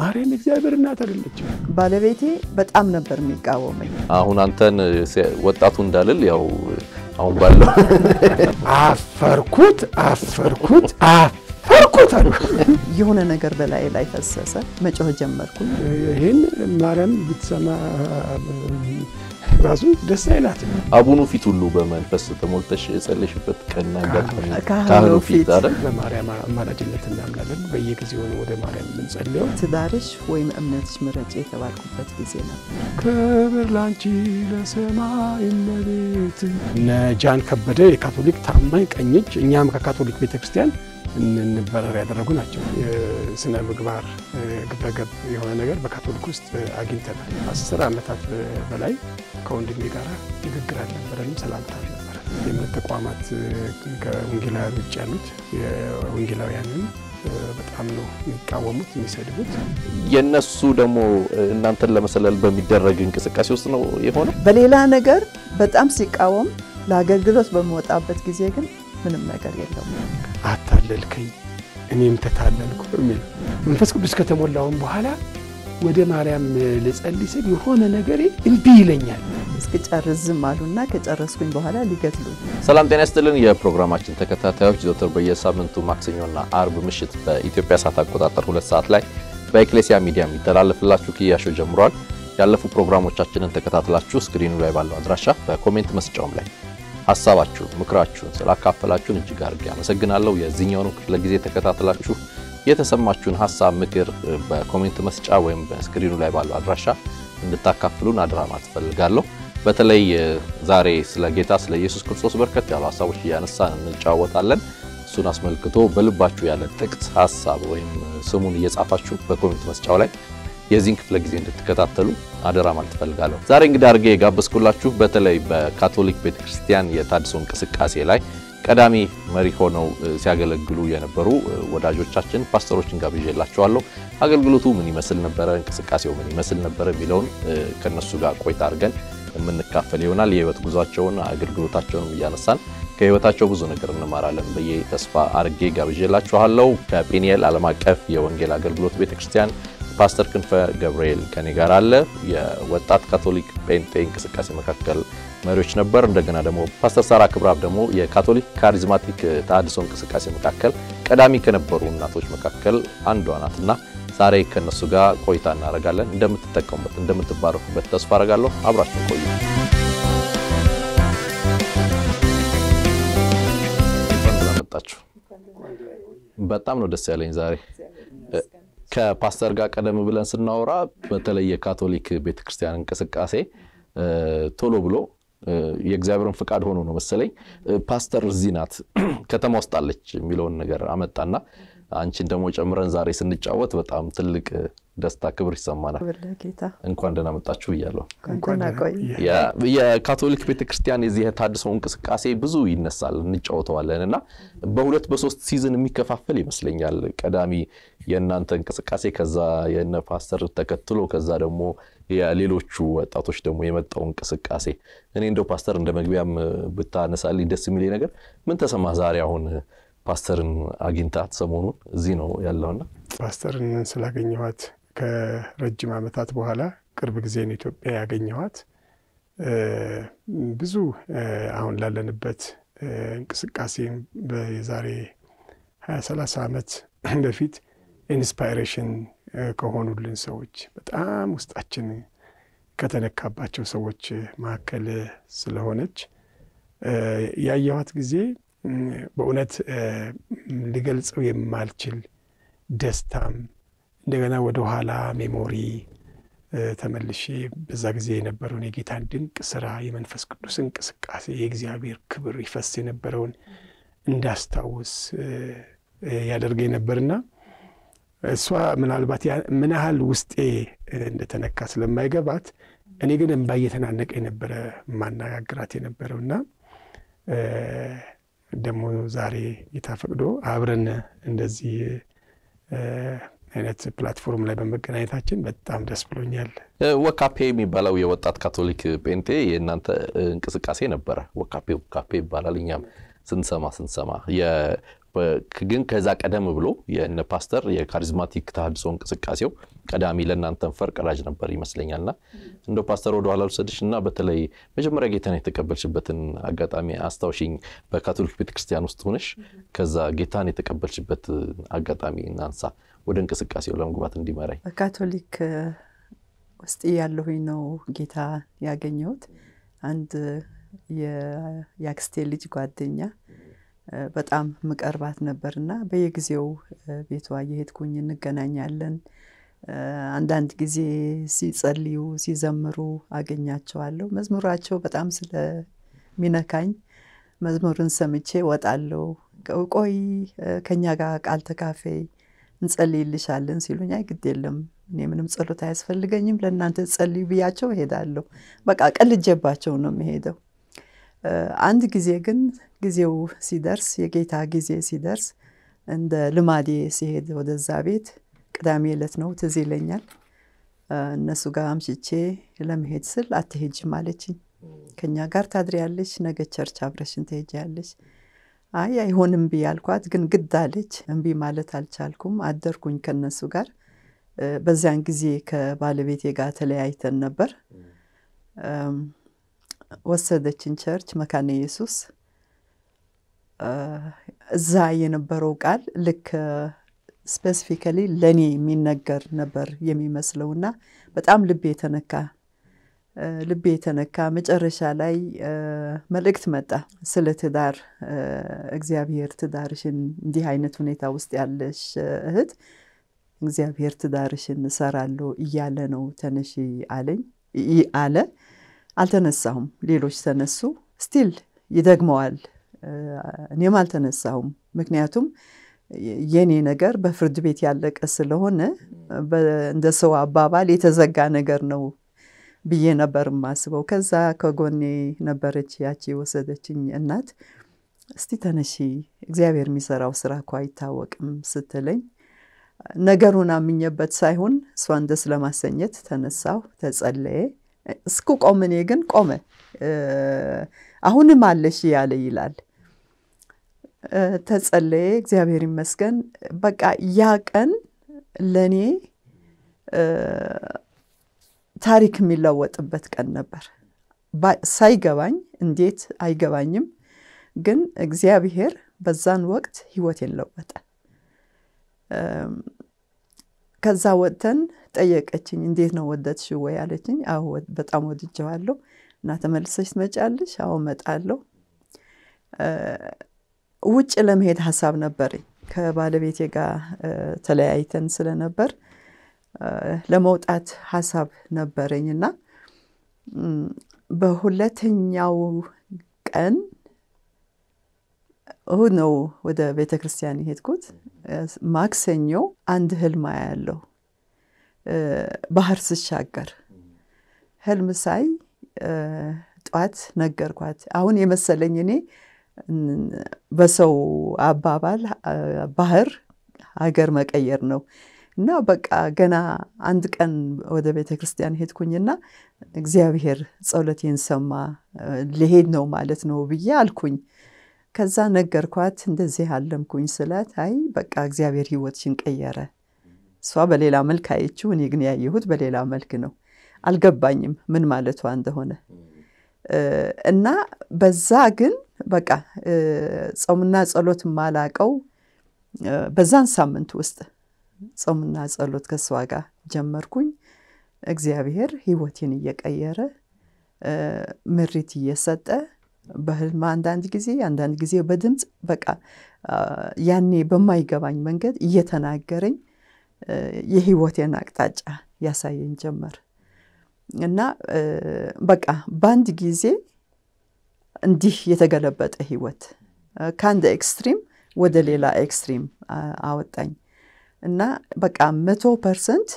ማርያም እግዚአብሔር እናት አይደለች? ባለቤቴ በጣም ነበር የሚቃወመኝ። አሁን አንተን ወጣቱ እንዳልል ያው አሁን ባለው አፈርኩት አፈርኩት አፈርኩት አሉ። የሆነ ነገር በላይ ላይ ፈሰሰ። መጮህ ጀመርኩኝ። ይህን ማርያም ብትሰማ ራሱ ደስ አይላት። አቡኑ ፊት ሁሉ በመንፈስ ተሞልተሽ የጸለሽበት ቀና ካህኑ ፊት ለማርያም አማላጅነት እናምናለን። በየጊዜው ወደ ማርያም የምንጸልየው። ትዳርሽ ወይም እምነትሽ ምረጭ የተባልኩበት ጊዜ ነው። ክብር ላንቺ ለሰማይ መቤት ነጃን ከበደ የካቶሊክ ታማኝ ቀኝ እጅ፣ እኛም ከካቶሊክ ቤተክርስቲያን እንበረር ያደረጉ ናቸው። የስነ ምግባር ግብረገብ የሆነ ነገር በካቶሊክ ውስጥ አግኝተናል። አስር ዓመታት በላይ ከወንድሜ ጋር ንግግር አልነበረንም፣ ሰላምታ አልነበረ። የእምነት ተቋማት ከወንጌላዊ ውጭ ያሉት የወንጌላውያንን በጣም ነው የሚቃወሙት፣ የሚሰድቡት። የእነሱ ደግሞ እናንተን ለመሰለል በሚደረግ እንቅስቃሴ ውስጥ ነው የሆነው። በሌላ ነገር በጣም ሲቃወም ለአገልግሎት በምወጣበት ጊዜ ግን ምንም ነገር የለውም። አታለልከኝ፣ እኔም ተታለልኩ የሚል መንፈስ ቅዱስ ከተሞላውን በኋላ ወደ ማርያም ልጸልይ ስል የሆነ ነገሬ እምቢ ይለኛል። እስክጨርስ ዝም አሉና ከጨረስኩኝ በኋላ ሊገድሉ። ሰላም ጤና ይስጥልን የፕሮግራማችን ተከታታዮች፣ ዘወትር በየሳምንቱ ማክሰኞና አርብ ምሽት በኢትዮጵያ ሰዓት አቆጣጠር ሁለት ሰዓት ላይ በኤክሌሲያ ሚዲያ የሚተላለፍላችሁ ክያሾ ጀምሯል። ያለፉ ፕሮግራሞቻችንን ተከታትላችሁ ስክሪኑ ላይ ባለው አድራሻ በኮሜንት መስጫውም ላይ ሀሳባችሁን፣ ምክራችሁን ስላካፈላችሁን እጅግ አድርጌ አመሰግናለሁ። የዚህኛውን ክፍለ ጊዜ ተከታትላችሁ የተሰማችሁን ሀሳብ፣ ምክር በኮሜንት መስጫ ወይም በስክሪኑ ላይ ባለው አድራሻ እንድታካፍሉን አድራ ትፈልጋለሁ በተለይ ዛሬ ስለ ጌታ ስለ ኢየሱስ ክርስቶስ በርከት ያሉ ሀሳቦች እያነሳን እንጫወታለን። እሱን አስመልክቶ በልባችሁ ያለ ጥቅስ ሀሳብ ወይም ስሙን እየጻፋችሁ በኮሜንት መስጫው ላይ የዚህን ክፍለ ጊዜ እንድትከታተሉ አደራ ማለት እፈልጋለሁ። ዛሬ እንግዲህ አድርጌ የጋበዝኩላችሁ በተለይ በካቶሊክ ቤተክርስቲያን የታድሶ እንቅስቃሴ ላይ ቀዳሚ መሪ ሆነው ሲያገለግሉ የነበሩ ወዳጆቻችን ፓስተሮችን ጋብዤላችኋለሁ። አገልግሎቱ ምን ይመስል ነበረ፣ እንቅስቃሴው ምን ይመስል ነበረ የሚለውን ከእነሱ ጋር ቆይታ አድርገን የምንካፈል ይሆናል። የህይወት ጉዟቸውን አገልግሎታቸውንም እያነሳን ከህይወታቸው ብዙ ነገር እንማራለን ብዬ ተስፋ አድርጌ ጋብዤላችኋለሁ። ከጴኒኤል ዓለም አቀፍ የወንጌል አገልግሎት ቤተክርስቲያን ፓስተር ክንፈ ገብርኤል ከኔ ጋር አለ። የወጣት ካቶሊክ ጴንጤ እንቅስቃሴ መካከል መሪዎች ነበር። እንደገና ደግሞ ፓስተር ሳራ ክብራብ ደግሞ የካቶሊክ ካሪዝማቲክ ተሃድሶ እንቅስቃሴ መካከል ቀዳሚ ከነበሩ እናቶች መካከል አንዷ ናትና ዛሬ ከነሱ ጋር ቆይታ እናደርጋለን። እንደምትጠቀሙበት፣ እንደምትባረኩበት ተስፋ አረጋለሁ። አብራችሁ ቆዩ። በጣም ነው ደስ ያለኝ ዛሬ ከፓስተር ጋር ቀደም ብለን ስናወራ በተለይ የካቶሊክ ቤተክርስቲያን እንቅስቃሴ ቶሎ ብሎ የእግዚአብሔርን ፍቃድ ሆኖ ነው መሰለኝ ፓስተር እዚህ ናት ከተማ ውስጥ አለች የሚለውን ነገር አመጣና አንቺን ደግሞ ጨምረን ዛሬ ስንጫወት በጣም ትልቅ ደስታ፣ ክብር ይሰማናል። እንኳን ደህና መጣችሁ ብያለሁ። የካቶሊክ ቤተክርስቲያን የዚህ የታድሶ እንቅስቃሴ ብዙ ይነሳል፣ እንጫወተዋለን እና በሁለት በሶስት ሲዝን የሚከፋፈል ይመስለኛል። ቀዳሚ የእናንተ እንቅስቃሴ፣ ከዛ የነ ፓስተር ተከትሎ ከዛ ደግሞ የሌሎቹ ወጣቶች ደግሞ የመጣው እንቅስቃሴ። እኔ እንደው ፓስተር እንደ መግቢያም ብታነሳልኝ ደስ የሚለኝ ነገር ምን ተሰማ ዛሬ አሁን ፓስተርን አግኝታት ሰሞኑን እዚህ ነው ያለውና ፓስተርን ስላገኘኋት ከረጅም ዓመታት በኋላ ቅርብ ጊዜን ኢትዮጵያ ያገኘኋት ብዙ አሁን ላለንበት እንቅስቃሴም የዛሬ ሀያ ሰላሳ ዓመት በፊት ኢንስፓይሬሽን ከሆኑልን ሰዎች በጣም ውስጣችን ከተነካባቸው ሰዎች መካከል ስለሆነች ያየኋት ጊዜ በእውነት ሊገልጸው የማልችል ደስታም እንደገና ወደ ኋላ ሜሞሪ ተመልሼ በዛ ጊዜ የነበረውን የጌታን ድንቅ ስራ፣ የመንፈስ ቅዱስ እንቅስቃሴ፣ የእግዚአብሔር ክብር ይፈስ የነበረውን እንዳስታውስ ያደርገ ነበርና እሷ ምናልባት ምን ያህል ውስጤ እንደተነካ ስለማይገባት እኔ ግን እንባ እየተናነቀ የነበረ ማነጋግራት የነበረውና ደግሞ ዛሬ ጌታ ፈቅዶ አብረን እንደዚህ አይነት ፕላትፎርም ላይ በመገናኘታችን በጣም ደስ ብሎኛል። ወካፔ የሚባለው የወጣት ካቶሊክ ጴንጤ የእናንተ እንቅስቃሴ ነበረ። ወካፔ ወካፔ ይባላል። እኛም ስንሰማ ስንሰማ ግን ከዛ ቀደም ብሎ የእነ ፓስተር የካሪዝማቲክ ተሃድሶ እንቅስቃሴው ቀዳሚ ለእናንተን ፈር ቀዳጅ ነበር ይመስለኛል። እንደ ፓስተር ወደኋላ ልውሰድሽ እና በተለይ መጀመሪያ ጌታን የተቀበልሽበትን አጋጣሚ አስታውሽኝ። በካቶሊክ ቤተክርስቲያን ውስጥ ሆነሽ ከዛ ጌታን የተቀበልሽበት አጋጣሚ እናንሳ። ወደ እንቅስቃሴው ለመግባት እንዲመራኝ። በካቶሊክ ውስጥ ያለሁኝ ነው ጌታ ያገኘሁት። አንድ የአክስቴ ልጅ ጓደኛ በጣም ምቀርባት ነበርና በየጊዜው ቤቷ የሄድኩኝ እንገናኛለን። አንዳንድ ጊዜ ሲጸልዩ ሲዘምሩ አገኛቸዋለሁ። መዝሙራቸው በጣም ስለሚነካኝ መዝሙርን ሰምቼ ወጣለሁ። ቆይ ከኛ ጋር ቃል ተካፌ እንጸልይልሻለን ሲሉኝ፣ አይ ግድ የለም እኔ ምንም ጸሎት አያስፈልገኝም ለእናንተ ጸልዩ ብያቸው እሄዳለሁ። በቃ ቀልጀባቸው ነው የሚሄደው። አንድ ጊዜ ግን ጊዜው ሲደርስ የጌታ ጊዜ ሲደርስ እንደ ልማዴ ሲሄድ ወደዛ ቤት ቅዳሜ ዕለት ነው ትዝ ይለኛል። እነሱ ጋር አምሽቼ ለመሄድ ስል አትሄጅ አለችኝ። ከእኛ ጋር ታድሪያለች ነገ ቸርች አብረሽን ትሄጃለሽ አይ አይሆንም ብዬ አልኳት። ግን ግድ አለች። እምቢ ማለት አልቻልኩም። አደርኩኝ ከነሱ ጋር። በዚያን ጊዜ ከባለቤቴ ጋር ተለያይተን ነበር። ወሰደችን ቸርች መካነ ኢየሱስ። እዛ የነበረው ቃል ልክ ስፔሲፊካሊ ለእኔ የሚነገር ነበር የሚመስለውና በጣም ልቤ የተነካ ልቤ የተነካ መጨረሻ ላይ መልእክት መጣ ስለ ትዳር እግዚአብሔር ትዳርሽን እንዲህ አይነት ሁኔታ ውስጥ ያለሽ እህት እግዚአብሔር ትዳርሽን እሰራለሁ እያለ ነው ተነሺ አለኝ አለ አልተነሳሁም ሌሎች ተነሱ ስቲል ይደግመዋል እኔም አልተነሳሁም ምክንያቱም የኔ ነገር በፍርድ ቤት ያለቀ ስለሆነ እንደ ሰው አባባል የተዘጋ ነገር ነው ብዬ ነበር ማስበው። ከዛ ከጎኔ ነበረች ያቺ የወሰደችኝ እናት እስቲ ተነሺ እግዚአብሔር የሚሰራው ስራ እኮ አይታወቅም ስትለኝ ነገሩን አምኜበት ሳይሆን እሷን ደስ ለማሰኘት ተነሳሁ። ተጸለየ። እስኩ ቆም እኔ ግን ቆመ። አሁንም አለሽ ያለ ይላል። ተጸለየ። እግዚአብሔር ይመስገን። በቃ ያ ቀን ለእኔ ታሪክ የሚለወጥበት ቀን ነበር። ሳይገባኝ እንዴት አይገባኝም፣ ግን እግዚአብሔር በዛን ወቅት ህይወቴን ለወጠ። ከዛ ወጥተን ጠየቀችኝ፣ እንዴት ነው ወደድሽው ወይ አለችኝ። አዎ በጣም ወድጀዋለሁ እና ተመልሰሽ ትመጫለሽ? አዎ እመጣለሁ። ውጭ ለመሄድ ሀሳብ ነበረኝ ከባለቤቴ ጋር ተለያይተን ስለነበር ለመውጣት ሀሳብ ነበረኝ እና በሁለተኛው ቀን እሁድ ነው ወደ ቤተ ክርስቲያን የሄድኩት። ማክሰኞ አንድ ህልም ያለው ባህር ስሻገር ህልም ሳይ ጠዋት ነገርኳት። አሁን የመሰለኝ እኔ በሰው አባባል ባህር ሀገር መቀየር ነው። እና በቃ ገና አንድ ቀን ወደ ቤተ ክርስቲያን ሄድኩኝና እግዚአብሔር ጸሎቴን ሰማ፣ ልሄድ ነው ማለት ነው ብዬ አልኩኝ። ከዛ ነገርኳት፣ እንደዚህ አለምኩኝ ስላት፣ አይ በቃ እግዚአብሔር ሕይወትሽን ቀየረ። እሷ በሌላ መልክ አየችው፣ እኔ ግን ያየሁት በሌላ መልክ ነው። አልገባኝም ምን ማለቷ እንደሆነ እና በዛ ግን በቃ ጾምና ጸሎት ማላቀው በዛን ሳምንት ውስጥ ጾምና ጸሎት ከእሷ ጋር ጀመርኩኝ። እግዚአብሔር ህይወቴን እየቀየረ ምሪት እየሰጠ በህልም አንዳንድ ጊዜ አንዳንድ ጊዜ በድምፅ በቃ ያኔ በማይገባኝ መንገድ እየተናገረኝ የህይወቴን አቅጣጫ ያሳየኝ ጀመር እና በቃ በአንድ ጊዜ እንዲህ የተገለበጠ ህይወት ከአንድ ኤክስትሪም ወደ ሌላ ኤክስትሪም አወጣኝ። እና በቃ መቶ ፐርሰንት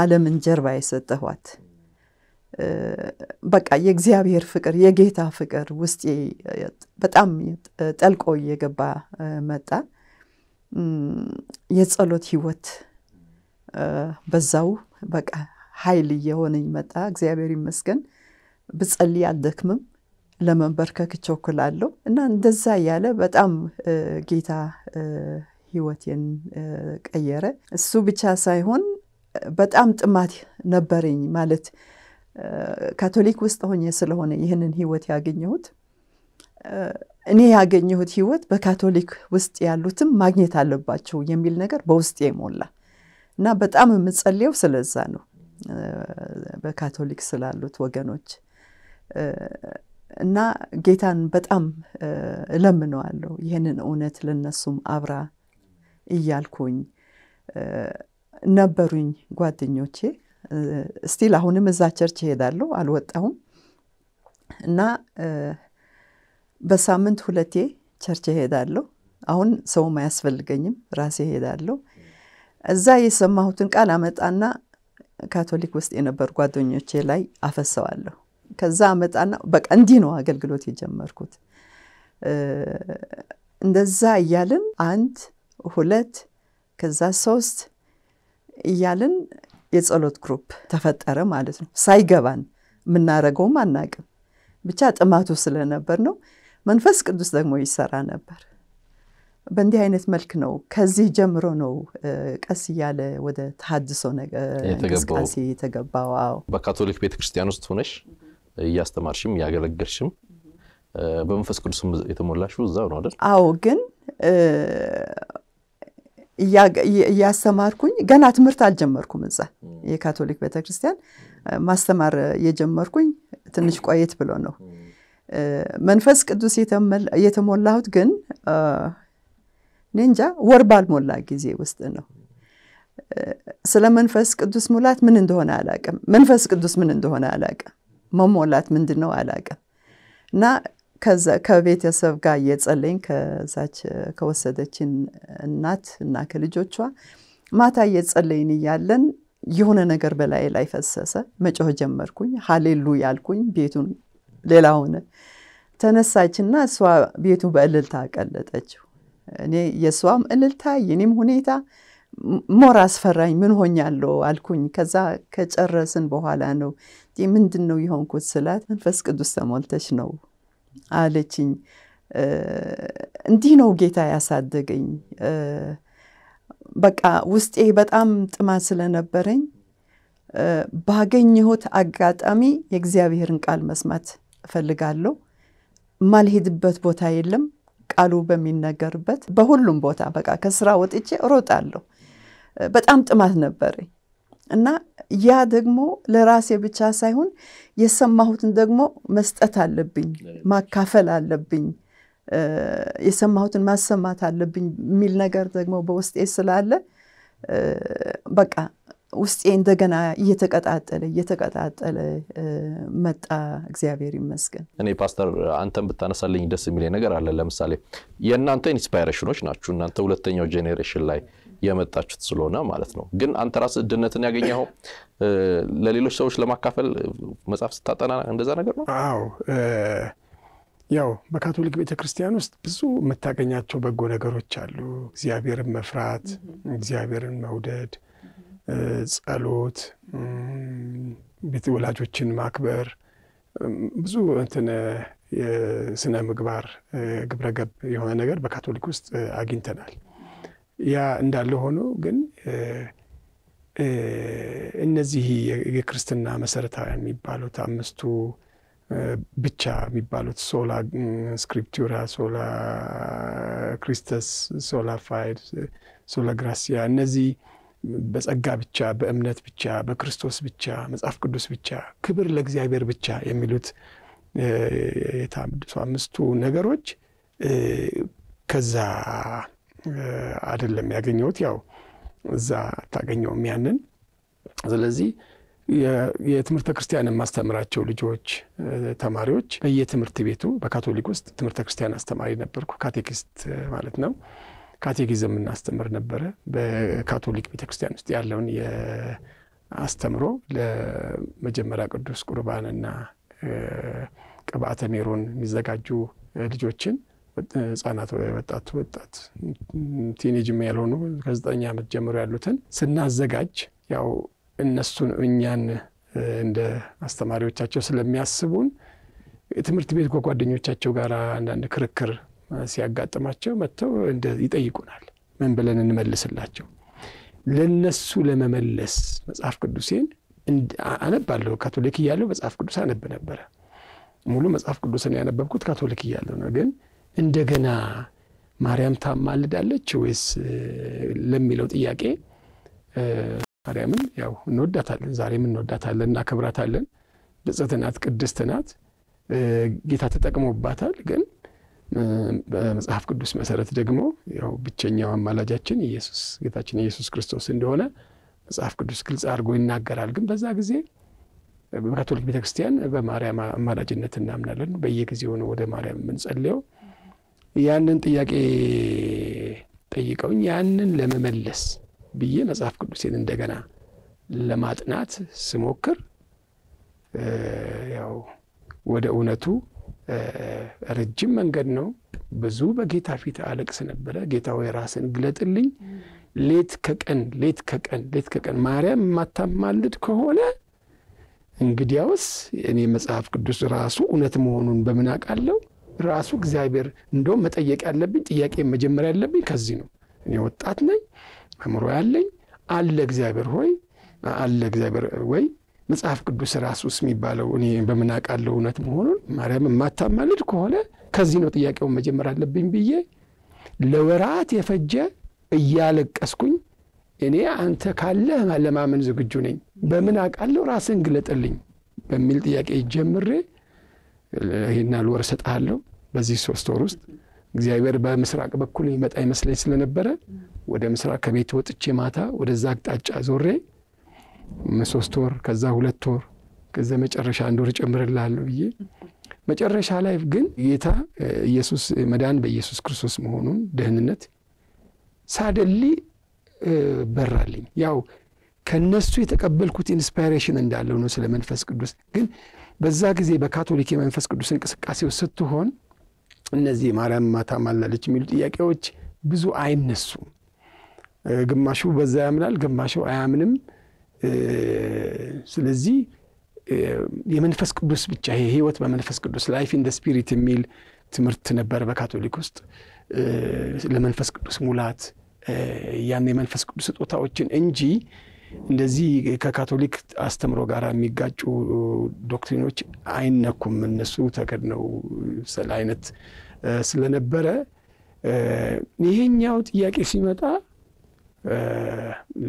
አለምን ጀርባ የሰጠኋት በቃ የእግዚአብሔር ፍቅር የጌታ ፍቅር ውስጤ በጣም ጠልቆ እየገባ መጣ። የጸሎት ህይወት በዛው በቃ ኃይል እየሆነኝ መጣ። እግዚአብሔር ይመስገን። ብጸልይ አልደክምም፣ ለመንበርከክ እቸኩላለሁ እና እንደዛ እያለ በጣም ጌታ ህይወቴን ቀየረ። እሱ ብቻ ሳይሆን በጣም ጥማት ነበረኝ። ማለት ካቶሊክ ውስጥ ሆኜ ስለሆነ ይህንን ህይወት ያገኘሁት እኔ ያገኘሁት ህይወት በካቶሊክ ውስጥ ያሉትም ማግኘት አለባቸው የሚል ነገር በውስጤ ሞላ እና በጣም የምጸልየው ስለዛ ነው። በካቶሊክ ስላሉት ወገኖች እና ጌታን በጣም እለምነዋለሁ ይህንን እውነት ለነሱም አብራ እያልኩኝ ነበሩኝ ጓደኞቼ። ስቲል አሁንም እዛ ቸርች እሄዳለሁ፣ አልወጣሁም እና በሳምንት ሁለቴ ቸርች እሄዳለሁ። አሁን ሰውም አያስፈልገኝም፣ ራሴ እሄዳለሁ። እዛ የሰማሁትን ቃል አመጣና ካቶሊክ ውስጥ የነበሩ ጓደኞቼ ላይ አፈሰዋለሁ። ከዛ አመጣና በቃ እንዲህ ነው አገልግሎት የጀመርኩት። እንደዛ እያልን አንድ ሁለት ከዛ ሶስት እያልን የጸሎት ግሩፕ ተፈጠረ ማለት ነው። ሳይገባን የምናደረገውም አናቅም። ብቻ ጥማቱ ስለነበር ነው። መንፈስ ቅዱስ ደግሞ ይሰራ ነበር። በእንዲህ አይነት መልክ ነው። ከዚህ ጀምሮ ነው ቀስ እያለ ወደ ተሐድሶ እንቅስቃሴ የተገባው። በካቶሊክ ቤተክርስቲያን ውስጥ ሆነሽ እያስተማርሽም እያገለገልሽም በመንፈስ ቅዱስ የተሞላሽው እዛው ነው አይደል? አዎ። ግን እያስተማርኩኝ ገና ትምህርት አልጀመርኩም። እዛ የካቶሊክ ቤተክርስቲያን ማስተማር የጀመርኩኝ ትንሽ ቆየት ብሎ ነው። መንፈስ ቅዱስ የተሞላሁት ግን እኔ ወር ባልሞላ ጊዜ ውስጥ ነው። ስለ መንፈስ ቅዱስ ሙላት ምን እንደሆነ አላቅም። መንፈስ ቅዱስ ምን እንደሆነ አላቅም። መሞላት ምንድን ነው አላቅም። እና ከዛ ከቤተሰብ ጋር እየጸለኝ ከዛች ከወሰደችን እናት እና ከልጆቿ ማታ እየጸለይን እያለን የሆነ ነገር በላይ ላይ ፈሰሰ። መጮህ ጀመርኩኝ። ሀሌሉ ያልኩኝ ቤቱን ሌላ ሆነ። ተነሳችና እሷ ቤቱ በእልልታ ቀለጠችው። እኔ የእሷም እልልታ የኔም ሁኔታ ሞር አስፈራኝ። ምን ሆኛለሁ አልኩኝ። ከዛ ከጨረስን በኋላ ነው ምንድን ነው የሆንኩት ስላት መንፈስ ቅዱስ ተሞልተች ነው አለችኝ። እንዲህ ነው ጌታ ያሳደገኝ። በቃ ውስጤ በጣም ጥማት ስለነበረኝ ባገኘሁት አጋጣሚ የእግዚአብሔርን ቃል መስማት እፈልጋለሁ። ማልሄድበት ቦታ የለም። ቃሉ በሚነገርበት በሁሉም ቦታ በቃ ከስራ ወጥቼ እሮጣለሁ። በጣም ጥማት ነበረኝ። እና ያ ደግሞ ለራሴ ብቻ ሳይሆን የሰማሁትን ደግሞ መስጠት አለብኝ፣ ማካፈል አለብኝ፣ የሰማሁትን ማሰማት አለብኝ የሚል ነገር ደግሞ በውስጤ ስላለ በቃ ውስጤ እንደገና እየተቀጣጠለ እየተቀጣጠለ መጣ። እግዚአብሔር ይመስገን። እኔ ፓስተር፣ አንተን ብታነሳልኝ ደስ የሚል ነገር አለ። ለምሳሌ የእናንተ ኢንስፓይሬሽኖች ናችሁ እናንተ ሁለተኛው ጄኔሬሽን ላይ የመጣችሁት ስለሆነ ማለት ነው። ግን አንተ ራስህ እድነትን ያገኘኸው ለሌሎች ሰዎች ለማካፈል መጽሐፍ ስታጠና እንደዛ ነገር ነው። አዎ ያው በካቶሊክ ቤተክርስቲያን ውስጥ ብዙ የምታገኛቸው በጎ ነገሮች አሉ። እግዚአብሔርን መፍራት፣ እግዚአብሔርን መውደድ፣ ጸሎት፣ ቤት ወላጆችን ማክበር፣ ብዙ እንትን የስነ ምግባር ግብረገብ የሆነ ነገር በካቶሊክ ውስጥ አግኝተናል። ያ እንዳለ ሆኖ ግን እነዚህ የክርስትና መሰረታዊ የሚባሉት አምስቱ ብቻ የሚባሉት ሶላ ስክሪፕቱራ፣ ሶላ ክሪስተስ፣ ሶላ ፋይድ፣ ሶላ ግራሲያ እነዚህ በጸጋ ብቻ በእምነት ብቻ በክርስቶስ ብቻ መጽሐፍ ቅዱስ ብቻ ክብር ለእግዚአብሔር ብቻ የሚሉት የታምድሱ አምስቱ ነገሮች ከዛ አይደለም ያገኘሁት። ያው እዛ አታገኘውም ያንን። ስለዚህ የትምህርተ ክርስቲያን የማስተምራቸው ልጆች ተማሪዎች በየትምህርት ቤቱ በካቶሊክ ውስጥ ትምህርተ ክርስቲያን አስተማሪ ነበርኩ። ካቴኪስት ማለት ነው። ካቴኪዝም እናስተምር ነበረ። በካቶሊክ ቤተክርስቲያን ውስጥ ያለውን የአስተምሮ ለመጀመሪያ ቅዱስ ቁርባንና ቅብአተ ሜሮን የሚዘጋጁ ልጆችን ህጻናት ወጣቱ ወጣት ቲኔጅም ያልሆኑ ከዘጠኝ ዓመት ጀምሮ ያሉትን ስናዘጋጅ ያው እነሱን እኛን እንደ አስተማሪዎቻቸው ስለሚያስቡን ትምህርት ቤት ከጓደኞቻቸው ጋር አንዳንድ ክርክር ሲያጋጥማቸው መጥተው ይጠይቁናል። ምን ብለን እንመልስላቸው? ለነሱ ለመመለስ መጽሐፍ ቅዱሴን አነባለሁ። ካቶሊክ እያለሁ መጽሐፍ ቅዱስ አነብ ነበረ። ሙሉ መጽሐፍ ቅዱስን ያነበብኩት ካቶሊክ እያለሁ ነው ግን እንደገና ማርያም ታማልዳለች ወይስ ለሚለው ጥያቄ ማርያምን ያው እንወዳታለን፣ ዛሬም እንወዳታለን፣ እናከብራታለን። ብጽዕት ናት፣ ቅድስት ናት። ጌታ ተጠቅሞባታል። ግን በመጽሐፍ ቅዱስ መሰረት ደግሞ ያው ብቸኛው አማላጃችን ኢየሱስ ጌታችን ኢየሱስ ክርስቶስ እንደሆነ መጽሐፍ ቅዱስ ግልጽ አድርጎ ይናገራል። ግን በዛ ጊዜ በካቶሊክ ቤተክርስቲያን በማርያም አማላጅነት እናምናለን። በየጊዜው ነው ወደ ማርያም የምንጸልየው። ያንን ጥያቄ ጠይቀውኝ ያንን ለመመለስ ብዬ መጽሐፍ ቅዱሴን እንደገና ለማጥናት ስሞክር ያው ወደ እውነቱ ረጅም መንገድ ነው። ብዙ በጌታ ፊት አለቅስ ነበረ። ጌታ ወይ ራስን ግለጥልኝ፣ ሌት ከቀን ሌት ከቀን ሌት ከቀን ማርያም የማታማልድ ከሆነ እንግዲያውስ እኔ መጽሐፍ ቅዱስ ራሱ እውነት መሆኑን በምን አውቃለሁ? ራሱ እግዚአብሔር እንደውም መጠየቅ ያለብኝ ጥያቄ መጀመሪያ ያለብኝ ከዚህ ነው። እኔ ወጣት ነኝ፣ አእምሮ ያለኝ አለ እግዚአብሔር ሆይ አለ እግዚአብሔር ወይ መጽሐፍ ቅዱስ ራሱ ውስጥ የሚባለው እኔ በምን አውቃለሁ እውነት መሆኑን ማርያም የማታማልድ ከሆነ ከዚህ ነው ጥያቄውን መጀመር አለብኝ ብዬ ለወራት የፈጀ እያለቀስኩኝ እኔ አንተ ካለህ ለማመን ዝግጁ ነኝ፣ በምን አውቃለሁ ራስን ግለጥልኝ በሚል ጥያቄ ጀምሬ ይህና ልወር ወር እሰጥሃለሁ በዚህ ሶስት ወር ውስጥ እግዚአብሔር በምስራቅ በኩል ይመጣ ይመስለኝ ስለነበረ ወደ ምስራቅ ከቤት ወጥቼ ማታ ወደዛ አቅጣጫ ዞሬ ሶስት ወር ከዛ ሁለት ወር ከዚ መጨረሻ አንድ ወር ጨምርልሃለሁ ብዬ መጨረሻ ላይ ግን ጌታ ኢየሱስ መዳን በኢየሱስ ክርስቶስ መሆኑን ደህንነት ሳደሊ በራልኝ። ያው ከነሱ የተቀበልኩት ኢንስፓይሬሽን እንዳለው ነው ስለ መንፈስ ቅዱስ ግን በዛ ጊዜ በካቶሊክ የመንፈስ ቅዱስ እንቅስቃሴው ስትሆን እነዚህ ማርያም ማታ ማላለች የሚሉ ጥያቄዎች ብዙ አይነሱም። ግማሹ በዛ ያምናል፣ ግማሹ አያምንም። ስለዚህ የመንፈስ ቅዱስ ብቻ ይሄ ህይወት በመንፈስ ቅዱስ ላይፍ ኢን ደ ስፒሪት የሚል ትምህርት ነበር በካቶሊክ ውስጥ ለመንፈስ ቅዱስ ሙላት ያን የመንፈስ ቅዱስ ስጦታዎችን እንጂ እንደዚህ ከካቶሊክ አስተምሮ ጋር የሚጋጩ ዶክትሪኖች አይነኩም። እነሱ ተከድነው ስለ አይነት ስለነበረ ይሄኛው ጥያቄ ሲመጣ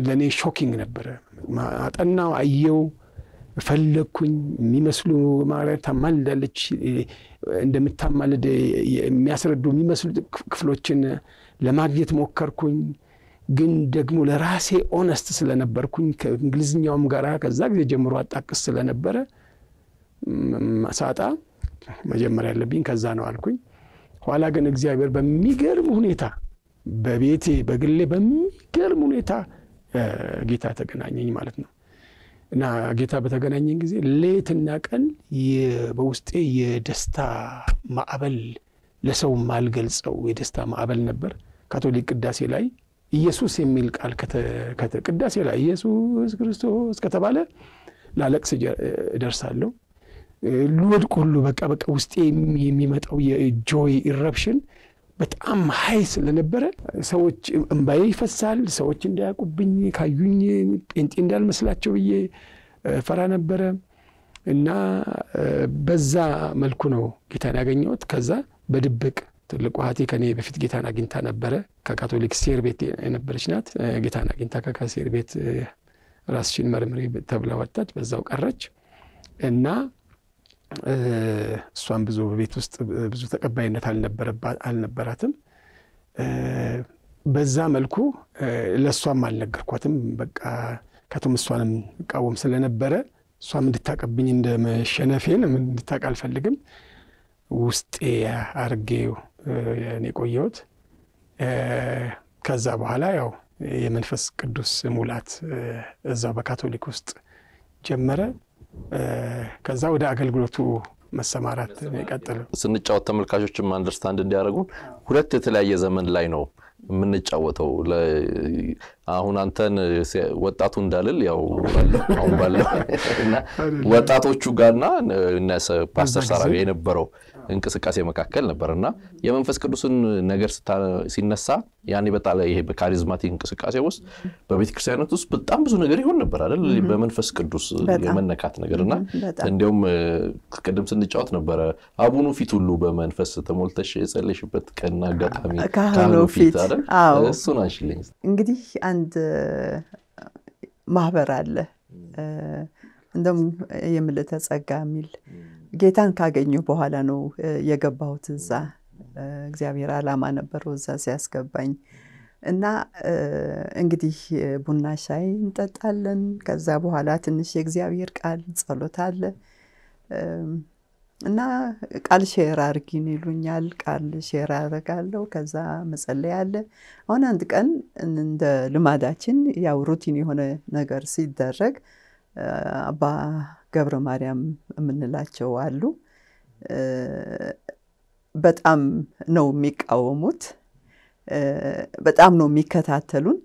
ለእኔ ሾኪንግ ነበረ። አጠናው፣ አየው፣ ፈለግኩኝ። የሚመስሉ ማርያም ታማልዳለች እንደምታማልድ የሚያስረዱ የሚመስሉ ክፍሎችን ለማግኘት ሞከርኩኝ። ግን ደግሞ ለራሴ ኦነስት ስለነበርኩኝ ከእንግሊዝኛውም ጋር ከዛ ጊዜ ጀምሮ አጣቅስ ስለነበረ ሳጣ መጀመሪያ ያለብኝ ከዛ ነው አልኩኝ። ኋላ ግን እግዚአብሔር በሚገርም ሁኔታ በቤቴ በግሌ በሚገርም ሁኔታ ጌታ ተገናኘኝ ማለት ነው። እና ጌታ በተገናኘን ጊዜ ሌትና ቀን በውስጤ የደስታ ማዕበል ለሰው ማልገልጸው የደስታ ማዕበል ነበር። ካቶሊክ ቅዳሴ ላይ ኢየሱስ የሚል ቃል ቅዳሴ ላይ ኢየሱስ ክርስቶስ ከተባለ ላለቅስ እደርሳለሁ። ልወድቅ ሁሉ በቃ በቃ ውስጤ የሚመጣው የጆይ ኢረፕሽን በጣም ሀይ ስለነበረ ሰዎች እምባዬ ይፈሳል። ሰዎች እንዳያውቁብኝ ካዩኝ ጴንጤ እንዳልመስላቸው ብዬ ፈራ ነበረ እና በዛ መልኩ ነው ጌታን ያገኘሁት። ከዛ በድብቅ ትልቁ እህቴ ከኔ በፊት ጌታን አግኝታ ነበረ። ከካቶሊክ ሴር ቤት የነበረች ናት። ጌታን አግኝታ ከሴር ቤት ራስሽን መርምሪ ተብላ ወጣች። በዛው ቀረች እና እሷን ብዙ በቤት ውስጥ ብዙ ተቀባይነት አልነበራትም። በዛ መልኩ ለእሷም አልነገርኳትም። በቃ ከቶም እሷንም እቃወም ስለነበረ እሷም እንድታቀብኝ እንደመሸነፌን እንድታውቅ አልፈልግም ውስጤ አርጌው የቆየሁት። ከዛ በኋላ ያው የመንፈስ ቅዱስ ሙላት እዛው በካቶሊክ ውስጥ ጀመረ። ከዛ ወደ አገልግሎቱ መሰማራት ይቀጥል ስንጫወት ተመልካቾችም አንደርስታንድ እንዲያደርጉን ሁለት የተለያየ ዘመን ላይ ነው የምንጫወተው አሁን አንተን ወጣቱ እንዳልል ያው አሁን ባለው እና ወጣቶቹ ጋርና ፓስተር ሳራ የነበረው እንቅስቃሴ መካከል ነበር እና የመንፈስ ቅዱስን ነገር ሲነሳ ያኔ በጣለ ይሄ በካሪዝማቲክ እንቅስቃሴ ውስጥ በቤተ ክርስቲያነት ውስጥ በጣም ብዙ ነገር ይሆን ነበር አይደል? በመንፈስ ቅዱስ የመነካት ነገር እና እንዲሁም ቅድም ስንጫወት ነበረ አቡኑ ፊት ሁሉ በመንፈስ ተሞልተሽ የጸለሽበት ቀን አጋጣሚ ካህኑ ፊት እሱን አንሽልኝ። እንግዲህ አንድ ማህበር አለ እንደም የምልህ ተጸጋ የሚል ጌታን ካገኘሁ በኋላ ነው የገባሁት እዛ። እግዚአብሔር አላማ ነበረው እዛ ሲያስገባኝ እና እንግዲህ ቡና ሻይ እንጠጣለን። ከዛ በኋላ ትንሽ የእግዚአብሔር ቃል ጸሎት አለ እና ቃል ሼር አርጊን ይሉኛል። ቃል ሼር አደርጋለሁ። ከዛ መጸለይ አለ። አሁን አንድ ቀን እንደ ልማዳችን ያው ሩቲን የሆነ ነገር ሲደረግ አባ ገብረ ማርያም የምንላቸው አሉ። በጣም ነው የሚቃወሙት፣ በጣም ነው የሚከታተሉን።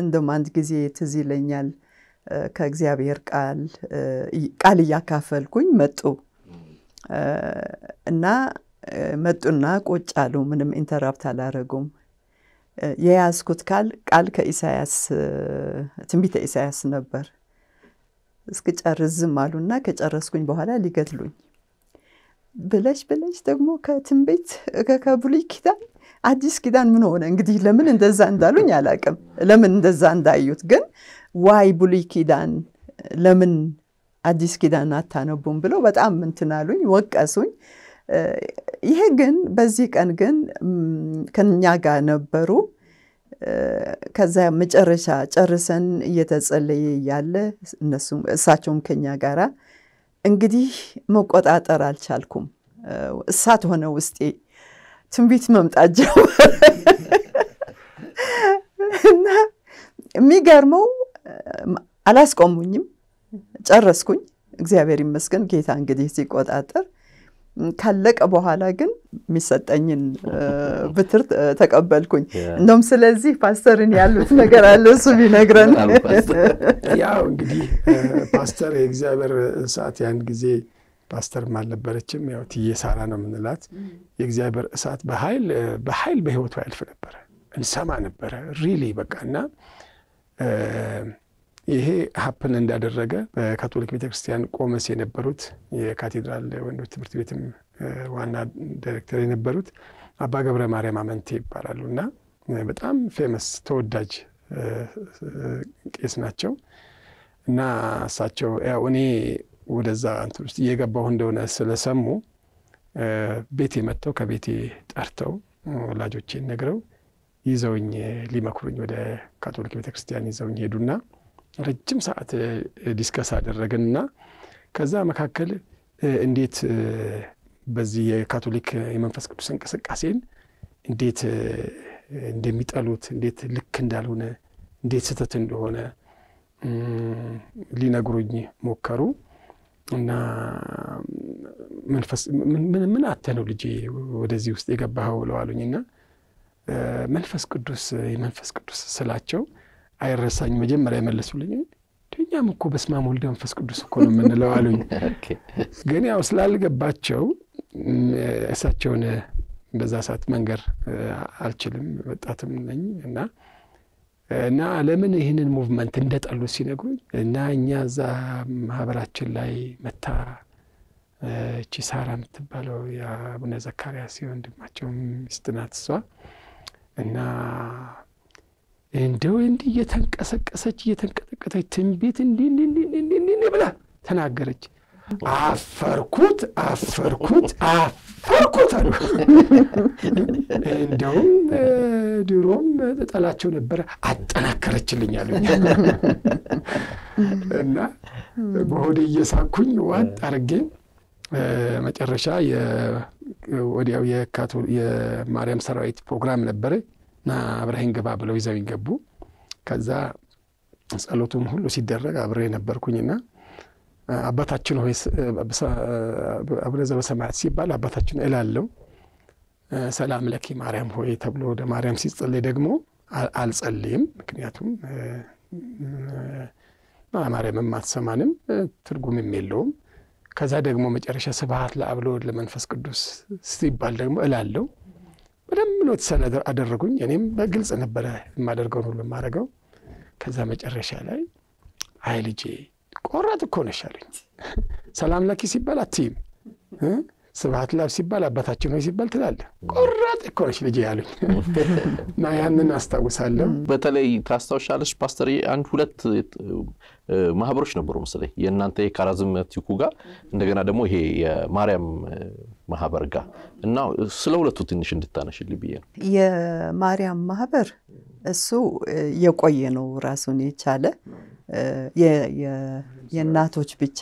እንደም አንድ ጊዜ ትዝ ይለኛል ከእግዚአብሔር ቃል ቃል እያካፈልኩኝ መጡ እና መጡና ቁጭ አሉ። ምንም ኢንተራፕት አላረጉም። የያዝኩት ቃል ቃል ከኢሳያስ ትንቢተ ኢሳያስ ነበር። እስክጨርስ ዝም አሉና ከጨረስኩኝ በኋላ ሊገድሉኝ ብለሽ ብለሽ ደግሞ ከትንቤት ከብሉይ ኪዳን አዲስ ኪዳን ምን ሆነ እንግዲህ ለምን እንደዛ እንዳሉኝ አላቅም ለምን እንደዛ እንዳዩት ግን ዋይ ብሉይ ኪዳን ለምን አዲስ ኪዳን አታነቡም ብለው በጣም እንትን አሉኝ ወቀሱኝ ይሄ ግን በዚህ ቀን ግን ከኛ ጋር ነበሩ ከዛ መጨረሻ ጨርሰን እየተጸለየ እያለ እነሱም እሳቸውም ከኛ ጋራ እንግዲህ መቆጣጠር አልቻልኩም። እሳት ሆነ ውስጤ ትንቢት መምጣት ጀመረ እና የሚገርመው አላስቆሙኝም፣ ጨረስኩኝ። እግዚአብሔር ይመስገን ጌታ እንግዲህ ሲቆጣጠር ካለቀ በኋላ ግን የሚሰጠኝን ብትር ተቀበልኩኝ። እንደም ስለዚህ ፓስተርን ያሉት ነገር አለ እሱ ቢነግረን። ያው እንግዲህ ፓስተር የእግዚአብሔር እሳት ያን ጊዜ ፓስተር አልነበረችም። ያው ትዬ ሳራ ነው የምንላት። የእግዚአብሔር እሳት በሀይል በኃይል በህይወቱ ያልፍ ነበረ፣ እንሰማ ነበረ ሪሊ በቃ እና ይሄ ሀፕን እንዳደረገ በካቶሊክ ቤተክርስቲያን ቆመስ የነበሩት የካቴድራል ወንዶች ትምህርት ቤትም ዋና ዳይሬክተር የነበሩት አባ ገብረ ማርያም አመንቴ ይባላሉ እና በጣም ፌመስ ተወዳጅ ቄስ ናቸው እና እሳቸው ያው እኔ ወደዛ እንትን ውስጥ እየገባሁ እንደሆነ ስለሰሙ ቤቴ መጥተው ከቤቴ ጠርተው ወላጆቼን ነግረው ይዘውኝ ሊመክሩኝ ወደ ካቶሊክ ቤተክርስቲያን ይዘውኝ ሄዱና ረጅም ሰዓት ዲስከስ አደረግንና ከዛ መካከል እንዴት በዚህ የካቶሊክ የመንፈስ ቅዱስ እንቅስቃሴን እንዴት እንደሚጠሉት እንዴት ልክ እንዳልሆነ እንዴት ስህተት እንደሆነ ሊነግሩኝ ሞከሩ እና መንፈስ ምን አተ ነው ልጄ ወደዚህ ውስጥ የገባኸው ብለው እና መንፈስ ቅዱስ የመንፈስ ቅዱስ ስላቸው አይረሳኝ። መጀመሪያ የመለሱልኝ እኛም እኮ በስመ አብ ወልድ መንፈስ ቅዱስ እኮ ነው የምንለው አሉኝ። ግን ያው ስላልገባቸው እሳቸውን በዛ ሰዓት መንገር አልችልም፣ ወጣትም ነኝ እና እና ለምን ይህንን ሙቭመንት እንደጠሉ ሲነግሩኝ እና እኛ እዛ ማህበራችን ላይ መታ እቺ ሳራ የምትባለው የአቡነ ዘካርያስ የወንድማቸው ሚስት ናት እሷ እና እንደው እንዲህ እየተንቀሰቀሰች እየተንቀጠቀጠች ትንቢት እንዲህ እንዲህ ብላ ተናገረች። አፈርኩት አፈርኩት አፈርኩት አሉ። እንደውም ድሮም ጠላቸው ነበረ አጠናከረችልኝ አሉ እና በሆድ እየሳኩኝ ዋጥ አርጌ መጨረሻ ወዲያው የማርያም ሰራዊት ፕሮግራም ነበረ። ና አብረኸኝ ግባ ብለው ይዘውኝ ገቡ። ከዛ ጸሎቱም ሁሉ ሲደረግ አብሬ ነበርኩኝና አባታችን ሆይ አቡነ ዘበሰማያት ሲባል አባታችን እላለው። ሰላም ለኪ ማርያም ሆይ ተብሎ ወደ ማርያም ሲጸልይ ደግሞ አልጸልይም። ምክንያቱም ማርያምም አትሰማንም፣ ትርጉምም የለውም። ከዛ ደግሞ መጨረሻ ስብሐት ለአብ ለወልድ ለመንፈስ ቅዱስ ሲባል ደግሞ እላለው። በደንብ ነው ተሰነ አደረጉኝ። እኔም በግልጽ ነበረ የማደርገውን ሁሉ የማደርገው። ከዛ መጨረሻ ላይ አይ ልጄ ቆራጥ እኮ ነሽ አሉኝ። ሰላም ለኪ ሲባል አትይም ስብሐት ላብ ሲባል አባታችን ሆይ ሲባል ትላለ ቆራጥ እኮ ነች ልጄ ያሉኝ እና ያንን አስታውሳለሁ። በተለይ ታስታውሻለች ፓስተር፣ አንድ ሁለት ማህበሮች ነበሩ መሰለኝ የእናንተ የካራዝማቲኩ ጋር እንደገና ደግሞ ይሄ የማርያም ማህበር ጋር እና ስለ ሁለቱ ትንሽ እንድታነሽልኝ ብዬ ነው። የማርያም ማህበር እሱ የቆየ ነው ራሱን የቻለ የእናቶች ብቻ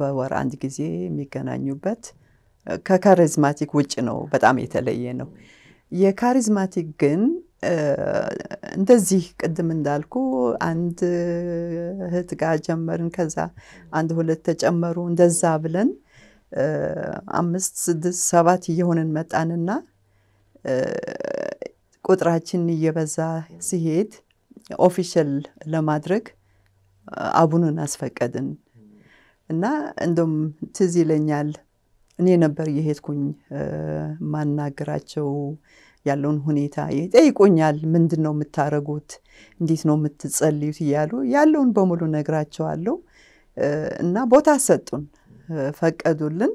በወር አንድ ጊዜ የሚገናኙበት ከካሪዝማቲክ ውጭ ነው። በጣም የተለየ ነው። የካሪዝማቲክ ግን እንደዚህ ቅድም እንዳልኩ አንድ እህት ጋር ጀመርን፣ ከዛ አንድ ሁለት ተጨመሩ፣ እንደዛ ብለን አምስት ስድስት ሰባት እየሆንን መጣንና ቁጥራችን እየበዛ ሲሄድ ኦፊሻል ለማድረግ አቡኑን አስፈቀድን እና እንደም ትዝ ይለኛል እኔ ነበር የሄድኩኝ ማናገራቸው ያለውን ሁኔታ ይጠይቁኛል። ምንድን ነው የምታረጉት? እንዴት ነው የምትጸልዩት? እያሉ ያለውን በሙሉ ነግራቸዋለሁ እና ቦታ ሰጡን፣ ፈቀዱልን።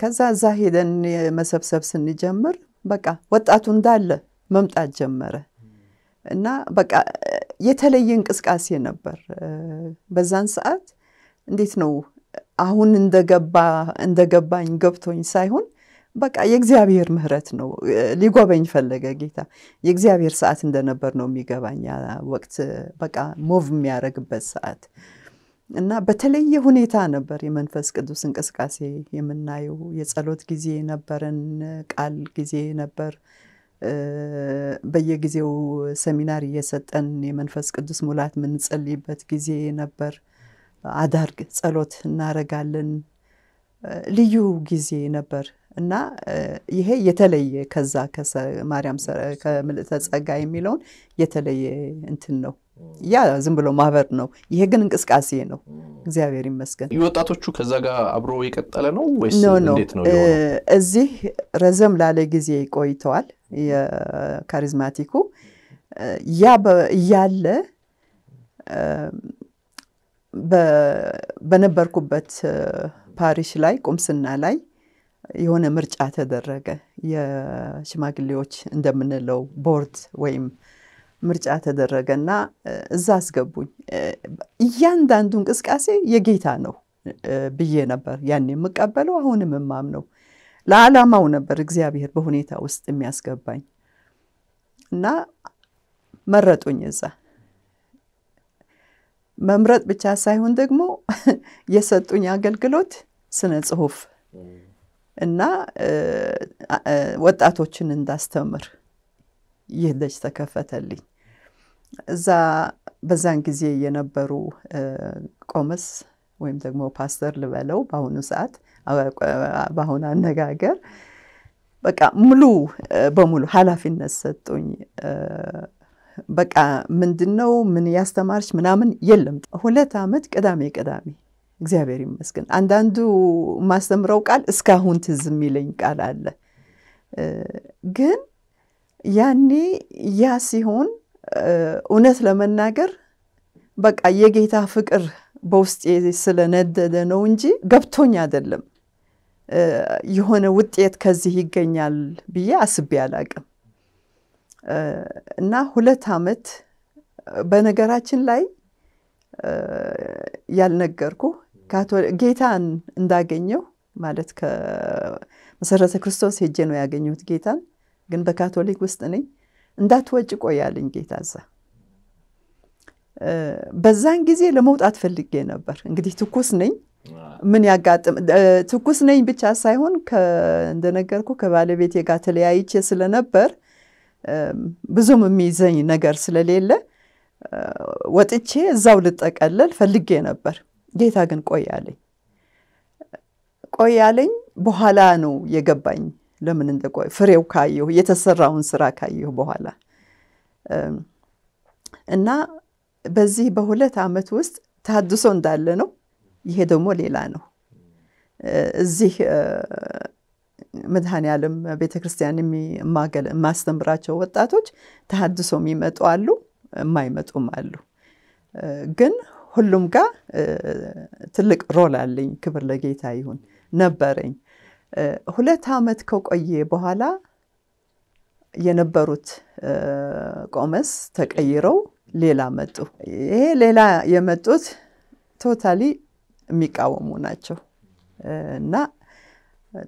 ከዛ እዛ ሄደን መሰብሰብ ስንጀምር በቃ ወጣቱ እንዳለ መምጣት ጀመረ እና በቃ የተለየ እንቅስቃሴ ነበር በዛን ሰዓት። እንዴት ነው አሁን እንደገባ እንደገባኝ ገብቶኝ ሳይሆን በቃ የእግዚአብሔር ምሕረት ነው ሊጎበኝ ፈለገ ጌታ። የእግዚአብሔር ሰዓት እንደነበር ነው የሚገባኝ ወቅት በቃ ሞቭ የሚያደርግበት ሰዓት እና በተለየ ሁኔታ ነበር የመንፈስ ቅዱስ እንቅስቃሴ የምናየው። የጸሎት ጊዜ ነበረን፣ ቃል ጊዜ ነበር። በየጊዜው ሰሚናር እየሰጠን የመንፈስ ቅዱስ ሙላት የምንጸልይበት ጊዜ ነበር። አዳርግ ጸሎት እናረጋለን። ልዩ ጊዜ ነበር እና ይሄ የተለየ ከዛ ማርያም ከምልዕተ ጸጋ የሚለውን የተለየ እንትን ነው። ያ ዝም ብሎ ማህበር ነው። ይሄ ግን እንቅስቃሴ ነው። እግዚአብሔር ይመስገን። ወጣቶቹ ከዛ ጋር አብሮ የቀጠለ ነው ወይስ እንዴት ነው? እዚህ ረዘም ላለ ጊዜ ቆይተዋል። የካሪዝማቲኩ ያ እያለ በነበርኩበት ፓሪሽ ላይ ቁምስና ላይ የሆነ ምርጫ ተደረገ። የሽማግሌዎች እንደምንለው ቦርድ ወይም ምርጫ ተደረገ እና እዛ አስገቡኝ። እያንዳንዱ እንቅስቃሴ የጌታ ነው ብዬ ነበር ያን የምቀበለው አሁንም ምማም ነው። ለዓላማው ነበር እግዚአብሔር በሁኔታ ውስጥ የሚያስገባኝ እና መረጡኝ እዛ መምረጥ ብቻ ሳይሆን ደግሞ የሰጡኝ አገልግሎት ስነ ጽሁፍ እና ወጣቶችን እንዳስተምር ይህ ልጅ ተከፈተልኝ። እዛ በዛን ጊዜ የነበሩ ቆመስ ወይም ደግሞ ፓስተር ልበለው በአሁኑ ሰዓት በአሁን አነጋገር በቃ ሙሉ በሙሉ ኃላፊነት ሰጡኝ። በቃ ምንድን ነው ምን ያስተማርች ምናምን የለም። ሁለት ዓመት ቅዳሜ ቅዳሜ እግዚአብሔር ይመስገን። አንዳንዱ የማስተምረው ቃል እስካሁን ትዝ የሚለኝ ቃል አለ። ግን ያኔ ያ ሲሆን እውነት ለመናገር በቃ የጌታ ፍቅር በውስጤ ስለነደደ ነው እንጂ ገብቶኝ አይደለም። የሆነ ውጤት ከዚህ ይገኛል ብዬ አስቤ አላቅም። እና ሁለት ዓመት በነገራችን ላይ ያልነገርኩ ጌታን እንዳገኘው ማለት ከመሰረተ ክርስቶስ ሄጄ ነው ያገኘሁት ጌታን። ግን በካቶሊክ ውስጥ ነኝ። እንዳትወጭ ቆያልኝ ጌታ እዛ። በዛን ጊዜ ለመውጣት ፈልጌ ነበር። እንግዲህ ትኩስ ነኝ ምን ያጋጥም ትኩስ ነኝ ብቻ ሳይሆን እንደነገርኩ ከባለቤቴ ጋር ተለያይቼ ስለነበር ብዙም የሚይዘኝ ነገር ስለሌለ ወጥቼ እዛው ልጠቀለል ፈልጌ ነበር። ጌታ ግን ቆያለኝ ቆያለኝ። በኋላ ነው የገባኝ ለምን እንደቆይ ፍሬው ካየሁ የተሰራውን ስራ ካየሁ በኋላ እና በዚህ በሁለት ዓመት ውስጥ ታድሶ እንዳለ ነው። ይሄ ደግሞ ሌላ ነው። እዚህ መድኃኔ ዓለም ቤተ ክርስቲያን የማስተምራቸው ወጣቶች ተሀድሶ የሚመጡ አሉ፣ የማይመጡም አሉ። ግን ሁሉም ጋር ትልቅ ሮል አለኝ። ክብር ለጌታ ይሁን ነበረኝ። ሁለት ዓመት ከቆየ በኋላ የነበሩት ቆመስ ተቀይረው ሌላ መጡ። ይሄ ሌላ የመጡት ቶታሊ የሚቃወሙ ናቸው እና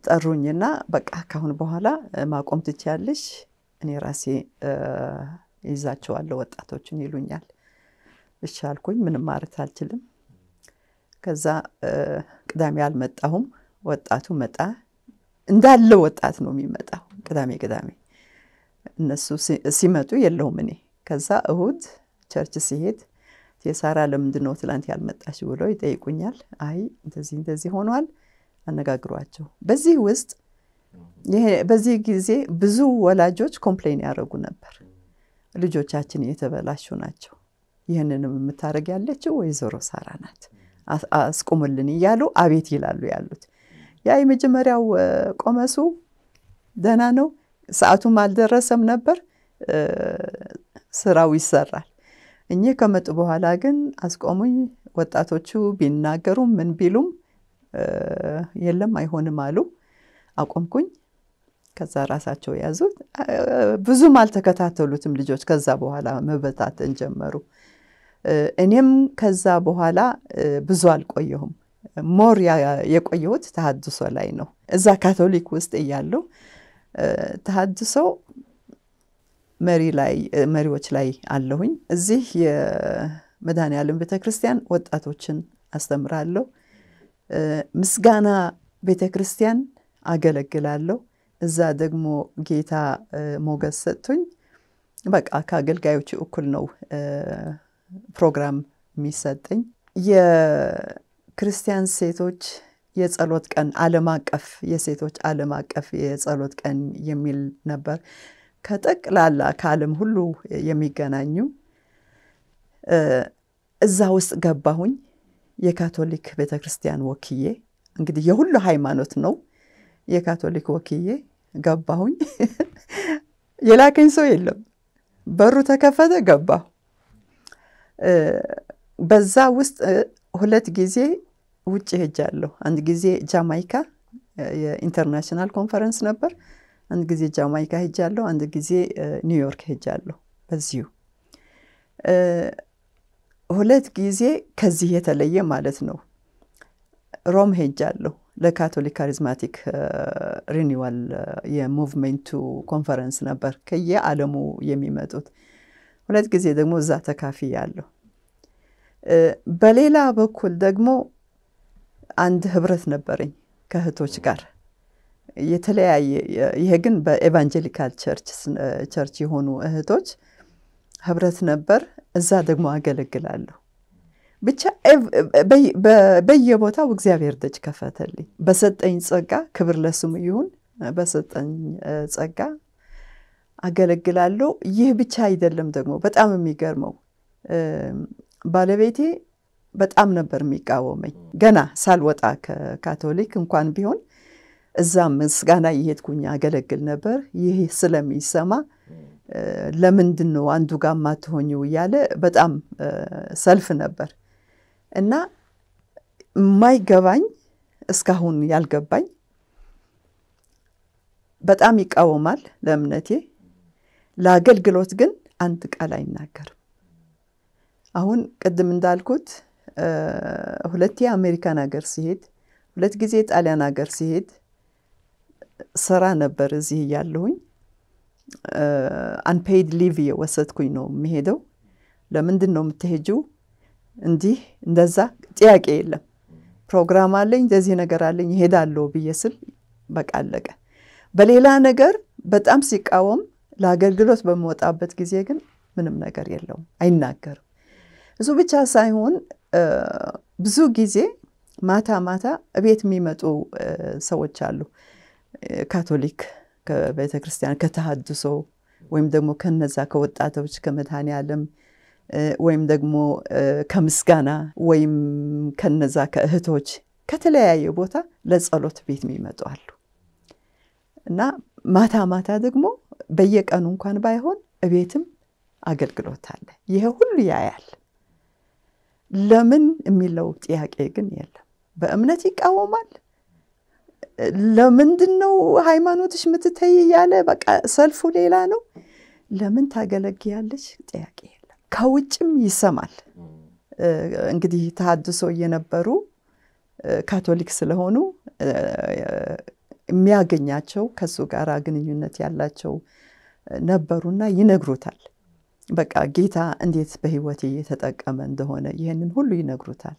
ጠሩኝና በቃ ካሁን በኋላ ማቆም ትችያለሽ፣ እኔ ራሴ ይዛቸዋለሁ ወጣቶችን ይሉኛል። እሺ አልኩኝ። ምንም ማለት አልችልም። ከዛ ቅዳሜ አልመጣሁም። ወጣቱ መጣ። እንዳለ ወጣት ነው የሚመጣው ቅዳሜ ቅዳሜ። እነሱ ሲመጡ የለውም እኔ። ከዛ እሁድ ቸርች ሲሄድ የሳራ ለምንድን ነው ትላንት ያልመጣሽ ብለው ይጠይቁኛል። አይ እንደዚህ እንደዚህ ሆኗል አነጋግሯቸው። በዚህ ውስጥ በዚህ ጊዜ ብዙ ወላጆች ኮምፕሌን ያደረጉ ነበር። ልጆቻችን የተበላሹ ናቸው፣ ይህንንም የምታደረግ ያለችው ወይዘሮ ሳራ ናት፣ አስቁምልን እያሉ አቤት ይላሉ ያሉት። ያ የመጀመሪያው ቆመሱ ደህና ነው፣ ሰዓቱም አልደረሰም ነበር፣ ስራው ይሰራል። እኚህ ከመጡ በኋላ ግን አስቆሙኝ። ወጣቶቹ ቢናገሩም ምን ቢሉም የለም አይሆንም አሉ። አቆምኩኝ። ከዛ ራሳቸው ያዙት። ብዙም አልተከታተሉትም ልጆች። ከዛ በኋላ መበታተን ጀመሩ። እኔም ከዛ በኋላ ብዙ አልቆየሁም። ሞር የቆየሁት ተሃድሶ ላይ ነው። እዛ ካቶሊክ ውስጥ እያለሁ ተሃድሶ መሪ ላይ መሪዎች ላይ አለሁኝ። እዚህ የመድኃኔዓለም ቤተክርስቲያን ወጣቶችን አስተምራለሁ። ምስጋና ቤተ ክርስቲያን አገለግላለሁ። እዛ ደግሞ ጌታ ሞገስ ሰጥቶኝ በቃ ከአገልጋዮች እኩል ነው ፕሮግራም የሚሰጠኝ። የክርስቲያን ሴቶች የጸሎት ቀን አለም አቀፍ የሴቶች አለም አቀፍ የጸሎት ቀን የሚል ነበር። ከጠቅላላ ከአለም ሁሉ የሚገናኙ እዛ ውስጥ ገባሁኝ። የካቶሊክ ቤተ ክርስቲያን ወክዬ እንግዲህ የሁሉ ሃይማኖት ነው። የካቶሊክ ወክዬ ገባሁኝ። የላከኝ ሰው የለም። በሩ ተከፈተ፣ ገባሁ። በዛ ውስጥ ሁለት ጊዜ ውጭ ሄጃለሁ። አንድ ጊዜ ጃማይካ የኢንተርናሽናል ኮንፈረንስ ነበር። አንድ ጊዜ ጃማይካ ሄጃለሁ። አንድ ጊዜ ኒውዮርክ ሄጃለሁ። በዚሁ ሁለት ጊዜ ከዚህ የተለየ ማለት ነው ሮም ሄጃለሁ ለካቶሊክ ካሪዝማቲክ ሪኒዋል የሙቭሜንቱ ኮንፈረንስ ነበር ከየአለሙ የሚመጡት ሁለት ጊዜ ደግሞ እዛ ተካፊ ያለሁ በሌላ በኩል ደግሞ አንድ ህብረት ነበረኝ ከእህቶች ጋር የተለያየ ይሄ ግን በኤቫንጀሊካል ቸርች የሆኑ እህቶች ህብረት ነበር እዛ ደግሞ አገለግላለሁ። ብቻ በየቦታው እግዚአብሔር ደጅ ከፈተልኝ። በሰጠኝ ጸጋ ክብር ለስሙ ይሁን። በሰጠኝ ጸጋ አገለግላለሁ። ይህ ብቻ አይደለም ደግሞ በጣም የሚገርመው ባለቤቴ በጣም ነበር የሚቃወመኝ። ገና ሳልወጣ ከካቶሊክ እንኳን ቢሆን እዛ ምስጋና እየሄድኩኝ አገለግል ነበር። ይህ ስለሚሰማ ለምንድን ነው አንዱ ጋር ማትሆኝው እያለ በጣም ሰልፍ ነበር እና የማይገባኝ እስካሁን ያልገባኝ በጣም ይቃወማል ለእምነቴ ለአገልግሎት ግን አንድ ቃል አይናገርም አሁን ቅድም እንዳልኩት ሁለቴ አሜሪካን ሀገር ሲሄድ ሁለት ጊዜ ጣሊያን ሀገር ሲሄድ ስራ ነበር እዚህ እያለሁኝ አንፔይድ ሊቭ የወሰድኩኝ ነው የሚሄደው ለምንድን ነው የምትሄጂው? እንዲህ እንደዛ ጥያቄ የለም። ፕሮግራም አለኝ፣ እንደዚህ ነገር አለኝ፣ ይሄዳለሁ ብዬ ስል በቃ አለቀ። በሌላ ነገር በጣም ሲቃወም፣ ለአገልግሎት በምወጣበት ጊዜ ግን ምንም ነገር የለውም፣ አይናገርም። እሱ ብቻ ሳይሆን ብዙ ጊዜ ማታ ማታ እቤት የሚመጡ ሰዎች አሉ ካቶሊክ ከቤተ ክርስቲያን ከተሃድሶ ወይም ደግሞ ከነዛ ከወጣቶች ከመድኃኔ ዓለም ወይም ደግሞ ከምስጋና ወይም ከነዛ ከእህቶች ከተለያየ ቦታ ለጸሎት ቤት የሚመጡ አሉ እና ማታ ማታ ደግሞ በየቀኑ እንኳን ባይሆን እቤትም አገልግሎት አለ። ይሄ ሁሉ ያያል። ለምን የሚለው ጥያቄ ግን የለም። በእምነት ይቃወማል፣ ለምንድን ነው ሃይማኖትሽ ምትተይ እያለ በቃ ሰልፉ ሌላ ነው። ለምን ታገለግያለች ጥያቄ የለም። ከውጭም ይሰማል። እንግዲህ ተሐድሶ እየነበሩ ካቶሊክ ስለሆኑ የሚያገኛቸው ከሱ ጋር ግንኙነት ያላቸው ነበሩና ይነግሩታል። በቃ ጌታ እንዴት በህይወት እየተጠቀመ እንደሆነ ይህንን ሁሉ ይነግሩታል።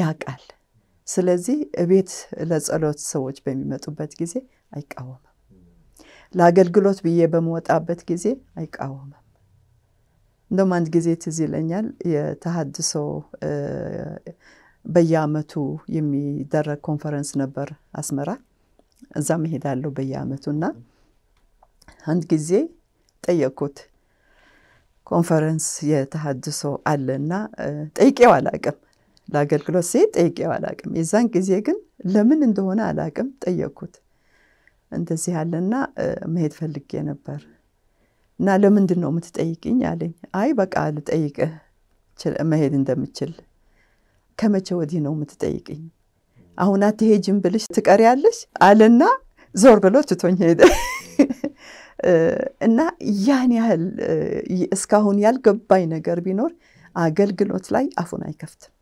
ያቃል ስለዚህ እቤት ለጸሎት ሰዎች በሚመጡበት ጊዜ አይቃወምም። ለአገልግሎት ብዬ በመወጣበት ጊዜ አይቃወምም። እንደውም አንድ ጊዜ ትዝ ይለኛል የተሃድሶ በየአመቱ የሚደረግ ኮንፈረንስ ነበር አስመራ። እዛ መሄዳለሁ በየአመቱ እና አንድ ጊዜ ጠየቅኩት ኮንፈረንስ የተሃድሶ አለ እና ጠይቄው አላቅም ለአገልግሎት ሴት ጠይቄው አላቅም። የዛን ጊዜ ግን ለምን እንደሆነ አላቅም ጠየቅኩት። እንደዚህ ያለና መሄድ ፈልጌ ነበር እና ለምንድን ነው የምትጠይቅኝ አለኝ። አይ በቃ ልጠይቅህ መሄድ እንደምችል። ከመቼ ወዲህ ነው የምትጠይቅኝ? አሁን አትሄጂም ብልሽ ትቀሪያለሽ አለና ዞር ብሎ ትቶኝ ሄደ። እና ያን ያህል እስካሁን ያልገባኝ ነገር ቢኖር አገልግሎት ላይ አፉን አይከፍትም።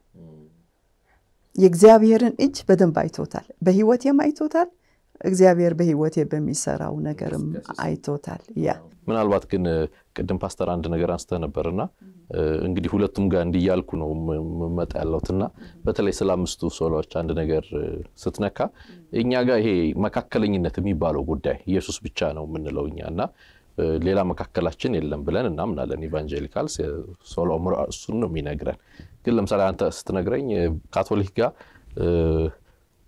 የእግዚአብሔርን እጅ በደንብ አይቶታል። በህይወቴም አይቶታል። እግዚአብሔር በህይወቴ በሚሰራው ነገርም አይቶታል። ያ ምናልባት ግን ቅድም ፓስተር አንድ ነገር አንስተ ነበርና እንግዲህ ሁለቱም ጋር እንዲያልኩ ነው መጣ ያለሁት በተለይ ስለ አምስቱ ሶሎዎች አንድ ነገር ስትነካ እኛ ጋር ይሄ መካከለኝነት የሚባለው ጉዳይ ኢየሱስ ብቻ ነው የምንለው እኛ እና ሌላ መካከላችን የለም ብለን እናምናለን። ኢቫንጀሊካል ሶሎ እሱን ነው የሚነግረን። ግን ለምሳሌ አንተ ስትነግረኝ ካቶሊክ ጋር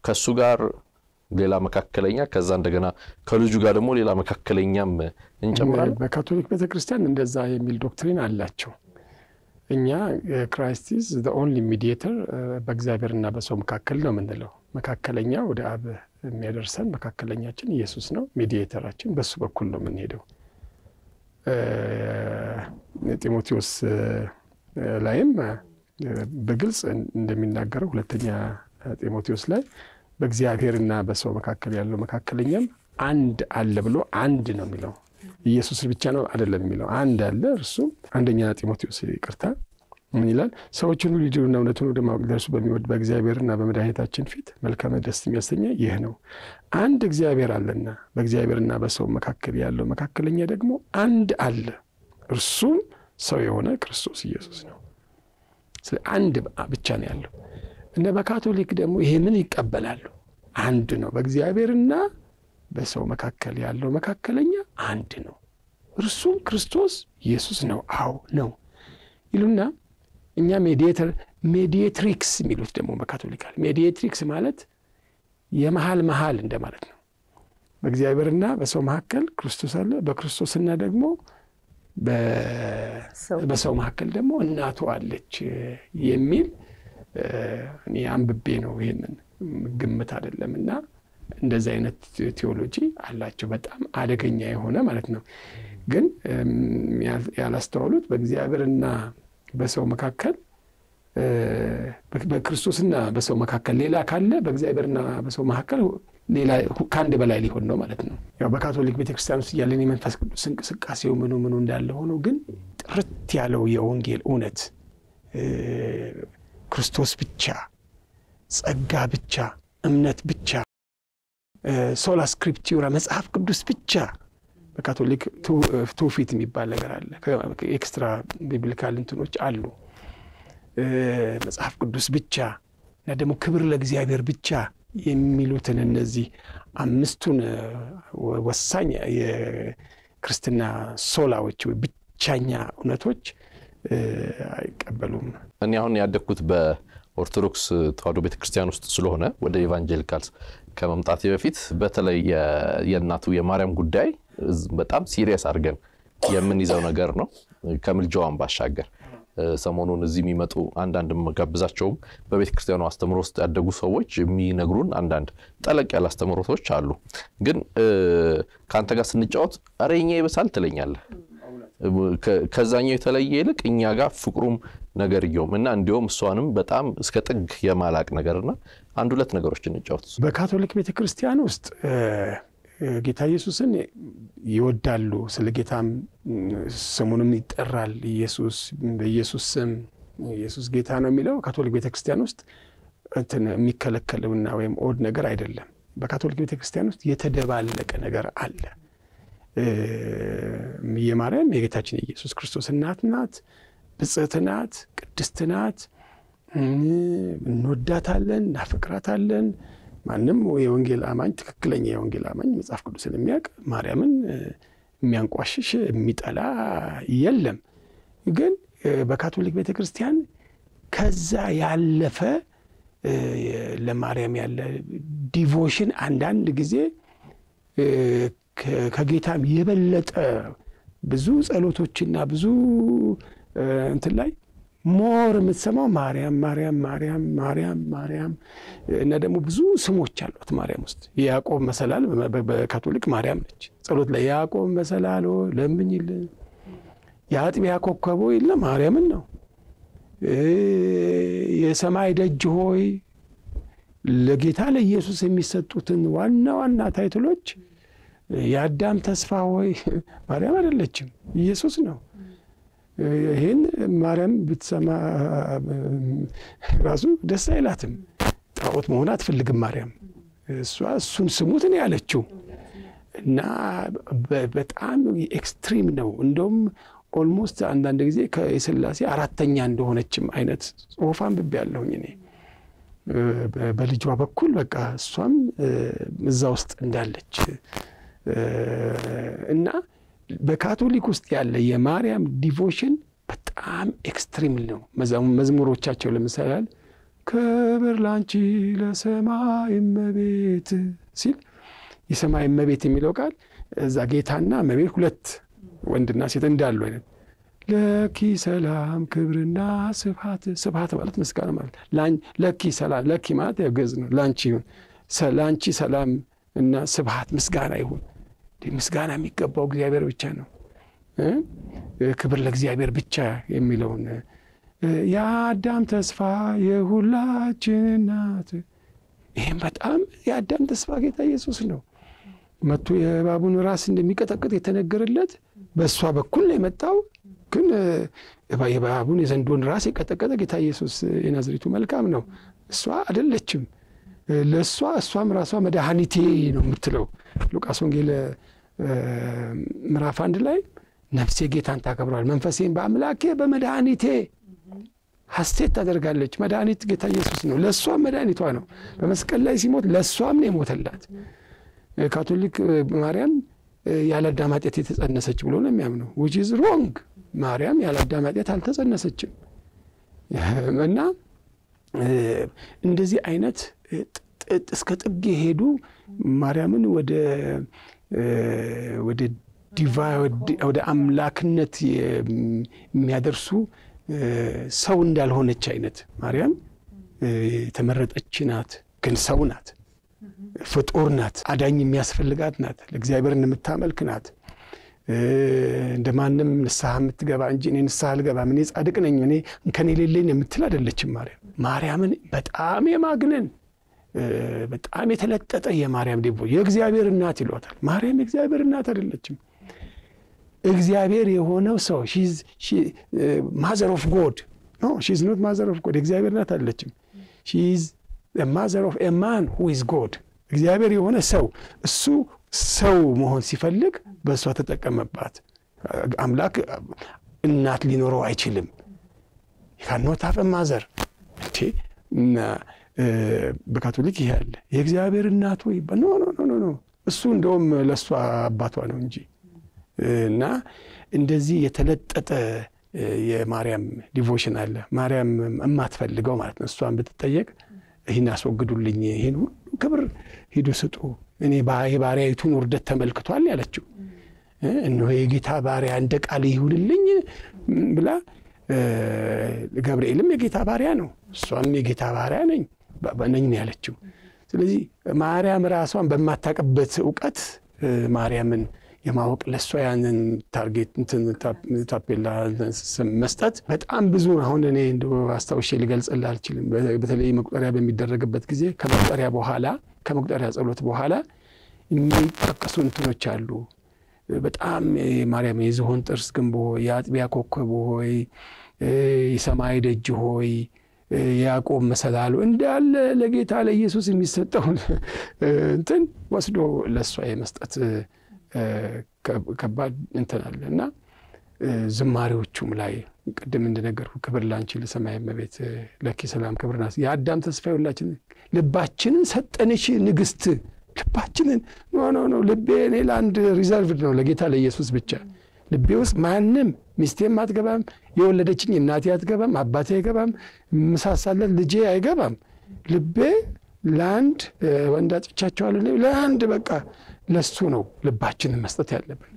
ከእሱ ጋር ሌላ መካከለኛ ከዛ እንደገና ከልጁ ጋር ደግሞ ሌላ መካከለኛም እንጨምራል። በካቶሊክ ቤተክርስቲያን እንደዛ የሚል ዶክትሪን አላቸው። እኛ ክራይስቲስ ኦንሊ ሚዲየተር በእግዚአብሔርና በሰው መካከል ነው የምንለው። መካከለኛ ወደ አብ የሚያደርሰን መካከለኛችን ኢየሱስ ነው። ሚዲየተራችን በሱ በኩል ነው የምንሄደው። ጢሞቴዎስ ላይም በግልጽ እንደሚናገረው ሁለተኛ ጢሞቴዎስ ላይ በእግዚአብሔርና በሰው መካከል ያለው መካከለኛም አንድ አለ ብሎ አንድ ነው የሚለው ኢየሱስ ብቻ ነው አይደለም የሚለው አንድ አለ። እርሱም አንደኛ ጢሞቴዎስ ይቅርታ ምን ይላል? ሰዎችን ሁሉ ሊድኑና ወደ ማወቅ ደርሱ በሚወድ በእግዚአብሔርና በመድኃኒታችን ፊት መልካም ደስ የሚያሰኘ ይህ ነው። አንድ እግዚአብሔር አለና በእግዚአብሔርና በሰው መካከል ያለው መካከለኛ ደግሞ አንድ አለ፣ እርሱም ሰው የሆነ ክርስቶስ ኢየሱስ ነው። ስለ አንድ ብቻ ነው ያለው እና በካቶሊክ ደግሞ ይህንን ይቀበላሉ። አንድ ነው፣ በእግዚአብሔርና በሰው መካከል ያለው መካከለኛ አንድ ነው፣ እርሱም ክርስቶስ ኢየሱስ ነው። አዎ ነው ይሉና እኛ ሜዲየተር ሜዲየትሪክስ የሚሉት ደግሞ በካቶሊካል ሜዲየትሪክስ ማለት የመሀል መሀል እንደማለት ነው። በእግዚአብሔርና በሰው መካከል ክርስቶስ አለ። በክርስቶስና ደግሞ በሰው መካከል ደግሞ እናቱ አለች የሚል እኔ አንብቤ ነው። ይህንን ግምት አደለም እና እንደዚህ አይነት ቴዎሎጂ አላቸው። በጣም አደገኛ የሆነ ማለት ነው። ግን ያላስተዋሉት በእግዚአብሔርና በሰው መካከል በክርስቶስና በሰው መካከል ሌላ ካለ በእግዚአብሔርና በሰው መካከል ሌላ ከአንድ በላይ ሊሆን ነው ማለት ነው። ያው በካቶሊክ ቤተክርስቲያን ውስጥ ያለን የመንፈስ ቅዱስ እንቅስቃሴው ምኑ ምኑ እንዳለ ሆኖ ግን ጥርት ያለው የወንጌል እውነት ክርስቶስ ብቻ፣ ጸጋ ብቻ፣ እምነት ብቻ፣ ሶላ ስክሪፕቲራ መጽሐፍ ቅዱስ ብቻ በካቶሊክ ትውፊት የሚባል ነገር አለ። ኤክስትራ ቢብሊካል እንትኖች አሉ። መጽሐፍ ቅዱስ ብቻ እና ደግሞ ክብር ለእግዚአብሔር ብቻ የሚሉትን እነዚህ አምስቱን ወሳኝ የክርስትና ሶላዎች ወይ ብቻኛ እውነቶች አይቀበሉም። እኔ አሁን ያደግኩት በኦርቶዶክስ ተዋሕዶ ቤተክርስቲያን ውስጥ ስለሆነ ወደ ኢቫንጀሊካልስ ከመምጣት በፊት በተለይ የእናቱ የማርያም ጉዳይ በጣም ሲሪየስ አድርገን የምንይዘው ነገር ነው። ከምልጃዋን ባሻገር ሰሞኑን እዚህ የሚመጡ አንዳንድ መጋብዛቸውም በቤተ ክርስቲያኑ አስተምሮ ውስጥ ያደጉ ሰዎች የሚነግሩን አንዳንድ ጠለቅ ያለ አስተምሮቶች አሉ። ግን ከአንተ ጋር ስንጫወት ኧረ ይበሳል ትለኛለህ። ከዛኛው የተለየ ይልቅ እኛ ጋር ፍቅሩም ነገርየውም እና እንዲሁም እሷንም በጣም እስከ ጥግ የማላቅ ነገርና አንድ ሁለት ነገሮችን እንጫወት። በካቶሊክ ቤተ ክርስቲያን ውስጥ ጌታ ኢየሱስን ይወዳሉ። ስለ ጌታም ስሙንም ይጠራል። ኢየሱስ በኢየሱስ ስም ኢየሱስ ጌታ ነው የሚለው ካቶሊክ ቤተ ክርስቲያን ውስጥ እንትን የሚከለከልና ወይም ኦድ ነገር አይደለም። በካቶሊክ ቤተ ክርስቲያን ውስጥ የተደባለቀ ነገር አለ። እምዬ ማርያም የጌታችን የኢየሱስ ክርስቶስ እናት ናት። ብጽዕት ናት፣ ቅድስት ናት፣ እንወዳታለን፣ እናፈቅራታለን። ማንም የወንጌል አማኝ ትክክለኛ የወንጌል አማኝ መጽሐፍ ቅዱስን የሚያውቅ ማርያምን የሚያንቋሽሽ የሚጠላ የለም። ግን በካቶሊክ ቤተ ክርስቲያን ከዛ ያለፈ ለማርያም ያለ ዲቮሽን አንዳንድ ጊዜ ከጌታም የበለጠ ብዙ ጸሎቶችና ብዙ እንትን ላይ ሞር የምትሰማው ማርያም ማርያም ማርያም ማርያም ማርያም እና ደግሞ ብዙ ስሞች አሏት። ማርያም ውስጥ የያዕቆብ መሰላል በካቶሊክ ማርያም ነች። ጸሎት ላይ የያዕቆብ መሰላል ለምኝልን፣ የአጥቢያ ኮከቦ ይለ ማርያምን ነው። የሰማይ ደጅ ሆይ ለጌታ ለኢየሱስ የሚሰጡትን ዋና ዋና ታይትሎች የአዳም ተስፋ ሆይ ማርያም አይደለችም፣ ኢየሱስ ነው። ይህን ማርያም ብትሰማ ራሱ ደስ አይላትም። ጣዖት መሆን አትፈልግም ማርያም። እሷ እሱን ስሙትን ያለችው። እና በጣም ኤክስትሪም ነው። እንደውም ኦልሞስት አንዳንድ ጊዜ የሥላሴ አራተኛ እንደሆነችም አይነት ጽሑፍ አንብቤ ያለሁኝ እኔ በልጇ በኩል በቃ እሷም እዛ ውስጥ እንዳለች እና በካቶሊክ ውስጥ ያለ የማርያም ዲቮሽን በጣም ኤክስትሪም ነው። መዝሙሮቻቸው ለምሳሌ ያህል ክብር ላንቺ ለሰማይ እመቤት ሲል የሰማይ እመቤት የሚለው ቃል እዛ ጌታና እመቤት ሁለት ወንድና ሴት እንዳሉ አይነት ለኪ ሰላም ክብርና ስፋት ስፋት ማለት ምስጋና ማለት ለኪ ሰላም ለኪ ማለት ያው ግዕዝ ነው። ላንቺ ይሁን ላንቺ ሰላም እና ስብሐት ምስጋና ይሁን ምስጋና የሚገባው እግዚአብሔር ብቻ ነው። ክብር ለእግዚአብሔር ብቻ የሚለውን የአዳም ተስፋ የሁላችን ይህም በጣም የአዳም ተስፋ ጌታ ኢየሱስ ነው። መቶ የእባቡን ራስ እንደሚቀጠቅጥ የተነገረለት በእሷ በኩል ነው የመጣው። ግን የእባቡን የዘንዶን ራስ የቀጠቀጠ ጌታ ኢየሱስ የናዝሬቱ መልካም ነው። እሷ አይደለችም። ለእሷ እሷም ራሷ መድኃኒቴ ነው የምትለው። ሉቃስ ወንጌል ምዕራፍ አንድ ላይ ነፍሴ ጌታን ታከብረዋል፣ መንፈሴን በአምላኬ በመድኃኒቴ ሀስቴት ታደርጋለች። መድኃኒት ጌታ ኢየሱስ ነው፣ ለእሷም መድኃኒቷ ነው። በመስቀል ላይ ሲሞት ለእሷም ነው የሞተላት። ካቶሊክ ማርያም ያለ አዳም የተጸነሰች ብሎ ነው የሚያምነው። ዊች ኢዝ ሮንግ። ማርያም ያለ አዳም አልተጸነሰችም እና እንደዚህ አይነት እስከ ጥግ የሄዱ ማርያምን ወደ ወደ ዲቫ ወደ አምላክነት የሚያደርሱ ሰው እንዳልሆነች አይነት ማርያም የተመረጠች ናት፣ ግን ሰው ናት፣ ፍጡር ናት፣ አዳኝ የሚያስፈልጋት ናት፣ ለእግዚአብሔር የምታመልክ ናት። እንደ ማንም ንስሐ የምትገባ እንጂ እኔ ንስሐ አልገባም፣ እኔ ጻድቅ ነኝ፣ እኔ እንከን የሌለኝ የምትል አይደለችም። ማርያም ማርያምን በጣም የማግነን በጣም የተለጠጠ የማርያም ዲቦ የእግዚአብሔር እናት ይሏታል። ማርያም የእግዚአብሔር እናት አይደለችም። እግዚአብሔር የሆነው ሰው ማዘር ኦፍ ጎድ ኖ ሺዝ ኖት ማዘር ኦፍ ጎድ የእግዚአብሔር እናት አለችም። ሺዝ ማዘር ኦፍ ማን ሁ ኢዝ ጎድ እግዚአብሔር የሆነ ሰው እሱ ሰው መሆን ሲፈልግ በእሷ ተጠቀመባት። አምላክ እናት ሊኖረው አይችልም። ካኖታፈ ማዘር እና በካቶሊክ ይሄ አለ። የእግዚአብሔር እናቱ ወይ ኖ ኖ ኖ እሱ እንደውም ለእሷ አባቷ ነው እንጂ እና እንደዚህ የተለጠጠ የማርያም ዲቮሽን አለ። ማርያም የማትፈልገው ማለት ነው። እሷን ብትጠየቅ ይህን አስወግዱልኝ፣ ይህን ሁሉ ክብር ሂዱ ስጡ፣ እኔ የባሪያይቱን ውርደት ተመልክቷል ያለችው እነሆ የጌታ ባሪያ እንደ ቃል ይሁንልኝ ብላ ገብርኤልም የጌታ ባሪያ ነው፣ እሷም የጌታ ባሪያ ነኝ ነኝ ነው ያለችው። ስለዚህ ማርያም ራሷን በማታውቅበት እውቀት ማርያምን የማወቅ ለእሷ ያንን ታርጌት ታፔላ መስጠት በጣም ብዙ አሁን እኔ አስታውሼ ልገልጽልህ አልችልም። በተለይ መቁጠሪያ በሚደረግበት ጊዜ ከመቁጠሪያ በኋላ ከመቁጠሪያ ጸሎት በኋላ የሚጠቀሱ እንትኖች አሉ። በጣም ማርያም የዝሆን ጥርስ ግንቦ፣ የአጥቢያ ኮከብ ሆይ፣ የሰማይ ደጅ ሆይ ያዕቆብ መሰላሉ እንዳለ ለጌታ ለኢየሱስ የሚሰጠውን እንትን ወስዶ ለእሷ የመስጠት ከባድ እንትን አለ እና ዝማሪዎቹም ላይ ቅድም እንደነገርኩ ክብር ላንቺ ለሰማይ መቤት ለኪ ሰላም ክብር ናት የአዳም ተስፋ ሁላችን ልባችንን ሰጠንሽ ንግስት ልባችንን ኖ ኖ ኖ ልቤ እኔ ለአንድ ሪዘርቭድ ነው ለጌታ ለኢየሱስ ብቻ ልቤ ውስጥ ማንም ሚስቴም አትገባም፣ የወለደችኝ እናቴ አትገባም፣ አባቴ አይገባም፣ ምሳሳለት ልጄ አይገባም። ልቤ ለአንድ ወንድ አጥቻቸዋለሁ፣ ለአንድ በቃ ለሱ ነው ልባችንን መስጠት ያለብን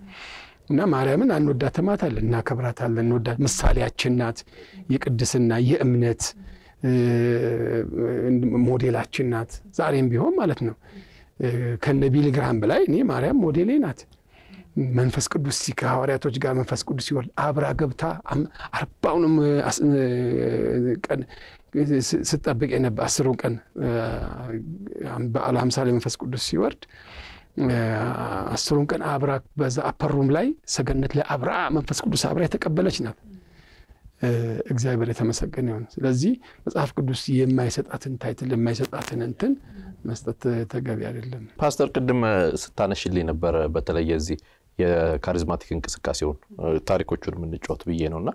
እና ማርያምን አንወዳትም አለን፣ እናከብራታለን፣ እንወዳ ምሳሌያችን ናት። የቅድስና የእምነት ሞዴላችን ናት። ዛሬም ቢሆን ማለት ነው ከነ ቢሊ በላይ እኔ ማርያም ሞዴሌ ናት። መንፈስ ቅዱስ ከሐዋርያቶች ጋር መንፈስ ቅዱስ ሲወርድ አብራ ገብታ አርባውንም ቀን ስጠብቅ የነበ አስሩን ቀን በዓለ ሃምሳ ላይ መንፈስ ቅዱስ ሲወርድ አስሩን ቀን አብራ በዛ አፐሩም ላይ ሰገነት ላይ አብራ መንፈስ ቅዱስ አብራ የተቀበለች ናት። እግዚአብሔር የተመሰገነ ይሁን። ስለዚህ መጽሐፍ ቅዱስ የማይሰጣትን ታይትል የማይሰጣትን እንትን መስጠት ተገቢ አይደለም። ፓስተር ቅድም ስታነሽልኝ ነበረ በተለየ እዚህ የካሪዝማቲክ እንቅስቃሴውን ታሪኮቹን የምንጫወት ብዬ ነው እና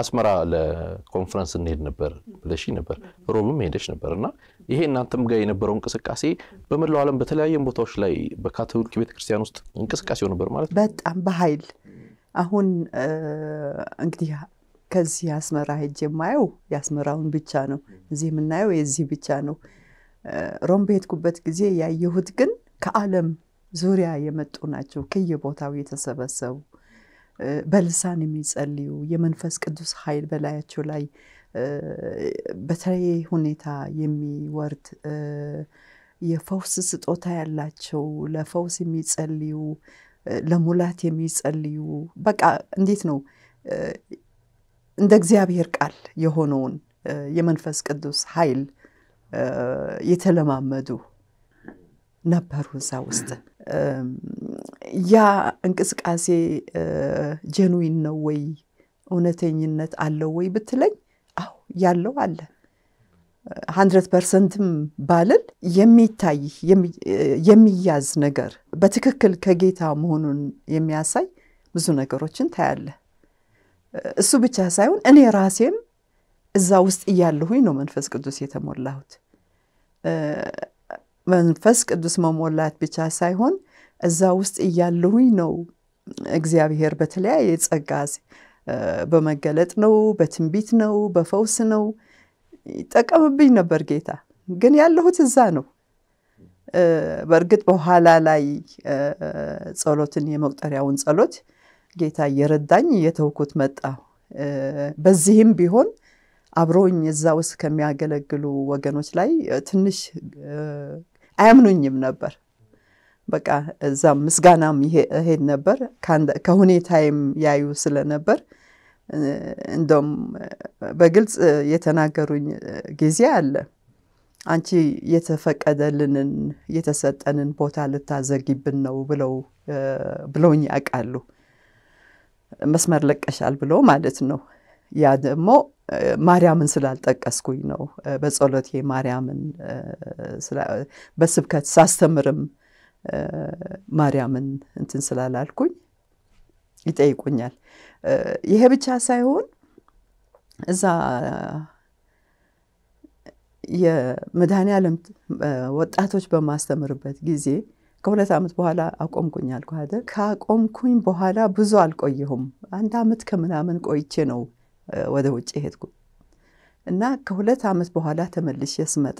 አስመራ ለኮንፈረንስ እንሄድ ነበር ብለሽ ነበር፣ ሮብም ሄደች ነበር እና ይሄ እናንተም ጋር የነበረው እንቅስቃሴ በመላው ዓለም በተለያየ ቦታዎች ላይ በካቶሊክ ቤተክርስቲያን ውስጥ እንቅስቃሴው ነበር ማለት ነው። በጣም በኃይል አሁን እንግዲህ ከዚህ አስመራ ሄጅ የማየው የአስመራውን ብቻ ነው። እዚህ የምናየው የዚህ ብቻ ነው። ሮም በሄድኩበት ጊዜ ያየሁት ግን ከዓለም ዙሪያ የመጡ ናቸው። ከየቦታው የተሰበሰቡ በልሳን የሚጸልዩ የመንፈስ ቅዱስ ኃይል በላያቸው ላይ በተለየ ሁኔታ የሚወርድ የፈውስ ስጦታ ያላቸው ለፈውስ የሚጸልዩ ለሙላት የሚጸልዩ በቃ እንዴት ነው እንደ እግዚአብሔር ቃል የሆነውን የመንፈስ ቅዱስ ኃይል የተለማመዱ ነበሩ እዛ ውስጥ። ያ እንቅስቃሴ ጀንዊን ነው ወይ እውነተኝነት አለው ወይ ብትለኝ አሁ ያለው አለ ሀንድረት ፐርሰንትም ባልል የሚታይ የሚያዝ ነገር በትክክል ከጌታ መሆኑን የሚያሳይ ብዙ ነገሮችን ታያለ እሱ ብቻ ሳይሆን እኔ ራሴም እዛ ውስጥ እያለሁኝ ነው መንፈስ ቅዱስ የተሞላሁት መንፈስ ቅዱስ መሞላት ብቻ ሳይሆን እዛ ውስጥ እያለሁኝ ነው እግዚአብሔር በተለያየ ጸጋ በመገለጥ ነው፣ በትንቢት ነው፣ በፈውስ ነው ይጠቀምብኝ ነበር ጌታ። ግን ያለሁት እዛ ነው። በእርግጥ በኋላ ላይ ጸሎትን የመቁጠሪያውን ጸሎት ጌታ እየረዳኝ እየተውኩት መጣ። በዚህም ቢሆን አብሮኝ እዛ ውስጥ ከሚያገለግሉ ወገኖች ላይ ትንሽ አያምኑኝም ነበር። በቃ እዛም ምስጋናም ሄድ ነበር። ከሁኔታይም ያዩ ስለነበር እንደም በግልጽ የተናገሩኝ ጊዜ አለ። አንቺ የተፈቀደልንን የተሰጠንን ቦታ ልታዘጊብን ነው ብለው ብለውኝ ያውቃሉ። መስመር ለቀሻል ብሎ ማለት ነው። ያ ደግሞ ማርያምን ስላልጠቀስኩኝ ነው። በጸሎቴ ማርያምን በስብከት ሳስተምርም ማርያምን እንትን ስላላልኩኝ ይጠይቁኛል። ይሄ ብቻ ሳይሆን እዛ የመድኃኔ ዓለም ወጣቶች በማስተምርበት ጊዜ ከሁለት ዓመት በኋላ አቆምኩኝ አልኩ አይደል? ካቆምኩኝ በኋላ ብዙ አልቆየሁም። አንድ ዓመት ከምናምን ቆይቼ ነው ወደ ውጭ ሄድኩ እና ከሁለት ዓመት በኋላ ተመልሼ ስመጣ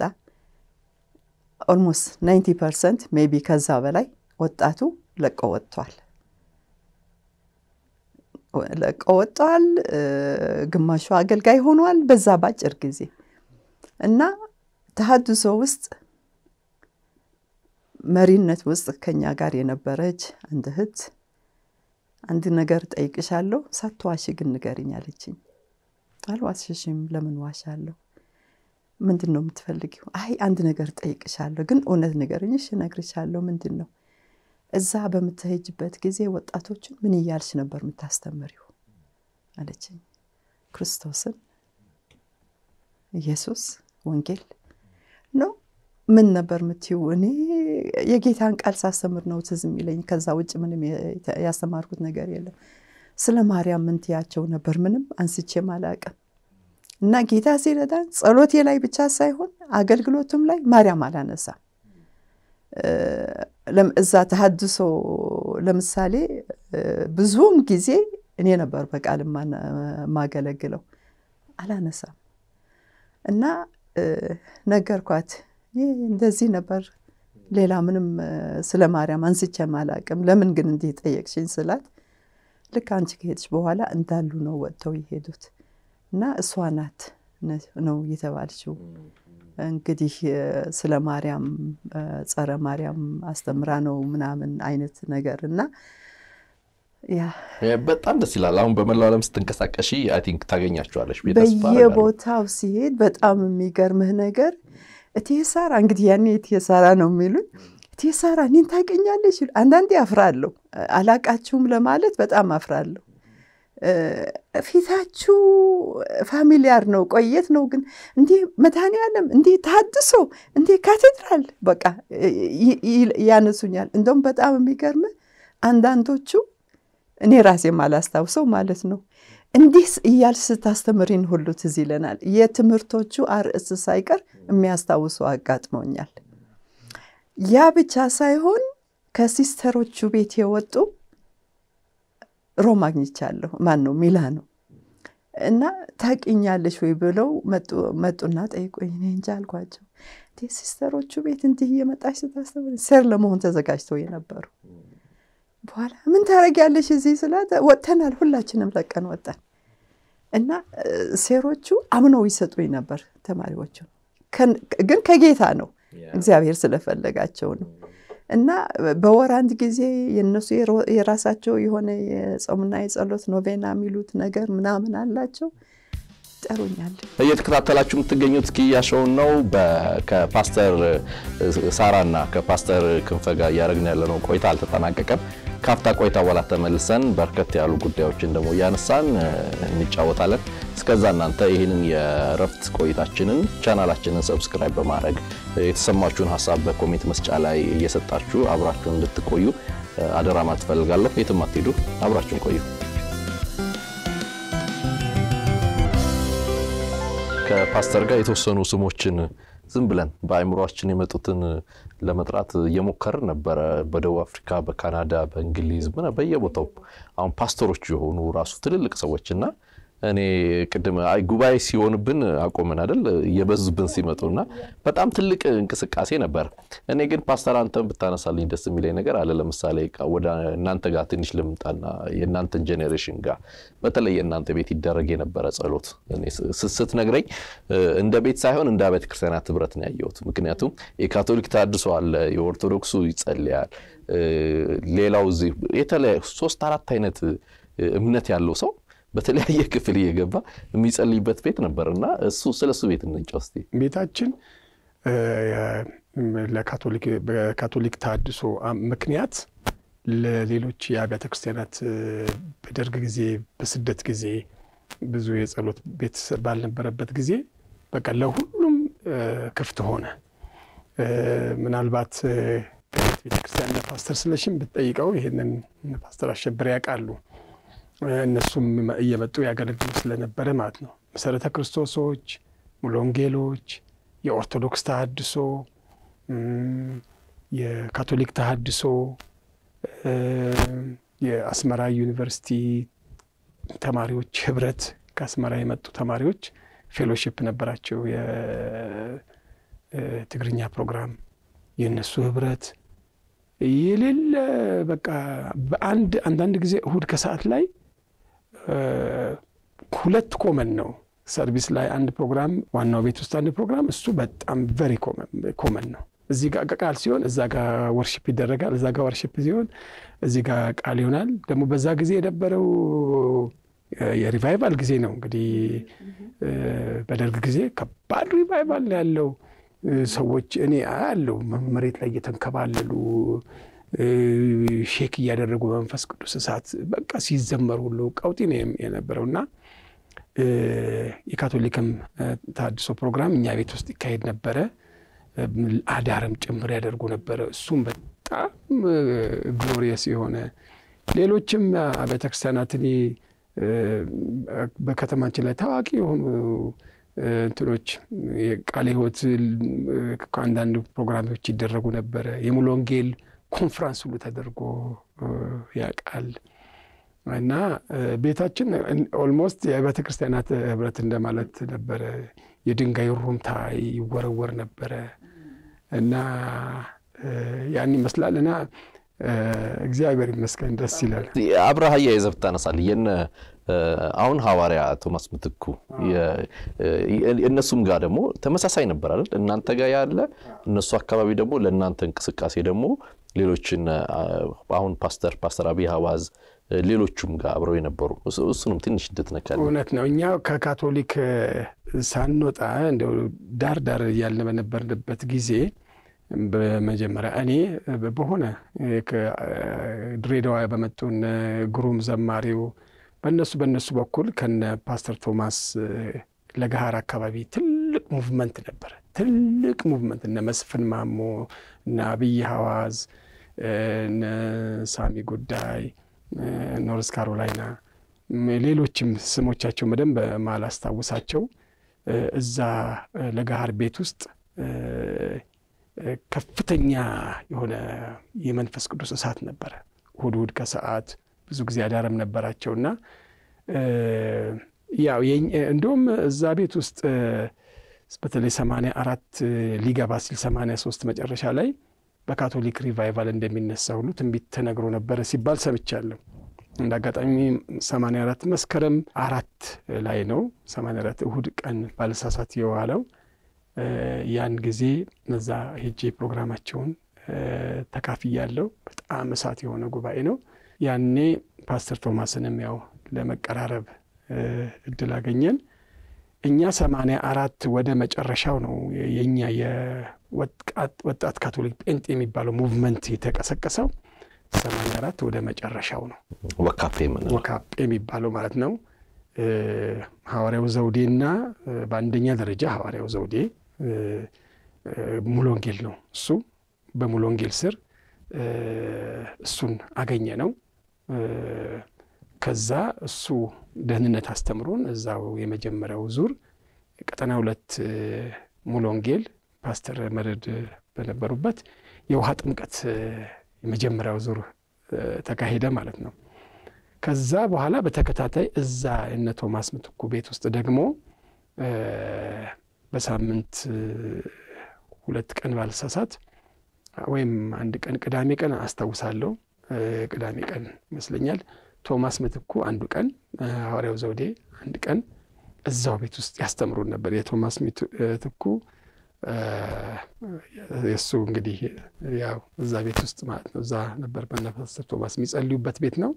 ኦልሞስት ናይንቲ ፐርሰንት ሜቢ ከዛ በላይ ወጣቱ ለቆ ወጥቷል ለቆ ወጥቷል። ግማሹ አገልጋይ ሆኗል በዛ ባጭር ጊዜ እና ተሀድሶ ውስጥ መሪነት ውስጥ ከኛ ጋር የነበረች አንድ እህት አንድ ነገር ጠይቅሻለሁ፣ ሳትዋሺ ግን አለችኝ። አልዋሸሽም። ለምን ዋሻለሁ? ምንድን ነው የምትፈልጊው? አይ አንድ ነገር ጠይቅሻለሁ፣ ግን እውነት ንገርኝ። እሺ እነግርሻለሁ። ምንድን ነው? እዛ በምትሄጅበት ጊዜ ወጣቶችን ምን እያልሽ ነበር የምታስተምሪው? አለችኝ። ክርስቶስን፣ ኢየሱስ፣ ወንጌል ነው ምን ነበር ምትው እኔ የጌታን ቃል ሳስተምር ነው ትዝ የሚለኝ። ከዛ ውጭ ምንም ያስተማርኩት ነገር የለም። ስለ ማርያም ምንትያቸው ነበር? ምንም አንስቼም አላቅም። እና ጌታ ሲረዳን ጸሎቴ ላይ ብቻ ሳይሆን አገልግሎቱም ላይ ማርያም አላነሳም። እዛ ተሀድሶ ለምሳሌ ብዙውን ጊዜ እኔ ነበር በቃል ማገለግለው አላነሳም። እና ነገርኳት እንደዚህ ነበር፣ ሌላ ምንም ስለ ማርያም አንስቼም አላቅም። ለምን ግን እንዲህ ጠየቅሽኝ ስላት ልክ አንቺ ከሄድች በኋላ እንዳሉ ነው ወጥተው የሄዱት እና እሷ ናት ነው የተባለችው። እንግዲህ ስለ ማርያም ጸረ ማርያም አስተምራ ነው ምናምን አይነት ነገር እና በጣም ደስ ይላል። አሁን በመላው ዓለም ስትንቀሳቀሺ አይ ቲንክ ታገኛቸዋለሽ። በየቦታው ሲሄድ በጣም የሚገርምህ ነገር እቴሳራ እንግዲህ ያኔ እቴሳራ ነው የሚሉኝ ቴሳራ እኔን ይሉ አንዳንዴ አፍራለሁ። አላቃችሁም ለማለት በጣም አፍራለሁ። ፊታችሁ ፋሚሊያር ነው፣ ቆየት ነው። ግን እንዲህ መድኒ ያለም እንዲህ ታድሶ፣ እንዲህ ካቴድራል በቃ ያነሱኛል። እንደውም በጣም የሚገርም አንዳንዶቹ እኔ ራሴ ማላስታውሰው ማለት ነው እንዲህ እያል ስታስተምሪን ሁሉ ትዝ ይለናል። የትምህርቶቹ አርእስ ሳይቀር የሚያስታውሰው አጋጥመውኛል። ያ ብቻ ሳይሆን ከሲስተሮቹ ቤት የወጡ ሮም አግኝቻለሁ። ማን ነው ሚላኖ እና ታውቂኛለሽ ወይ ብለው መጡና ጠይቆኝ፣ እኔ እንጃ አልኳቸው። ሲስተሮቹ ቤት እንዲህ እየመጣች ስታስብ ሰር ለመሆን ተዘጋጅተው የነበሩ በኋላ ምን ታደረጊያለሽ እዚህ ስላት ወጥተናል፣ ሁላችንም ለቀን ወጠን እና ሴሮቹ አምነው ይሰጡኝ ነበር ተማሪዎቹ፣ ግን ከጌታ ነው እግዚአብሔር ስለፈለጋቸው ነው። እና በወር አንድ ጊዜ የነሱ የራሳቸው የሆነ የጾምና የጸሎት ኖቬና የሚሉት ነገር ምናምን አላቸው። ጠሩኛል። እየተከታተላችሁ የምትገኙት ኪያ ነው። ከፓስተር ሳራና ከፓስተር ክንፈ ጋር እያደረግን ያለነው ቆይታ አልተጠናቀቀም። ካፍታ ቆይታ በኋላ ተመልሰን በርከት ያሉ ጉዳዮችን ደግሞ እያነሳን እንጫወታለን። እስከዛ እናንተ ይህንን የእረፍት ቆይታችንን ቻናላችንን ሰብስክራይብ በማድረግ የተሰማችሁን ሀሳብ በኮሜንት መስጫ ላይ እየሰጣችሁ አብራችሁን እንድትቆዩ አደራ ማለት እፈልጋለሁ። የትም አትሄዱ፣ አብራችሁን ቆዩ። ከፓስተር ጋር የተወሰኑ ስሞችን ዝም ብለን በአይምሮችን የመጡትን ለመጥራት እየሞከር ነበረ። በደቡብ አፍሪካ፣ በካናዳ፣ በእንግሊዝ በየቦታው አሁን ፓስተሮች የሆኑ ራሱ ትልልቅ ሰዎችና እኔ ቅድም አይ ጉባኤ ሲሆንብን አቆምን አይደል የበዙብን ሲመጡና በጣም ትልቅ እንቅስቃሴ ነበር። እኔ ግን ፓስተር አንተን ብታነሳልኝ ደስ የሚለኝ ነገር አለ። ለምሳሌ ወደ እናንተ ጋር ትንሽ ልምጣና የእናንተን ጄኔሬሽን ጋር በተለይ የእናንተ ቤት ይደረግ የነበረ ጸሎት ስትነግረኝ እንደ ቤት ሳይሆን እንደ ቤተ ክርስቲያናት ህብረት ነው ያየሁት። ምክንያቱም የካቶሊክ ታድሶ አለ፣ የኦርቶዶክሱ ይጸልያል፣ ሌላው እዚህ የተለያዩ ሶስት አራት አይነት እምነት ያለው ሰው በተለያየ ክፍል እየገባ የሚጸልይበት ቤት ነበር እና እሱ ስለ እሱ ቤት እንንጫ ውስጥ ቤታችን ለካቶሊክ ታድሶ ምክንያት ለሌሎች የአብያተ ክርስቲያናት በደርግ ጊዜ በስደት ጊዜ ብዙ የጸሎት ቤት ባልነበረበት ጊዜ በቃ ለሁሉም ክፍት ሆነ። ምናልባት ቤተክርስቲያን ለፓስተር ስለሽም ብትጠይቀው ይህንን ፓስተር አሸብር ያውቃሉ። እነሱም እየመጡ ያገለግሉ ስለነበረ ማለት ነው። መሰረተ ክርስቶሶች፣ ሙሉ ወንጌሎች፣ የኦርቶዶክስ ተሃድሶ፣ የካቶሊክ ተሃድሶ፣ የአስመራ ዩኒቨርሲቲ ተማሪዎች ህብረት ከአስመራ የመጡ ተማሪዎች ፌሎሽፕ ነበራቸው። የትግርኛ ፕሮግራም የእነሱ ህብረት የሌለ በቃ በአንድ አንዳንድ ጊዜ እሁድ ከሰዓት ላይ ሁለት ኮመን ነው ሰርቪስ ላይ አንድ ፕሮግራም፣ ዋናው ቤት ውስጥ አንድ ፕሮግራም። እሱ በጣም ቨሪ ኮመን ነው። እዚህ ጋር ቃል ሲሆን እዛ ጋር ወርሽፕ ይደረጋል። እዛ ጋር ወርሽፕ ሲሆን እዚህ ጋር ቃል ይሆናል። ደግሞ በዛ ጊዜ የነበረው የሪቫይቫል ጊዜ ነው። እንግዲህ በደርግ ጊዜ ከባድ ሪቫይቫል ያለው ሰዎች እኔ አያለው መሬት ላይ እየተንከባለሉ ሼክ እያደረጉ በመንፈስ ቅዱስ እሳት በቃ ሲዘመር ሁሉ ቀውጢ ነው የነበረው እና የካቶሊክም ታድሶ ፕሮግራም እኛ ቤት ውስጥ ይካሄድ ነበረ። አዳርም ጭምር ያደርጉ ነበረ። እሱም በጣም ግሎሪየስ የሆነ ሌሎችም ቤተክርስቲያናት በከተማችን ላይ ታዋቂ የሆኑ እንትኖች የቃለ ሕይወት አንዳንድ ፕሮግራሞች ይደረጉ ነበረ። የሙሉ ወንጌል ኮንፍራንስ ሁሉ ተደርጎ ያውቃል። እና ቤታችን ኦልሞስት የቤተ ክርስቲያናት ህብረት እንደማለት ነበረ። የድንጋይ ሩምታ ይወረወር ነበረ እና ያን ይመስላል እና እግዚአብሔር ይመስገን ደስ ይላል። አብረህ አያይዘህ ብታነሳለህ የነ አሁን ሐዋርያ ቶማስ ምትኩ እነሱም ጋር ደግሞ ተመሳሳይ ነበር አይደል? እናንተ ጋር ያለ እነሱ አካባቢ ደግሞ ለእናንተ እንቅስቃሴ ደግሞ ሌሎችን አሁን ፓስተር ፓስተር አብይ ሀዋዝ ሌሎቹም ጋር አብረው የነበሩ እሱንም ትንሽ እንድትነካል። እውነት ነው። እኛ ከካቶሊክ ሳንወጣ እንደ ዳር ዳር እያልን በነበርንበት ጊዜ በመጀመሪያ እኔ በሆነ ድሬዳዋ በመጡን ግሩም ዘማሪው በእነሱ በእነሱ በኩል ከነ ፓስተር ቶማስ ለገሃር አካባቢ ትልቅ ሙቭመንት ነበረ። ትልቅ ሙቭመንት እነ መስፍን ማሞ እነ አብይ ሐዋዝ እነ ሳሚ ጉዳይ ኖርስ ካሮላይና ሌሎችም ስሞቻቸው በደንብ ማላስታውሳቸው እዛ ለገሃር ቤት ውስጥ ከፍተኛ የሆነ የመንፈስ ቅዱስ እሳት ነበረ። እሁድ እሁድ ከሰዓት ብዙ ጊዜ አዳረም ነበራቸውና ያው እንዲሁም እዛ ቤት ውስጥ በተለይ ሰማንያ አራት ሊገባ ሲል ሰማንያ ሶስት መጨረሻ ላይ በካቶሊክ ሪቫይቫል እንደሚነሳ ሁሉ ትንቢት ተነግሮ ነበረ ሲባል ሰምቻለሁ። እንደ አጋጣሚ 84 መስከረም አራት ላይ ነው 84 እሁድ ቀን ባለሳሳት የዋለው ያን ጊዜ እዛ ሄጄ ፕሮግራማቸውን ተካፍያለሁ። በጣም እሳት የሆነ ጉባኤ ነው። ያኔ ፓስተር ቶማስንም ያው ለመቀራረብ እድል አገኘን። እኛ ሰማንያ አራት ወደ መጨረሻው ነው የእኛ የወጣት ካቶሊክ ጴንጤ የሚባለው ሙቭመንት የተቀሰቀሰው ሰማንያ አራት ወደ መጨረሻው ነው። ወካፔ የሚባለው ማለት ነው። ሐዋርያው ዘውዴና በአንደኛ ደረጃ ሐዋርያው ዘውዴ ሙሉ ወንጌል ነው እሱ። በሙሉ ወንጌል ስር እሱን አገኘ ነው። ከዛ እሱ ደህንነት አስተምሮን እዛው የመጀመሪያው ዙር ቀጠና ሁለት ሙሉ ወንጌል ፓስተር መረድ በነበሩበት የውሃ ጥምቀት የመጀመሪያው ዙር ተካሄደ ማለት ነው። ከዛ በኋላ በተከታታይ እዛ እነ ቶማስ ምትኩ ቤት ውስጥ ደግሞ በሳምንት ሁለት ቀን ባልሳሳት ወይም አንድ ቀን ቅዳሜ ቀን አስታውሳለሁ ቅዳሜ ቀን ይመስለኛል። ቶማስ ምትኩ አንዱ ቀን፣ ሐዋርያው ዘውዴ አንድ ቀን እዛው ቤት ውስጥ ያስተምሩን ነበር። የቶማስ ምትኩ የእሱ እንግዲህ ያው እዛ ቤት ውስጥ ማለት ነው። እዛ ነበር በነፍሰ ቶማስ የሚጸልዩበት ቤት ነው።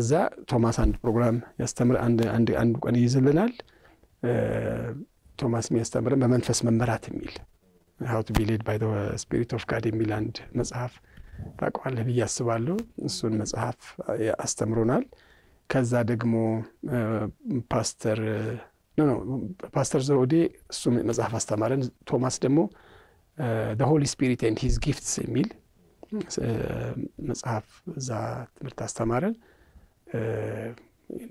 እዛ ቶማስ አንድ ፕሮግራም ያስተምር አንዱ ቀን ይይዝልናል። ቶማስ የሚያስተምረን በመንፈስ መመራት የሚል ሀው ቱ ቢ ሌድ ባይ ስፒሪት ኦፍ ጋድ የሚል አንድ መጽሐፍ ታውቀዋለህ ብዬ አስባለሁ። እሱን መጽሐፍ አስተምሮናል። ከዛ ደግሞ ፓስተር ኖ ፓስተር ዘውዴ እሱ መጽሐፍ አስተማረን። ቶማስ ደግሞ ደ ሆሊ ስፒሪት ኤንድ ሂዝ ጊፍትስ የሚል መጽሐፍ እዛ ትምህርት አስተማረን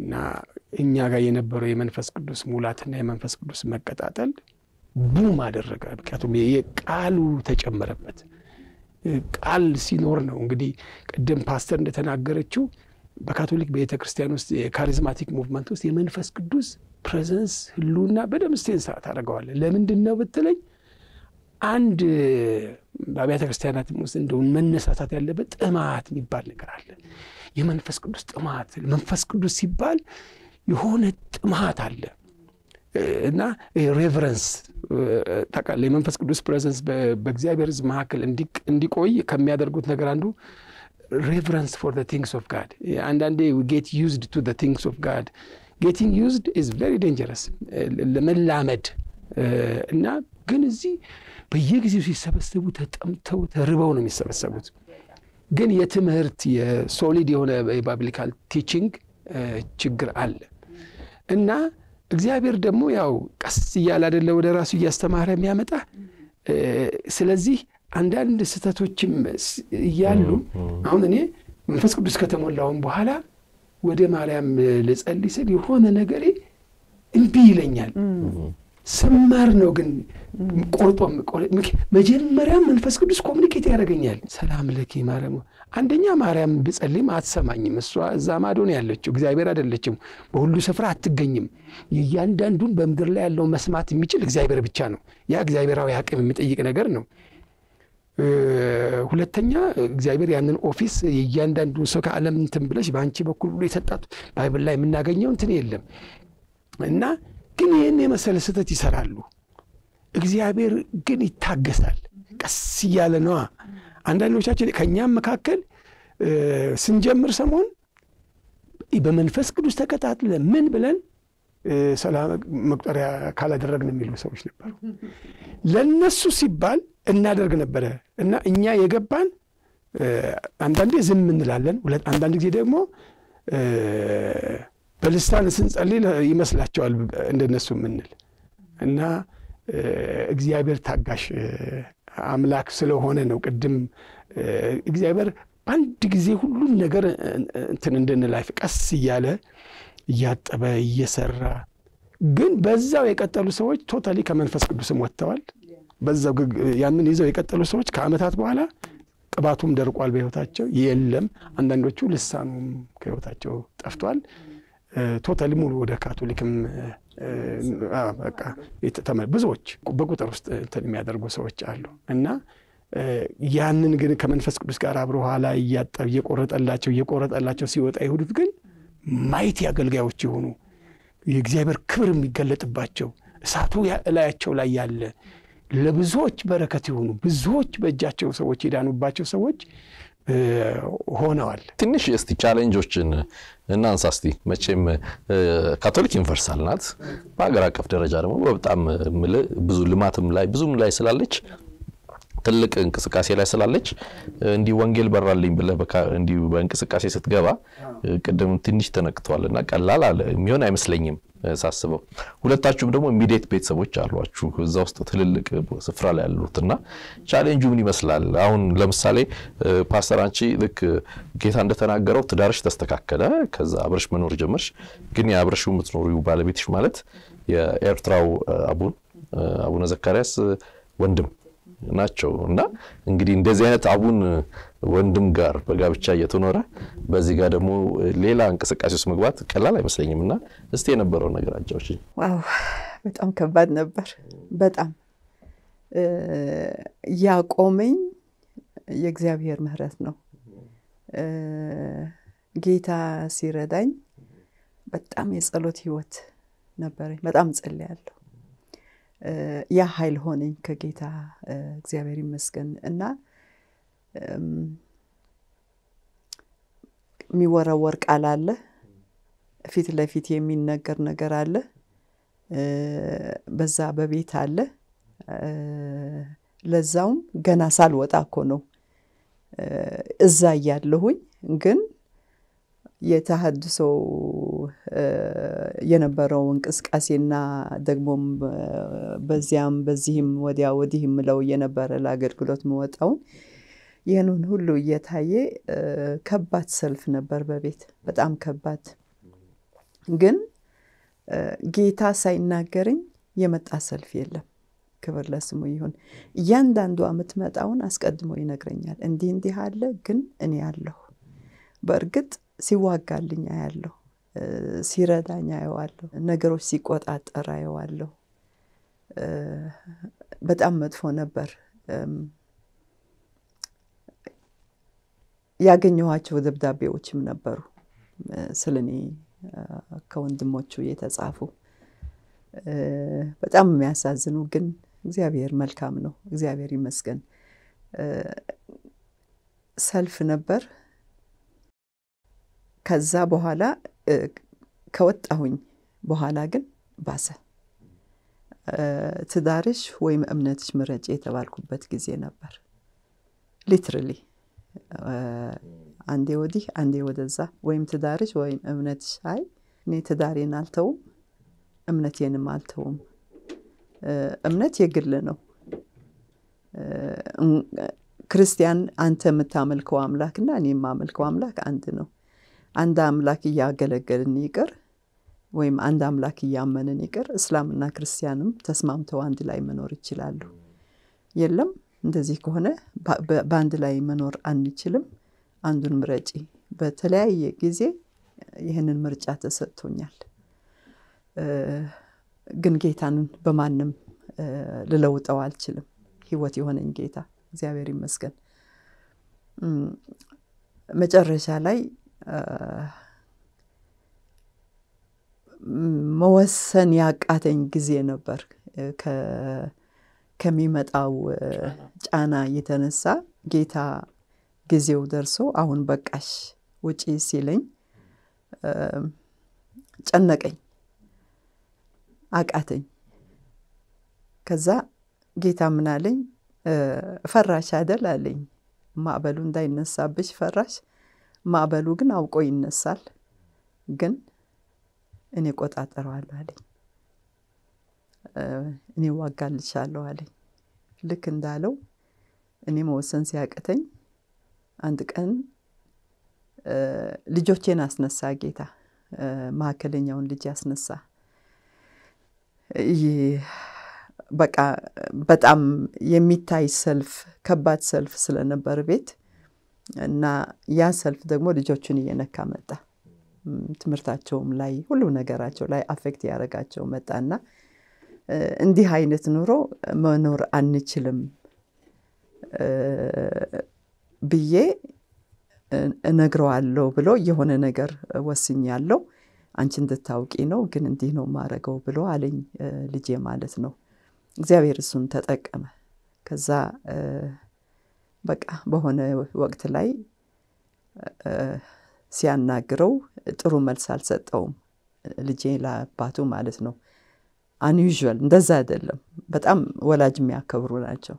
እና እኛ ጋር የነበረው የመንፈስ ቅዱስ ሙላትና የመንፈስ ቅዱስ መቀጣጠል ቡም አደረገ። ምክንያቱም ቃሉ ተጨመረበት። ቃል ሲኖር ነው እንግዲህ ቅድም ፓስተር እንደተናገረችው በካቶሊክ ቤተ ክርስቲያን ውስጥ የካሪዝማቲክ ሙቭመንት ውስጥ የመንፈስ ቅዱስ ፕሬዘንስ ህሉና በደምብ ስቴን ሰዓት አደርገዋለን። ለምንድን ነው ብትለኝ አንድ በአብያተ ክርስቲያናት ውስጥ እንደው መነሳሳት ያለበት ጥማት የሚባል ነገር አለ። የመንፈስ ቅዱስ ጥማት መንፈስ ቅዱስ ሲባል የሆነ ጥማት አለ እና ሬቨረንስ ታውቃለህ፣ የመንፈስ ቅዱስ ፕሬዘንስ በእግዚአብሔር ሕዝብ መካከል እንዲቆይ ከሚያደርጉት ነገር አንዱ ሬቨረንስ ፎር ቲንግስ ኦፍ ጋድ። አንዳንዴ ጌት ዩዝድ ቱ ቲንግስ ኦፍ ጋድ። ጌቲንግ ዩዝድ ኢዝ ቨሪ ዴንጀረስ ለመላመድ እና ግን እዚህ በየጊዜው ሲሰበሰቡ ተጠምተው ተርበው ነው የሚሰበሰቡት። ግን የትምህርት የሶሊድ የሆነ የባብሊካል ቲችንግ ችግር አለ እና እግዚአብሔር ደግሞ ያው ቀስ እያለ አደለ ወደ ራሱ እያስተማረ የሚያመጣ ስለዚህ አንዳንድ ስህተቶችም እያሉ አሁን እኔ መንፈስ ቅዱስ ከተሞላውን በኋላ ወደ ማርያም ልጸልይ ስል የሆነ ነገሬ እምቢ ይለኛል ስማር ነው ግን ቆርጦ መጀመሪያ መንፈስ ቅዱስ ኮሚኒኬት ያደርገኛል። ሰላም ለኪ ማርያም። አንደኛ ማርያም ብጸልይም አትሰማኝም። እሷ እዛ ማዶን ያለችው፣ እግዚአብሔር አይደለችም። በሁሉ ስፍራ አትገኝም። እያንዳንዱን በምድር ላይ ያለው መስማት የሚችል እግዚአብሔር ብቻ ነው። ያ እግዚአብሔራዊ አቅም የሚጠይቅ ነገር ነው። ሁለተኛ እግዚአብሔር ያንን ኦፊስ የእያንዳንዱ ሰው ከዓለም እንትን ብለሽ በአንቺ በኩል ብሎ የሰጣት ባይብል ላይ የምናገኘው እንትን የለም እና ግን ይህን የመሰለ ስህተት ይሰራሉ። እግዚአብሔር ግን ይታገሳል። ቀስ እያለ ነዋ። አንዳንዶቻችን ከእኛም መካከል ስንጀምር ሰሞን በመንፈስ ቅዱስ ተቀጣጥለ ምን ብለን ሰላም መቁጠሪያ ካላደረግን የሚሉ ሰዎች ነበሩ። ለእነሱ ሲባል እናደርግ ነበረ እና እኛ የገባን አንዳንዴ ዝም እንላለን፣ አንዳንድ ጊዜ ደግሞ በልሳን ስንጸልይ ይመስላቸዋል እንደነሱ የምንል እና እግዚአብሔር ታጋሽ አምላክ ስለሆነ ነው። ቅድም እግዚአብሔር በአንድ ጊዜ ሁሉን ነገር እንትን እንድንላይፍ ቀስ እያለ እያጠበ እየሰራ ግን በዛው የቀጠሉ ሰዎች ቶታሊ ከመንፈስ ቅዱስም ወጥተዋል። በዛው ያንን ይዘው የቀጠሉ ሰዎች ከአመታት በኋላ ቅባቱም ደርቋል፣ በህይወታቸው የለም። አንዳንዶቹ ልሳኑም ከህይወታቸው ጠፍቷል። ቶታሊ ሙሉ ወደ ካቶሊክም በቃ ብዙዎች በቁጥር ውስጥ እንትን የሚያደርጉ ሰዎች አሉ እና ያንን ግን ከመንፈስ ቅዱስ ጋር አብሮ ኋላ እየቆረጠላቸው እየቆረጠላቸው ሲወጣ ይሁዱት ግን ማየት የአገልጋዮች የሆኑ የእግዚአብሔር ክብር የሚገለጥባቸው እሳቱ እላያቸው ላይ ያለ ለብዙዎች በረከት የሆኑ ብዙዎች በእጃቸው ሰዎች የዳኑባቸው ሰዎች ሆነዋል። ትንሽ እስቲ ቻሌንጆችን እናንሳ እስቲ። መቼም ካቶሊክ ዩኒቨርሳል ናት፣ በሀገር አቀፍ ደረጃ ደግሞ በጣም ብዙ ልማትም ላይ ብዙም ላይ ስላለች ትልቅ እንቅስቃሴ ላይ ስላለች እንዲህ ወንጌል በራልኝ ብለህ እንዲህ በእንቅስቃሴ ስትገባ ቅድም ትንሽ ተነቅተዋል እና ቀላል አለ የሚሆን አይመስለኝም። ሳስበው ሁለታችሁም ደግሞ ኢሚዲየት ቤተሰቦች አሏችሁ እዛ ውስጥ ትልልቅ ስፍራ ላይ ያሉትና ቻሌንጁ ምን ይመስላል? አሁን ለምሳሌ ፓስተር አንቺ ልክ ጌታ እንደተናገረው ትዳርሽ ተስተካከለ፣ ከዛ አብረሽ መኖር ጀመርሽ። ግን የአብረሽ የምትኖሩ ባለቤትሽ ማለት የኤርትራው አቡን አቡነ ዘካርያስ ወንድም ናቸው እና እንግዲህ እንደዚህ አይነት አቡን ወንድም ጋር በጋብቻ እየተኖረ በዚህ ጋር ደግሞ ሌላ እንቅስቃሴ ውስጥ መግባት ቀላል አይመስለኝም እና እስቲ የነበረው ነገር አጫዎች። ዋው በጣም ከባድ ነበር። በጣም ያቆመኝ የእግዚአብሔር ምሕረት ነው። ጌታ ሲረዳኝ በጣም የጸሎት ህይወት ነበረኝ። በጣም ጸልያለሁ። ያ ኃይል ሆነኝ ከጌታ እግዚአብሔር ይመስገን እና የሚወረወር ቃል አለ ፊት ለፊት የሚነገር ነገር አለ በዛ በቤት አለ ለዛውም ገና ሳልወጣ እኮ ነው እዛ እያለሁኝ ግን የተሀድሶ የነበረው እንቅስቃሴና ደግሞም በዚያም በዚህም ወዲያ ወዲህ ምለው የነበረ ለአገልግሎት መወጣውን ይህንን ሁሉ እየታየ ከባድ ሰልፍ ነበር በቤት በጣም ከባድ ግን ጌታ ሳይናገርኝ የመጣ ሰልፍ የለም ክብር ለስሙ ይሁን እያንዳንዱ የምትመጣውን አስቀድሞ ይነግረኛል እንዲህ እንዲህ አለ ግን እኔ አለሁ በእርግጥ ሲዋጋልኝ አያለሁ ሲረዳኝ አየዋለሁ ነገሮች ሲቆጣጠር አየዋለሁ በጣም መጥፎ ነበር ያገኘኋቸው ደብዳቤዎችም ነበሩ ስለ እኔ ከወንድሞቹ የተጻፉ በጣም የሚያሳዝኑ ግን እግዚአብሔር መልካም ነው። እግዚአብሔር ይመስገን። ሰልፍ ነበር። ከዛ በኋላ ከወጣሁኝ በኋላ ግን ባሰ። ትዳርሽ ወይም እምነትሽ ምረጭ የተባልኩበት ጊዜ ነበር ሊትራሊ አንዴ ወዲህ አንዴ ወደዛ ወይም ትዳርሽ ወይም እምነትሽ አይ እኔ ትዳሬን አልተውም እምነቴንም አልተውም እምነት የግል ነው ክርስቲያን አንተ የምታመልከው አምላክና እኔ የማመልከው አምላክ አንድ ነው አንድ አምላክ እያገለገልን ይቅር ወይም አንድ አምላክ እያመንን ይቅር እስላምና ክርስቲያንም ተስማምተው አንድ ላይ መኖር ይችላሉ የለም እንደዚህ ከሆነ በአንድ ላይ መኖር አንችልም፣ አንዱን ምረጪ። በተለያየ ጊዜ ይህንን ምርጫ ተሰጥቶኛል፣ ግን ጌታንን በማንም ልለውጠው አልችልም። ህይወት የሆነኝ ጌታ እግዚአብሔር ይመስገን። መጨረሻ ላይ መወሰን ያቃተኝ ጊዜ ነበር። ከሚመጣው ጫና የተነሳ ጌታ ጊዜው ደርሶ አሁን በቃሽ ውጪ ሲለኝ ጨነቀኝ፣ አቃተኝ። ከዛ ጌታ ምናለኝ ፈራሽ አደል አለኝ። ማዕበሉ እንዳይነሳብሽ ፈራሽ። ማዕበሉ ግን አውቆ ይነሳል፣ ግን እኔ ቆጣጠረዋል አለኝ። እኔ ዋጋልሻለሁ አለኝ። ልክ እንዳለው እኔ መወሰን ሲያቅተኝ አንድ ቀን ልጆቼን አስነሳ ጌታ። ማዕከለኛውን ልጅ ያስነሳ። በቃ በጣም የሚታይ ሰልፍ፣ ከባድ ሰልፍ ስለነበር ቤት እና ያ ሰልፍ ደግሞ ልጆቹን እየነካ መጣ። ትምህርታቸውም ላይ ሁሉ ነገራቸው ላይ አፌክት ያደረጋቸው መጣና እንዲህ አይነት ኑሮ መኖር አንችልም ብዬ እነግረዋለሁ ብሎ የሆነ ነገር ወስኛለሁ። አንቺ እንድታውቂ ነው፣ ግን እንዲህ ነው ማረገው ብሎ አለኝ ልጄ ማለት ነው። እግዚአብሔር እሱን ተጠቀመ። ከዛ በቃ በሆነ ወቅት ላይ ሲያናግረው ጥሩ መልስ አልሰጠውም ልጄ ለአባቱ ማለት ነው። አንዩል እንደዛ አይደለም በጣም ወላጅ የሚያከብሩ ናቸው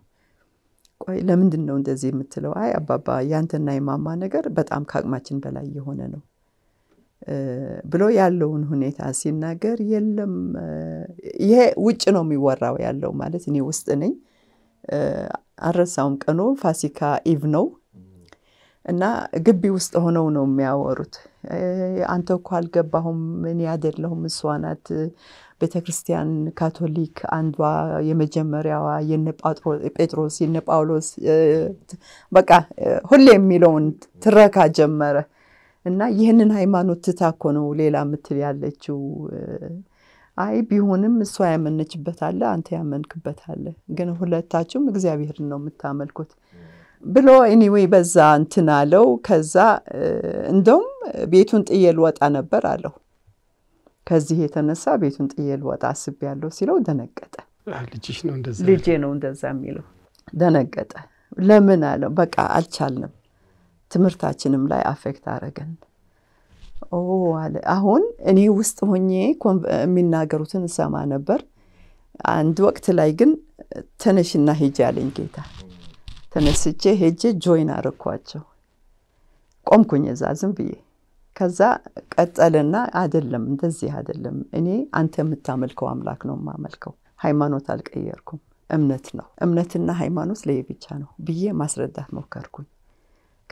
ቆይ ለምንድን ነው እንደዚህ የምትለው አይ አባባ ያንተና የማማ ነገር በጣም ከአቅማችን በላይ የሆነ ነው ብሎ ያለውን ሁኔታ ሲናገር የለም ይሄ ውጭ ነው የሚወራው ያለው ማለት እኔ ውስጥ ነኝ አረሳውም ቀኖ ፋሲካ ኢቭ ነው እና ግቢ ውስጥ ሆነው ነው የሚያወሩት አንተ እኮ አልገባሁም እኔ አይደለሁም እሷ ናት ቤተክርስቲያን ካቶሊክ አንዷ የመጀመሪያዋ የነ ጴጥሮስ የነ ጳውሎስ በቃ ሁሌ የሚለውን ትረካ ጀመረ እና ይህንን ሃይማኖት ትታኮ ነው ሌላ ምትል ያለችው። አይ ቢሆንም እሷ ያመነችበት አለ፣ አንተ ያመንክበት አለ፣ ግን ሁለታችሁም እግዚአብሔርን ነው የምታመልኩት ብሎ ኤኒዌይ በዛ እንትን አለው። ከዛ እንደውም ቤቱን ጥዬ ልወጣ ነበር አለው ከዚህ የተነሳ ቤቱን ጥዬ ልወጣ ያለው ሲለው ደነገጠ። ነው እንደዛ ልጄ ነው እንደዛ የሚለው ደነገጠ። ለምን አለው። በቃ አልቻልንም። ትምህርታችንም ላይ አፌክት አረገን። አለ አሁን እኔ ውስጥ ሆኜ የሚናገሩትን እሰማ ነበር። አንድ ወቅት ላይ ግን ተነሽና ሄጅ አለኝ ጌታ። ተነስቼ ሄጄ ጆይን አረኳቸው። ቆምኩኝ እዛ ዝም ብዬ ከዛ ቀጠልና አይደለም እንደዚህ አይደለም፣ እኔ አንተ የምታመልከው አምላክ ነው የማመልከው፣ ሃይማኖት አልቀየርኩም፣ እምነት ነው እምነትና ሃይማኖት ብቻ ነው ብዬ ማስረዳት ሞከርኩኝ።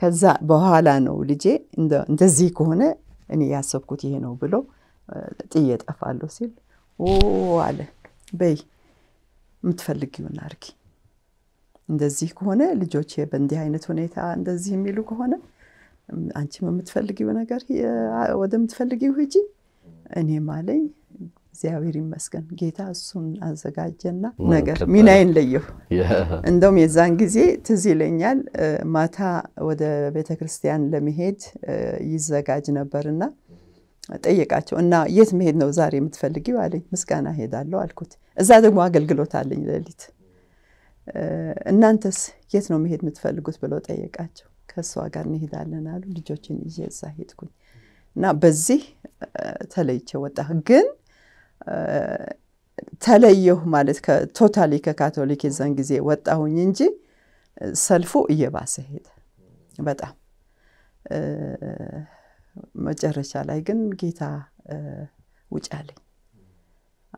ከዛ በኋላ ነው ልጄ እንደዚህ ከሆነ እኔ ያሰብኩት ይሄ ነው ብሎ ጥዬ ጠፋለሁ ሲል አለ፣ በይ የምትፈልጊውን አድርጊ። እንደዚህ ከሆነ ልጆቼ በእንዲህ አይነት ሁኔታ እንደዚህ የሚሉ ከሆነ አንቺ የምትፈልጊው ነገር ወደምትፈልጊው ሂጂ እኔም አለኝ እግዚአብሔር ይመስገን ጌታ እሱን አዘጋጀና ነገር ሚናዬን ለየሁ እንደውም የዛን ጊዜ ትዝ ይለኛል ማታ ወደ ቤተ ክርስቲያን ለመሄድ ይዘጋጅ ነበርና ጠየቃቸው እና የት መሄድ ነው ዛሬ የምትፈልጊው አለኝ ምስጋና ሄዳለሁ አልኩት እዛ ደግሞ አገልግሎት አለኝ ሌሊት እናንተስ የት ነው መሄድ የምትፈልጉት ብለው ጠየቃቸው ከእሷ ጋር እንሄዳለን አሉ። ልጆችን ይዤ እዛ ሄድኩኝ እና በዚህ ተለይቼ ወጣሁ። ግን ተለየሁ ማለት ቶታሊ ከካቶሊክ የዛን ጊዜ ወጣሁኝ እንጂ ሰልፉ እየባሰ ሄደ በጣም መጨረሻ ላይ ግን ጌታ ውጭ አለኝ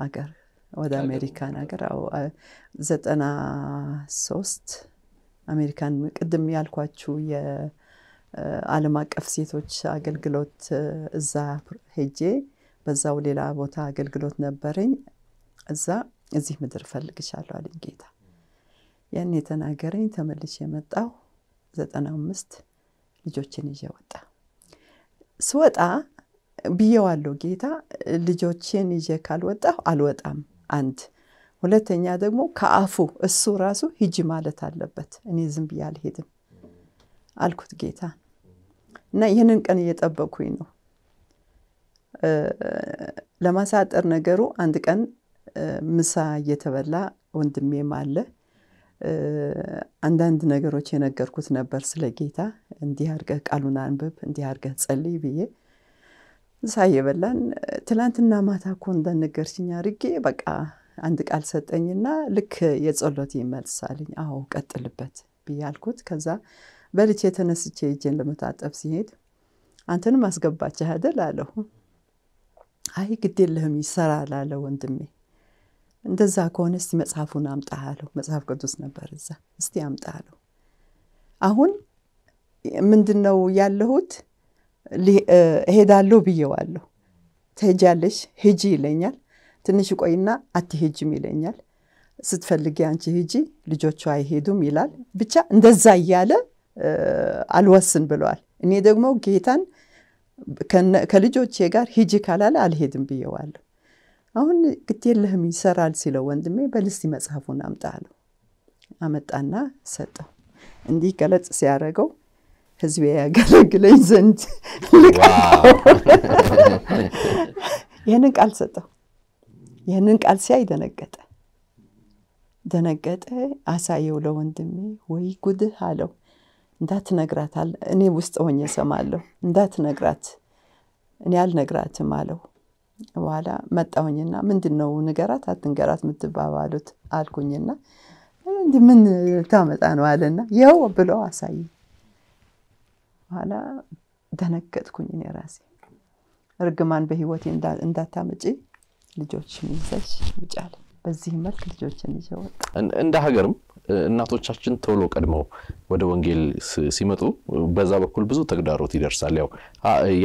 አገር ወደ አሜሪካን ሀገር ዘጠና ሶስት አሜሪካን ቅድም ያልኳችሁ የአለም አቀፍ ሴቶች አገልግሎት እዛ ሄጄ በዛው ሌላ ቦታ አገልግሎት ነበረኝ። እዛ እዚህ ምድር እፈልግሻለሁ አለኝ ጌታ። ያን የተናገረኝ ተመልሽ የመጣው ዘጠና አምስት ልጆችን ይዤ ወጣ ስወጣ ብዬዋለሁ ጌታ ልጆችን ይዤ ካልወጣሁ አልወጣም አንድ ሁለተኛ ደግሞ ከአፉ እሱ ራሱ ሂጂ ማለት አለበት። እኔ ዝም ብዬ አልሄድም አልኩት ጌታ እና ይህንን ቀን እየጠበኩኝ ነው። ለማሳጠር ነገሩ አንድ ቀን ምሳ እየተበላ ወንድሜም አለ አንዳንድ ነገሮች የነገርኩት ነበር ስለ ጌታ እንዲህ አድርገህ ቃሉን አንብብ፣ እንዲህ አድርገህ ጸልይ ብዬ ምሳ እየበላን ትላንትና ማታ እኮ እንዳነገርሽኝ አድርጌ በቃ አንድ ቃል ሰጠኝና ልክ የጸሎት ይመልሳልኝ አዎ ቀጥልበት ብዬ አልኩት። ከዛ በልቼ ተነስቼ እጄን ለመታጠብ ሲሄድ አንተንም አስገባችህ አይደል አለሁ። አይ ግድ የለህም ይሰራል አለ ወንድሜ። እንደዛ ከሆነ እስቲ መጽሐፉን አምጣ አለሁ መጽሐፍ ቅዱስ ነበር እዛ። እስቲ አምጣ አለሁ አሁን ምንድን ነው ያለሁት? እሄዳለሁ ብየዋለሁ። ትሄጃለሽ፣ ሂጂ ይለኛል። ትንሽ ቆይና አትሄጅም ይለኛል። ስትፈልጊ አንቺ ሂጂ፣ ልጆቹ አይሄዱም ይላል። ብቻ እንደዛ እያለ አልወስን ብለዋል። እኔ ደግሞ ጌታን ከልጆቼ ጋር ሂጂ ካላለ አልሄድም ብየዋለሁ። አሁን ግድ የለህም ይሰራል ሲለው ወንድሜ በልስቲ መጽሐፉን አምጣ አመጣና ሰጠው። እንዲህ ገለጽ ሲያደረገው ህዝቤ ያገለግለኝ ዘንድ ይህንን ቃል ሰጠው። ይህንን ቃል ሲያይ ደነገጠ ደነገጠ አሳየው ለወንድሜ ወይ ጉድህ አለው እንዳትነግራት እኔ ውስጥ ሆኜ ሰማለሁ እንዳትነግራት እኔ አልነግራትም አለው በኋላ መጣሁኝና ምንድን ነው ንገራት አትንገራት ምትባባሉት አልኩኝና ምን ታመጣ ነው አለና ይኸው ብለው አሳይ በኋላ ደነገጥኩኝ እኔ ራሴ እርግማን በህይወቴ እንዳታመጪ ልጆችን ይዘሽ ውጫል። በዚህ መልክ ልጆችን ይዘው ወጣ። እንደ ሀገርም እናቶቻችን ቶሎ ቀድመው ወደ ወንጌል ሲመጡ በዛ በኩል ብዙ ተግዳሮት ይደርሳል። ያው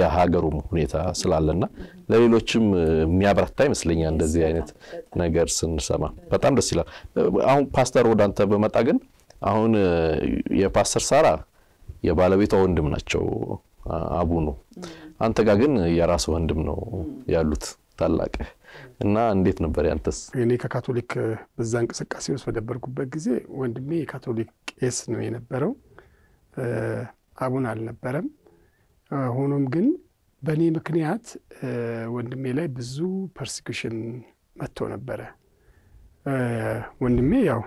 የሀገሩም ሁኔታ ስላለና ለሌሎችም የሚያበረታ ይመስለኛል እንደዚህ አይነት ነገር ስንሰማ በጣም ደስ ይላል። አሁን ፓስተር ወደ አንተ በመጣ ግን አሁን የፓስተር ሳራ የባለቤቷ ወንድም ናቸው አቡኑ። አንተ ጋር ግን የራስ ወንድም ነው ያሉት ታላቅ እና እንዴት ነበር ያንተስ? እኔ ከካቶሊክ በዛ እንቅስቃሴ ውስጥ በነበርኩበት ጊዜ ወንድሜ የካቶሊክ ቄስ ነው የነበረው። አቡን አልነበረም። ሆኖም ግን በእኔ ምክንያት ወንድሜ ላይ ብዙ ፐርሲኩሽን መጥቶ ነበረ። ወንድሜ ያው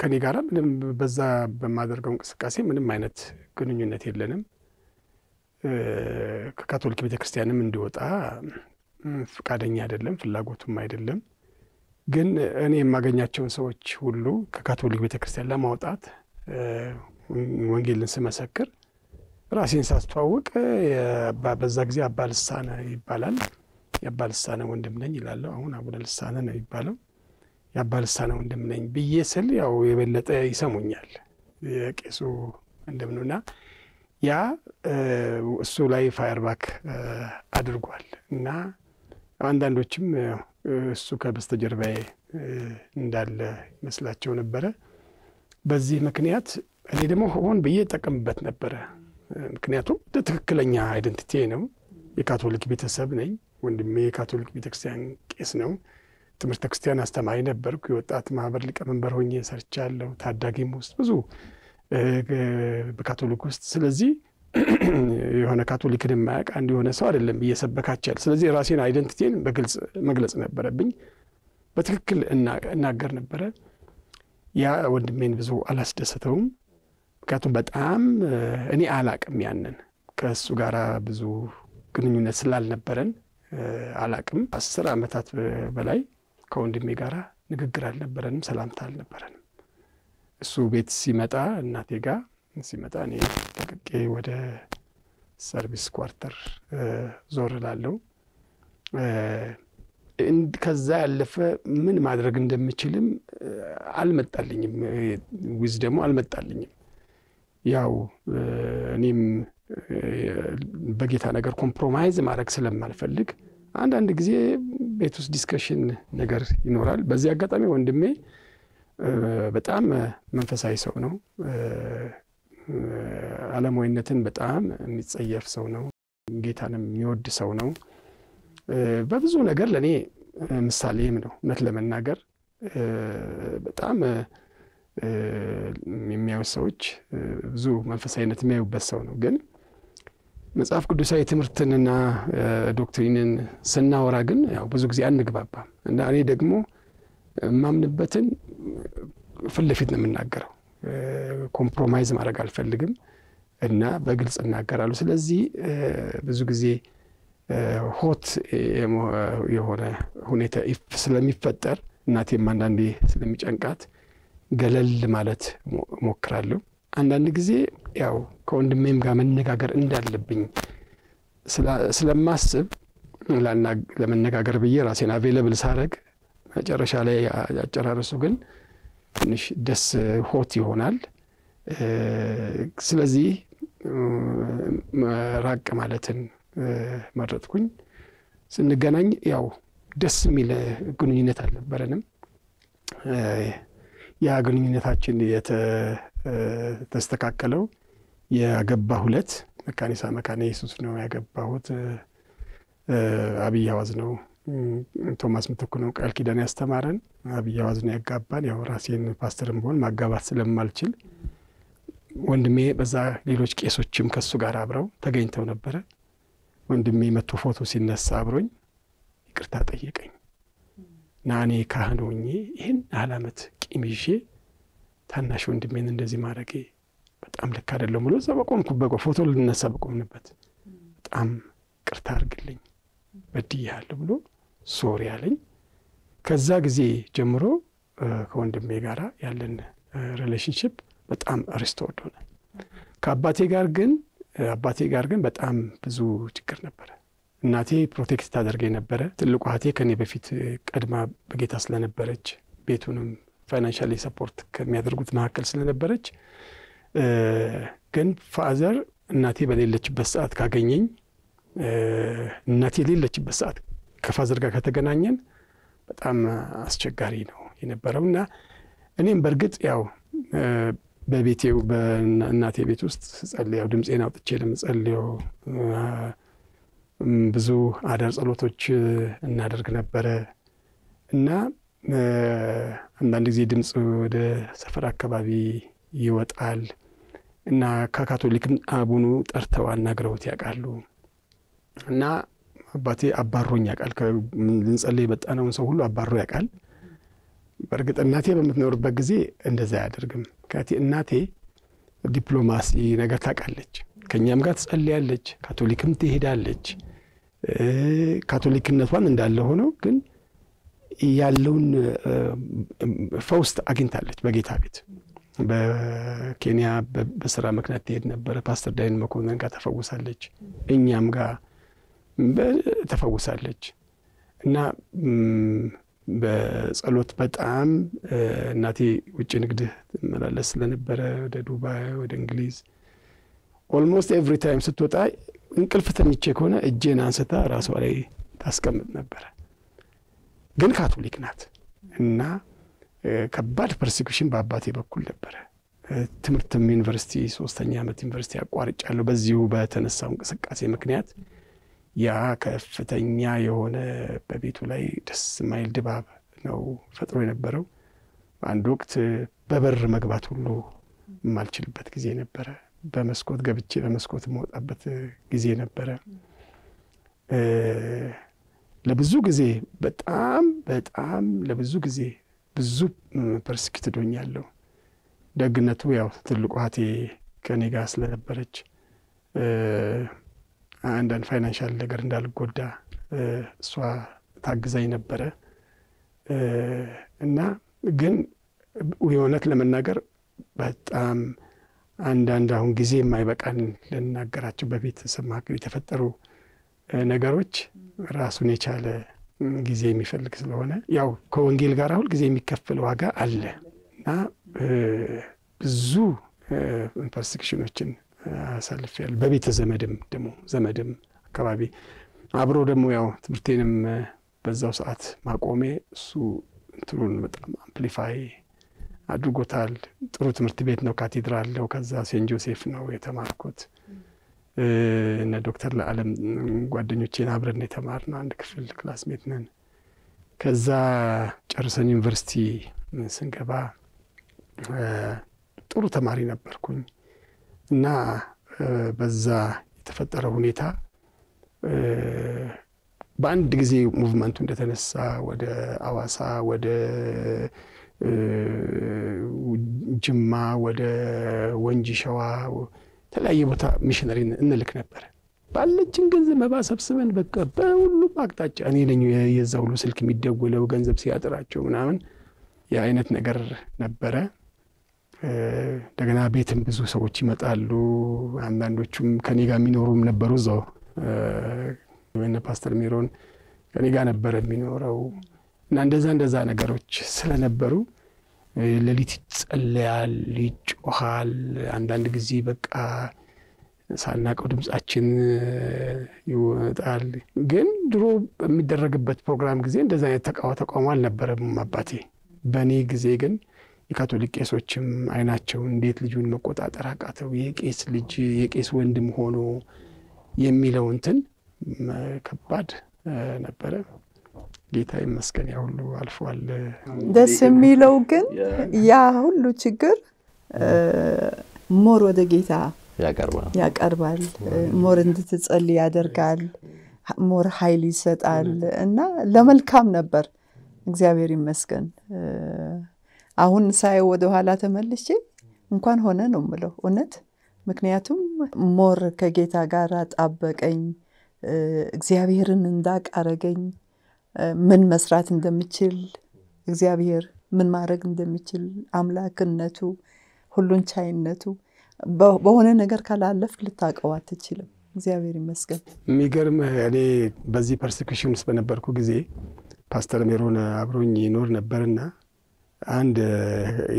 ከኔ ጋራ ምንም በዛ በማደርገው እንቅስቃሴ ምንም አይነት ግንኙነት የለንም። ከካቶሊክ ቤተ ክርስቲያንም እንዲወጣ ፈቃደኛ አይደለም፣ ፍላጎቱም አይደለም። ግን እኔ የማገኛቸውን ሰዎች ሁሉ ከካቶሊክ ቤተ ክርስቲያን ለማውጣት ወንጌልን ስመሰክር ራሴን ሳስተዋውቅ በዛ ጊዜ አባ ልሳነ ይባላል። የአባ ልሳነ ወንድም ነኝ ይላለሁ። አሁን አቡነ ልሳነ ነው ይባለው። የአባ ልሳነ ወንድም ነኝ ብዬ ስል ያው የበለጠ ይሰሙኛል። የቄሱ ወንድም ነውና ያ እሱ ላይ ፋየርባክ አድርጓል እና አንዳንዶችም እሱ ከበስተጀርባዬ እንዳለ ይመስላቸው ነበረ። በዚህ ምክንያት እኔ ደግሞ ሆን ብዬ ጠቀምበት ነበረ። ምክንያቱም ትክክለኛ አይደንቲቲ ነው። የካቶሊክ ቤተሰብ ነኝ። ወንድሜ የካቶሊክ ቤተክርስቲያን ቄስ ነው። ትምህርተ ክርስቲያን አስተማሪ ነበርኩ። የወጣት ማህበር ሊቀመንበር ሆኜ ሰርቻለሁ። ታዳጊም ውስጥ ብዙ በካቶሊክ ውስጥ ስለዚህ የሆነ ካቶሊክን የማያውቅ አንድ የሆነ ሰው አይደለም እየሰበካቸል ስለዚህ ራሴን አይደንቲቲን በግልጽ መግለጽ ነበረብኝ። በትክክል እናገር ነበረ። ያ ወንድሜን ብዙ አላስደሰተውም። ምክንያቱም በጣም እኔ አላቅም ያንን ከእሱ ጋር ብዙ ግንኙነት ስላልነበረን አላቅም። አስር ዓመታት በላይ ከወንድሜ ጋር ንግግር አልነበረንም፣ ሰላምታ አልነበረንም። እሱ ቤት ሲመጣ እናቴ ጋር ሲመጣ እኔ ተቅቄ ወደ ሰርቪስ ኳርተር ዞር ላለው ከዛ ያለፈ ምን ማድረግ እንደምችልም አልመጣልኝም። ዊዝ ደግሞ አልመጣልኝም። ያው እኔም በጌታ ነገር ኮምፕሮማይዝ ማድረግ ስለማልፈልግ አንዳንድ ጊዜ ቤት ውስጥ ዲስከሽን ነገር ይኖራል። በዚህ አጋጣሚ ወንድሜ በጣም መንፈሳዊ ሰው ነው። አለማዊነትን በጣም የሚጸየፍ ሰው ነው። ጌታንም የሚወድ ሰው ነው። በብዙ ነገር ለእኔ ምሳሌም ነው። እውነት ለመናገር በጣም የሚያዩ ሰዎች ብዙ መንፈሳዊነት የሚያዩበት ሰው ነው። ግን መጽሐፍ ቅዱሳዊ ትምህርትንና ዶክትሪንን ስናወራ ግን ያው ብዙ ጊዜ አንግባባም እና እኔ ደግሞ የማምንበትን ፊት ለፊት ነው የምናገረው። ኮምፕሮማይዝ ማድረግ አልፈልግም እና በግልጽ እናገራሉ። ስለዚህ ብዙ ጊዜ ሆት የሆነ ሁኔታ ስለሚፈጠር እናቴም አንዳንዴ ስለሚጨንቃት ገለል ማለት ሞክራለሁ። አንዳንድ ጊዜ ያው ከወንድሜም ጋር መነጋገር እንዳለብኝ ስለማስብ ለመነጋገር ብዬ ራሴን አቬለብል ሳረግ መጨረሻ ላይ አጨራረሱ ግን ትንሽ ደስ ሆት ይሆናል። ስለዚህ ራቅ ማለትን መረጥኩኝ። ስንገናኝ ያው ደስ የሚል ግንኙነት አልነበረንም። ያ ግንኙነታችን የተስተካከለው ያገባሁ ሁለት መካኒሳ መካነ ኢየሱስ ነው ያገባሁት። አብይ አዋዝ ነው ቶማስ ምትኩ ነው ቃል ኪዳን ያስተማረን። አብይ አዋዝን ያጋባን። ያው ራሴን ፓስተርን በሆን ማጋባት ስለማልችል ወንድሜ በዛ ሌሎች ቄሶችም ከሱ ጋር አብረው ተገኝተው ነበረ። ወንድሜ መቶ ፎቶ ሲነሳ አብሮኝ ይቅርታ ጠየቀኝ እና እኔ ካህን ሆኜ ይህን ያህል ዓመት ቂም ይዤ ታናሽ ወንድሜን እንደዚህ ማድረጌ በጣም ልክ አይደለም ብሎ እዛ በቆምኩበት ፎቶ ልነሳ በቆምንበት በጣም ቅርታ አድርግልኝ በድያለሁ ብሎ ሶሪ አለኝ። ከዛ ጊዜ ጀምሮ ከወንድሜ ጋር ያለን ሪሌሽንሽፕ በጣም ሪስቶርድ ሆነ። ከአባቴ ጋር ግን አባቴ ጋር ግን በጣም ብዙ ችግር ነበረ። እናቴ ፕሮቴክት ታደርገ ነበረ። ትልቁ እህቴ ከኔ በፊት ቀድማ በጌታ ስለነበረች ቤቱንም ፋይናንሻሊ ሰፖርት ከሚያደርጉት መካከል ስለነበረች ግን ፋዘር እናቴ በሌለችበት ሰዓት ካገኘኝ እናቴ የሌለችበት ሰዓት ከፋዘር ጋር ከተገናኘን በጣም አስቸጋሪ ነው የነበረው እና እኔም በእርግጥ ያው በቤቴው በእናቴ ቤት ውስጥ ስጸልየው ድምፄን አውጥቼ ለምጸልየው ብዙ አዳር ጸሎቶች እናደርግ ነበረ እና አንዳንድ ጊዜ ድምፅ ወደ ሰፈር አካባቢ ይወጣል እና ከካቶሊክም አቡኑ ጠርተው አናግረውት ያውቃሉ እና አባቴ አባሮኝ ያውቃል። ልንጸልይ የመጣነውን ሰው ሁሉ አባሮ ያውቃል። በእርግጥ እናቴ በምትኖርበት ጊዜ እንደዛ አያደርግም። ምክንያቱ እናቴ ዲፕሎማሲ ነገር ታውቃለች። ከእኛም ጋር ትጸልያለች፣ ካቶሊክም ትሄዳለች። ካቶሊክነቷን እንዳለ ሆነው ግን ያለውን ፈውስት አግኝታለች በጌታ ቤት። በኬንያ በስራ ምክንያት ትሄድ ነበረ። ፓስተር ዳይን መኮንን ጋር ተፈውሳለች። እኛም ጋር ተፈውሳለች እና በጸሎት በጣም እናቴ ውጭ ንግድ ትመላለስ ስለነበረ ወደ ዱባይ፣ ወደ እንግሊዝ ኦልሞስት ኤቭሪ ታይም ስትወጣ እንቅልፍ ተኝቼ ከሆነ እጄን አንስታ ራሷ ላይ ታስቀምጥ ነበረ። ግን ካቶሊክ ናት እና ከባድ ፐርሲኩሽን በአባቴ በኩል ነበረ። ትምህርትም ዩኒቨርሲቲ ሶስተኛ ዓመት ዩኒቨርሲቲ አቋርጫለሁ በዚሁ በተነሳው እንቅስቃሴ ምክንያት ያ ከፍተኛ የሆነ በቤቱ ላይ ደስ የማይል ድባብ ነው ፈጥሮ የነበረው። በአንድ ወቅት በበር መግባት ሁሉ የማልችልበት ጊዜ ነበረ። በመስኮት ገብቼ በመስኮት የመውጣበት ጊዜ ነበረ። ለብዙ ጊዜ በጣም በጣም ለብዙ ጊዜ ብዙ ፐርሲኪትድ ሆኛለሁ። ደግነቱ ያው ትልቁ እህቴ ከኔ ጋር ስለነበረች አንዳንድ ፋይናንሻል ነገር እንዳልጎዳ እሷ ታግዛኝ ነበረ እና ግን የእውነት ለመናገር በጣም አንዳንድ አሁን ጊዜ የማይበቃን ልናገራቸው በቤተሰብ መካከል የተፈጠሩ ነገሮች ራሱን የቻለ ጊዜ የሚፈልግ ስለሆነ ያው ከወንጌል ጋር ሁል ጊዜ የሚከፈል ዋጋ አለ እና ብዙ ፐርሴክሽኖችን አሳልፌያለሁ። በቤተ ዘመድም ደግሞ ዘመድም አካባቢ አብሮ ደግሞ ያው ትምህርቴንም በዛው ሰዓት ማቆሜ እሱ እንትኑን በጣም አምፕሊፋይ አድርጎታል። ጥሩ ትምህርት ቤት ነው፣ ካቴድራል ነው። ከዛ ሴንት ጆሴፍ ነው የተማርኩት። እነ ዶክተር ለአለም ጓደኞቼን አብረን የተማርነው አንድ ክፍል ክላስሜት ነን። ከዛ ጨርሰን ዩኒቨርሲቲ ስንገባ ጥሩ ተማሪ ነበርኩኝ። እና በዛ የተፈጠረው ሁኔታ በአንድ ጊዜ ሙቭመንቱ እንደተነሳ ወደ አዋሳ፣ ወደ ጅማ፣ ወደ ወንጂ ሸዋ፣ የተለያየ ቦታ ሚሽነሪ እንልክ ነበር። ባለችን ገንዘብ መባ ሰብስበን በቃ በሁሉም አቅጣጫ እኔ ነኝ የዛ ሁሉ ስልክ የሚደወለው ገንዘብ ሲያጥራቸው ምናምን የአይነት ነገር ነበረ። እንደገና ቤትም ብዙ ሰዎች ይመጣሉ። አንዳንዶቹም ከኔ ጋር የሚኖሩም ነበሩ እዛው ወይነ ፓስተር ሚሮን ከኔ ጋር ነበረ የሚኖረው እና እንደዛ እንደዛ ነገሮች ስለነበሩ ሌሊት ይጸለያል፣ ይጮሃል። አንዳንድ ጊዜ በቃ ሳናቀው ድምፃችን ይወጣል። ግን ድሮ በሚደረግበት ፕሮግራም ጊዜ እንደዚ አይነት ተቃዋ ተቋሙ አልነበረም አባቴ። በእኔ ጊዜ ግን የካቶሊክ ቄሶችም አይናቸው እንዴት ልጁን መቆጣጠር አቃተው፣ የቄስ ልጅ የቄስ ወንድም ሆኖ የሚለው እንትን ከባድ ነበረ። ጌታ ይመስገን ያ ሁሉ አልፏል። ደስ የሚለው ግን ያ ሁሉ ችግር ሞር ወደ ጌታ ያቀርባል፣ ሞር እንድትጸል ያደርጋል፣ ሞር ኃይል ይሰጣል እና ለመልካም ነበር። እግዚአብሔር ይመስገን። አሁን ሳይ ወደ ኋላ ተመልሼ እንኳን ሆነ ነው ምለው እውነት ምክንያቱም ሞር ከጌታ ጋር ጣበቀኝ እግዚአብሔርን እንዳቅ አረገኝ ምን መስራት እንደምችል እግዚአብሔር ምን ማድረግ እንደሚችል አምላክነቱ ሁሉን ቻይነቱ በሆነ ነገር ካላለፍ ልታቀው አትችልም እግዚአብሔር ይመስገን የሚገርም እኔ በዚህ ፐርሲኩሽን ውስጥ በነበርኩ ጊዜ ፓስተር ሜሮን አብሮኝ ይኖር ነበርና አንድ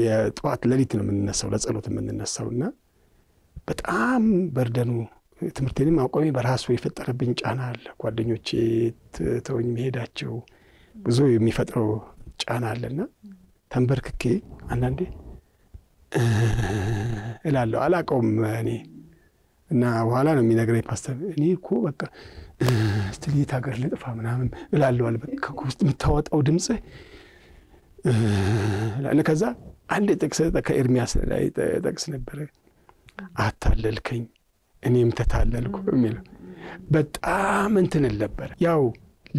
የጠዋት ሌሊት ነው የምንነሳው ለጸሎት የምንነሳው እና በጣም በርደኑ ትምህርቴንም አቋሚ በራሱ የፈጠረብኝ ጫና አለ። ጓደኞቼ ትተውኝ መሄዳቸው ብዙ የሚፈጥረው ጫና አለና ተንበርክኬ አንዳንዴ እላለሁ። አላቀውም እኔ እና በኋላ ነው የሚነግረኝ ፓስተር፣ እኔ እኮ በቃ ስትሌት ሀገር ልጥፋ ምናምን እላለዋል። በቃ ውስጥ የምታወጣው ድምፅህ ላለ ከዛ አንድ ጥቅስ ከኤርሚያስ ላይ ጠቅስ ነበረ አታለልከኝ እኔም ተታለልኩ የሚለው በጣም እንትንል ነበር። ያው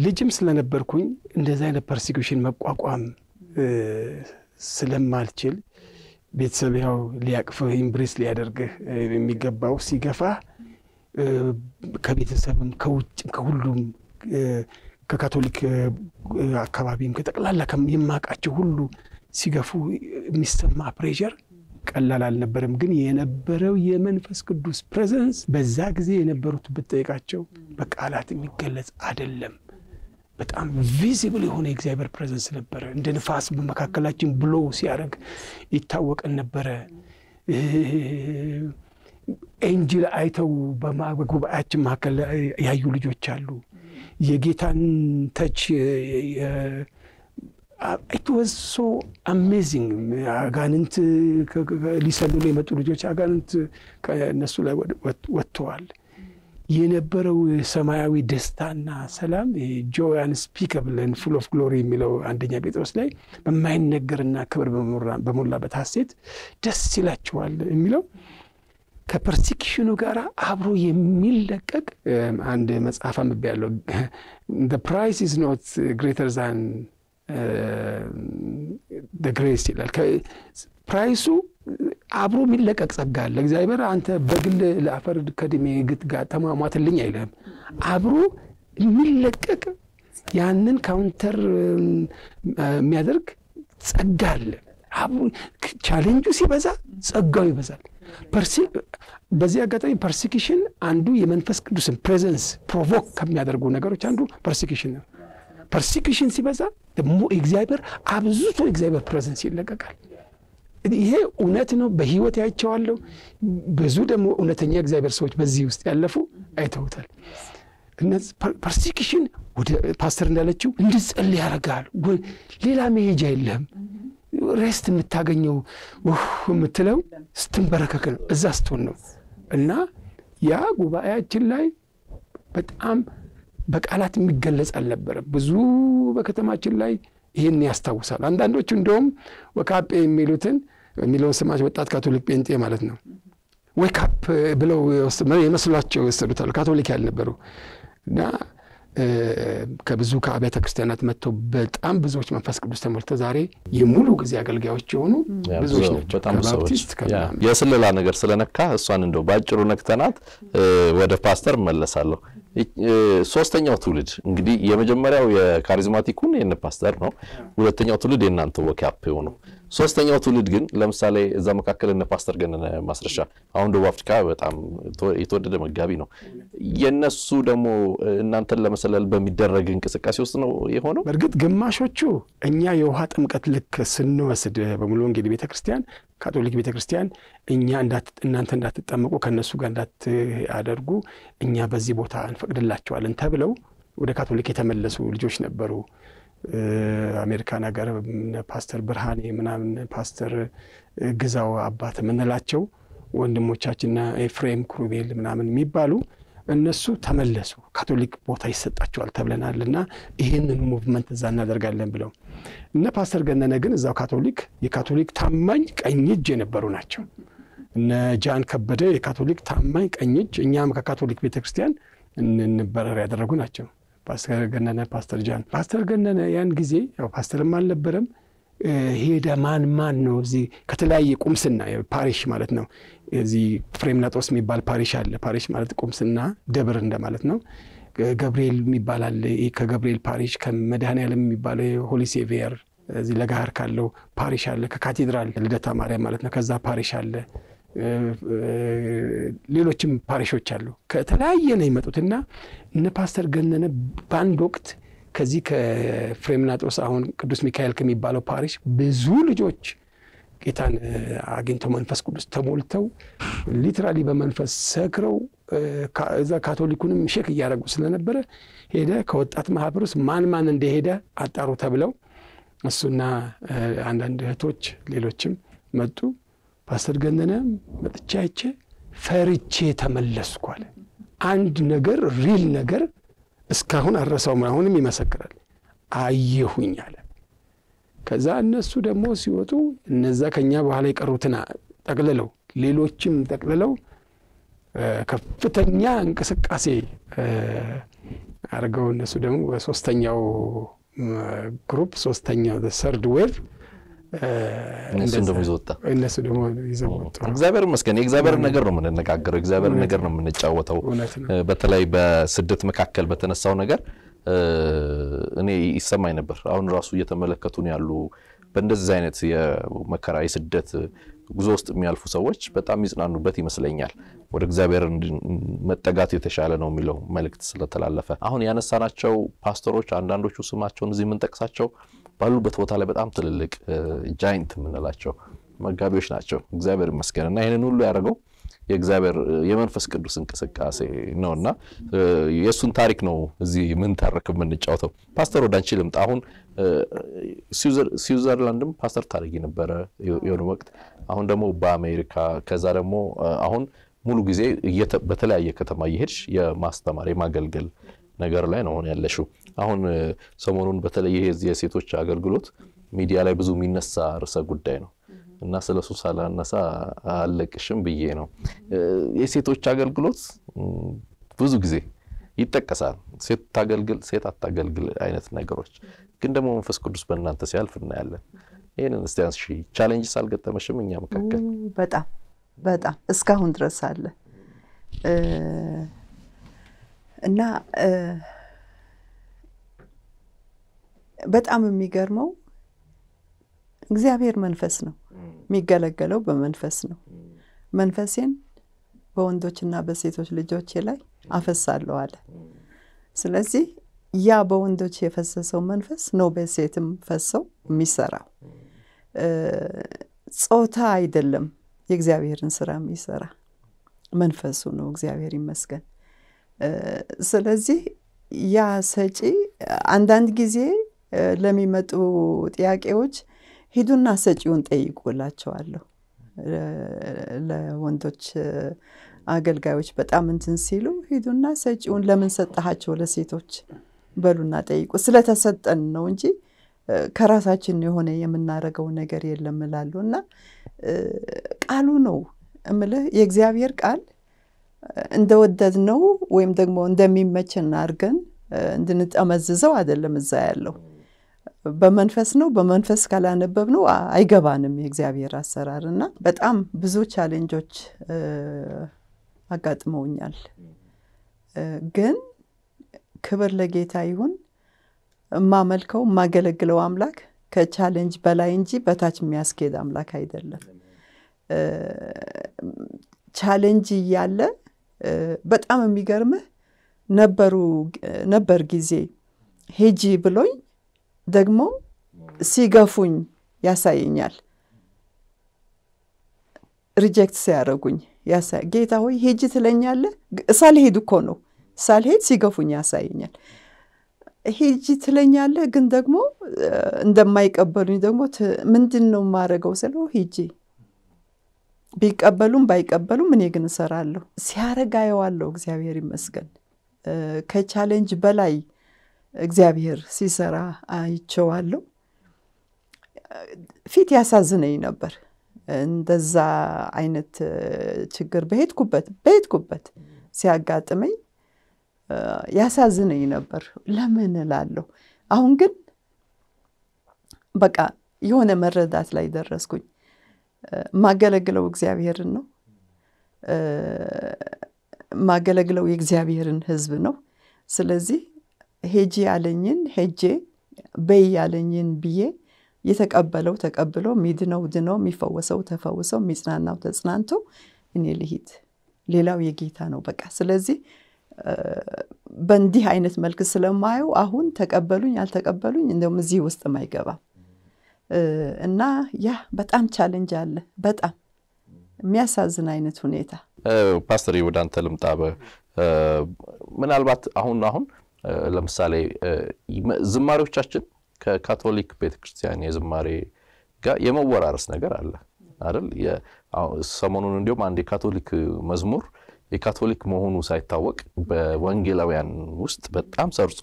ልጅም ስለነበርኩኝ እንደዚህ አይነት ፐርሲኪውሽን መቋቋም ስለማልችል ቤተሰብ ያው ሊያቅፍህ ኢምብሬስ ሊያደርግህ የሚገባው ሲገፋ ከቤተሰብም ከውጭ ከሁሉም ከካቶሊክ አካባቢም ከጠቅላላ የማውቃቸው ሁሉ ሲገፉ የሚሰማ ፕሬሸር ቀላል አልነበረም። ግን የነበረው የመንፈስ ቅዱስ ፕሬዘንስ በዛ ጊዜ የነበሩት ብጠይቃቸው በቃላት የሚገለጽ አይደለም። በጣም ቪዚብል የሆነ የእግዚአብሔር ፕሬዘንስ ነበረ። እንደ ንፋስ በመካከላችን ብሎ ሲያደርግ ይታወቀን ነበረ። ኤንጅል አይተው በጉባኤያችን መካከል ያዩ ልጆች አሉ። የጌታን ተች ኢት ዋዝ ሶ አሜዚንግ። አጋንንት ሊሰልሉ የመጡ ልጆች አጋንንት ነሱ ላይ ወጥተዋል። የነበረው ሰማያዊ ደስታና ሰላም ጆይ አንስፒከብል ፉል ኦፍ ግሎሪ የሚለው አንደኛ ጴጥሮስ ላይ በማይነገርና ክብር በሞላበት ሐሴት ደስ ይላቸዋል የሚለው ከፐርሲኪሽኑ ጋር አብሮ የሚለቀቅ አንድ መጽሐፍ አንብቤ ያለው ፕራይስ ኢዝ ኖት ግሬተር ዛን ግሬስ ይላል። ፕራይሱ አብሮ የሚለቀቅ ጸጋ አለ። እግዚአብሔር አንተ በግል ለአፈር ከድሜ ግት ጋር ተሟሟትልኝ አይልም። አብሮ የሚለቀቅ ያንን ካውንተር የሚያደርግ ጸጋ አለ። ቻሌንጁ ሲበዛ ጸጋው ይበዛል። በዚህ አጋጣሚ ፐርሲኪሽን አንዱ የመንፈስ ቅዱስን ፕሬዘንስ ፕሮቮክ ከሚያደርጉ ነገሮች አንዱ ፐርሲኪሽን ነው። ፐርሲኪሽን ሲበዛ ደግሞ እግዚአብሔር አብዝቶ እግዚአብሔር ፕሬዘንስ ይለቀቃል። ይሄ እውነት ነው። በህይወት ያቸዋለሁ። ብዙ ደግሞ እውነተኛ እግዚአብሔር ሰዎች በዚህ ውስጥ ያለፉ አይተውታል። እነዚህ ፐርሲኪሽን ወደ ፓስተር እንዳለችው እንድጸል ያደርጋል። ሌላ መሄጃ የለህም። ሬስት የምታገኘው ውህ የምትለው ስትንበረከክ ነው፣ እዛ ስትሆን ነው። እና ያ ጉባኤያችን ላይ በጣም በቃላት የሚገለጽ አልነበረም። ብዙ በከተማችን ላይ ይህን ያስታውሳሉ። አንዳንዶቹ እንደውም ወካጴ የሚሉትን የሚለውን ስማች ወጣት ካቶሊክ ጴንጤ ማለት ነው። ዌይካፕ ብለው የመስሏቸው ይወሰዱታሉ ካቶሊክ ያልነበሩ እና ከብዙ ከአብያተ ክርስቲያናት መጥተው በጣም ብዙዎች መንፈስ ቅዱስ ተሞልተ ዛሬ የሙሉ ጊዜ አገልጋዮች የሆኑ ብዙዎች ናቸው። ከባፕቲስት የስለላ ነገር ስለነካ እሷን እንደው በአጭሩ ነክተናት ወደ ፓስተር እመለሳለሁ። ሶስተኛው ትውልድ እንግዲህ የመጀመሪያው የካሪዝማቲኩን የነ ፓስተር ነው። ሁለተኛው ትውልድ የእናንተ ወኪያፕ የሆነው ሶስተኛው ትውልድ ግን ለምሳሌ እዛ መካከል እነ ፓስተር ገነነ ማስረሻ አሁን ደቡብ አፍሪካ በጣም የተወደደ መጋቢ ነው። የነሱ ደግሞ እናንተን ለመሰለል በሚደረግ እንቅስቃሴ ውስጥ ነው የሆነው። በእርግጥ ግማሾቹ እኛ የውሃ ጥምቀት ልክ ስንወስድ በሙሉ ወንጌል ቤተክርስቲያን ካቶሊክ ቤተ ክርስቲያን እኛ እናንተ እንዳትጠመቁ ከእነሱ ጋር እንዳትያደርጉ እኛ በዚህ ቦታ እንፈቅድላቸዋለን ተብለው ወደ ካቶሊክ የተመለሱ ልጆች ነበሩ። አሜሪካን ሀገር ፓስተር ብርሃኔ ምናምን ፓስተር ግዛው አባት የምንላቸው ወንድሞቻችንና ኤፍሬም ክሩቤል ምናምን የሚባሉ እነሱ ተመለሱ ካቶሊክ ቦታ ይሰጣቸዋል ተብለናል እና ይህንን ሙቭመንት እዛ እናደርጋለን ብለው እነ ፓስተር ገነነ ግን እዛው ካቶሊክ የካቶሊክ ታማኝ ቀኝ እጅ የነበሩ ናቸው። እነ ጃን ከበደ የካቶሊክ ታማኝ ቀኝ እጅ፣ እኛም ከካቶሊክ ቤተክርስቲያን እንበረር ያደረጉ ናቸው። ፓስተር ገነነ፣ ፓስተር ጃን። ፓስተር ገነነ ያን ጊዜ ያው ፓስተርም አልነበረም ሄደ ማን ማን ነው እዚህ ከተለያየ ቁምስና ፓሪሽ ማለት ነው የዚህ ፍሬምናጦስ የሚባል ፓሪሽ አለ። ፓሪሽ ማለት ቁምስና ደብር እንደማለት ነው። ገብርኤል የሚባል አለ። ከገብርኤል ፓሪሽ፣ ከመድኃኔዓለም የሚባለው ሆሊ ሴቪየር እዚህ ለጋህር ካለው ፓሪሽ አለ። ከካቴድራል ልደታ ማርያም ማለት ነው። ከዛ ፓሪሽ አለ። ሌሎችም ፓሪሾች አሉ። ከተለያየ ነው የመጡትና እነ ፓስተር ገነነ በአንድ ወቅት ከዚህ ከፍሬምናጦስ አሁን ቅዱስ ሚካኤል ከሚባለው ፓሪሽ ብዙ ልጆች ጌታን አግኝተው መንፈስ ቅዱስ ተሞልተው ሊትራሊ በመንፈስ ሰክረው እዛ ካቶሊኩንም ሼክ እያደረጉ ስለነበረ ሄደ ከወጣት ማህበር ውስጥ ማን ማን እንደሄደ አጣሩ ተብለው እሱና አንዳንድ እህቶች ሌሎችም መጡ። ፓስተር ገነነ መጥቼ አይቼ ፈርቼ ተመለስኩ አለ። አንድ ነገር ሪል ነገር እስካሁን አረሳውም፣ አሁንም ይመሰክራል። አየሁኝ አለ ከዛ እነሱ ደግሞ ሲወጡ እነዛ ከኛ በኋላ የቀሩትን ጠቅልለው ሌሎችም ጠቅልለው ከፍተኛ እንቅስቃሴ አድርገው እነሱ ደግሞ በሶስተኛው ግሩፕ ሶስተኛው ሰርድ ዌቭ እነሱ ደግሞ ይዘው እነሱ ደግሞ እግዚአብሔር ይመስገን። የእግዚአብሔር ነገር ነው የምንነጋገረው፣ የእግዚአብሔር ነገር ነው የምንጫወተው። በተለይ በስደት መካከል በተነሳው ነገር እኔ ይሰማኝ ነበር። አሁን ራሱ እየተመለከቱን ያሉ በእንደዚህ አይነት የመከራ የስደት ጉዞ ውስጥ የሚያልፉ ሰዎች በጣም ይጽናኑበት ይመስለኛል። ወደ እግዚአብሔር መጠጋት የተሻለ ነው የሚለው መልእክት ስለተላለፈ አሁን ያነሳናቸው ፓስተሮች አንዳንዶቹ ስማቸውን እዚህ የምንጠቅሳቸው ባሉበት ቦታ ላይ በጣም ትልልቅ ጃይንት የምንላቸው መጋቢዎች ናቸው። እግዚአብሔር ይመስገን እና ይህንን ሁሉ ያደርገው የእግዚአብሔር የመንፈስ ቅዱስ እንቅስቃሴ ነው እና የእሱን ታሪክ ነው እዚህ ምን ታረክ የምንጫውተው። ፓስተር ወደ አንቺ ልምጣ። አሁን ስዊዘርላንድም ፓስተር ታደርጊ ነበረ የሆነ ወቅት፣ አሁን ደግሞ በአሜሪካ ከዛ ደግሞ አሁን ሙሉ ጊዜ በተለያየ ከተማ እየሄድሽ የማስተማር የማገልገል ነገር ላይ ነው አሁን ያለሽው። አሁን ሰሞኑን በተለይ የሴቶች አገልግሎት ሚዲያ ላይ ብዙ የሚነሳ ርዕሰ ጉዳይ ነው። እና ስለ እሱ ሳላነሳ አለቅሽም ብዬ ነው። የሴቶች አገልግሎት ብዙ ጊዜ ይጠቀሳል። ሴት ታገልግል፣ ሴት አታገልግል አይነት ነገሮች ግን ደግሞ መንፈስ ቅዱስ በእናንተ ሲያልፍ እናያለን። ይህንን እስቲ አንስሺ። ቻሌንጅ ሳልገጠመሽም እኛ መካከል በጣም በጣም እስካሁን ድረስ አለ እና በጣም የሚገርመው እግዚአብሔር መንፈስ ነው የሚገለገለው በመንፈስ ነው። መንፈሴን በወንዶችና በሴቶች ልጆቼ ላይ አፈሳለሁ አለ። ስለዚህ ያ በወንዶች የፈሰሰው መንፈስ ነው በሴትም ፈሰው የሚሰራው። ጾታ አይደለም የእግዚአብሔርን ስራ የሚሰራ መንፈሱ ነው። እግዚአብሔር ይመስገን። ስለዚህ ያ ሰጪ አንዳንድ ጊዜ ለሚመጡ ጥያቄዎች ሂዱና ሰጪውን ጠይቁላቸዋለሁ። ለወንዶች አገልጋዮች በጣም እንትን ሲሉ ሂዱና ሰጪውን ለምን ሰጠሃቸው ለሴቶች በሉና ጠይቁ። ስለተሰጠን ነው እንጂ ከራሳችን የሆነ የምናረገው ነገር የለም እላሉ እና ቃሉ ነው እምልህ የእግዚአብሔር ቃል እንደወደድ ነው ወይም ደግሞ እንደሚመችን አድርገን እንድንጠመዝዘው አይደለም እዛ ያለው በመንፈስ ነው። በመንፈስ ካላነበብ ነው አይገባንም የእግዚአብሔር አሰራር እና በጣም ብዙ ቻሌንጆች አጋጥመውኛል። ግን ክብር ለጌታ ይሁን። የማመልከው የማገለግለው አምላክ ከቻሌንጅ በላይ እንጂ በታች የሚያስኬድ አምላክ አይደለም። ቻሌንጅ እያለ በጣም የሚገርምህ ነበሩ ነበር ጊዜ ሄጂ ብሎኝ ደግሞ ሲገፉኝ ያሳየኛል። ሪጀክት ሲያደርጉኝ ጌታ ሆይ ሂጂ ትለኛለህ። ሳልሄድ እኮ ነው ሳልሄድ ሲገፉኝ ያሳየኛል። ሄጅ ትለኛለ ግን ደግሞ እንደማይቀበሉኝ ደግሞ ምንድን ነው የማደርገው ስለው ሂጂ ቢቀበሉም ባይቀበሉም እኔ ግን እሰራለሁ። ሲያረጋየዋለሁ እግዚአብሔር ይመስገን ከቻሌንጅ በላይ እግዚአብሔር ሲሰራ አይቸዋለሁ ፊት ያሳዝነኝ ነበር። እንደዛ አይነት ችግር በሄድኩበት በሄድኩበት ሲያጋጥመኝ ያሳዝነኝ ነበር። ለምን ላለሁ አሁን ግን በቃ የሆነ መረዳት ላይ ደረስኩኝ። ማገለግለው እግዚአብሔርን ነው። ማገለግለው የእግዚአብሔርን ህዝብ ነው። ስለዚህ ሄጂ ያለኝን ሄጄ በይ ያለኝን ብዬ የተቀበለው ተቀብሎ ሚድነው ድነው የሚፈወሰው ተፈውሰው የሚጽናናው ተጽናንቶ እኔ ልሂድ ሌላው የጌታ ነው በቃ ስለዚህ በእንዲህ አይነት መልክ ስለማየው አሁን ተቀበሉኝ አልተቀበሉኝ እንደውም እዚህ ውስጥ አይገባም እና ያ በጣም ቻለንጅ አለ በጣም የሚያሳዝን አይነት ሁኔታ ፓስተር ወደ አንተ ልምጣበ ምናልባት አሁን አሁን ለምሳሌ ዝማሬዎቻችን ከካቶሊክ ቤተክርስቲያን የዝማሬ ጋር የመወራረስ ነገር አለ አይደል? ሰሞኑን እንዲሁም አንድ የካቶሊክ መዝሙር የካቶሊክ መሆኑ ሳይታወቅ በወንጌላውያን ውስጥ በጣም ሰርጾ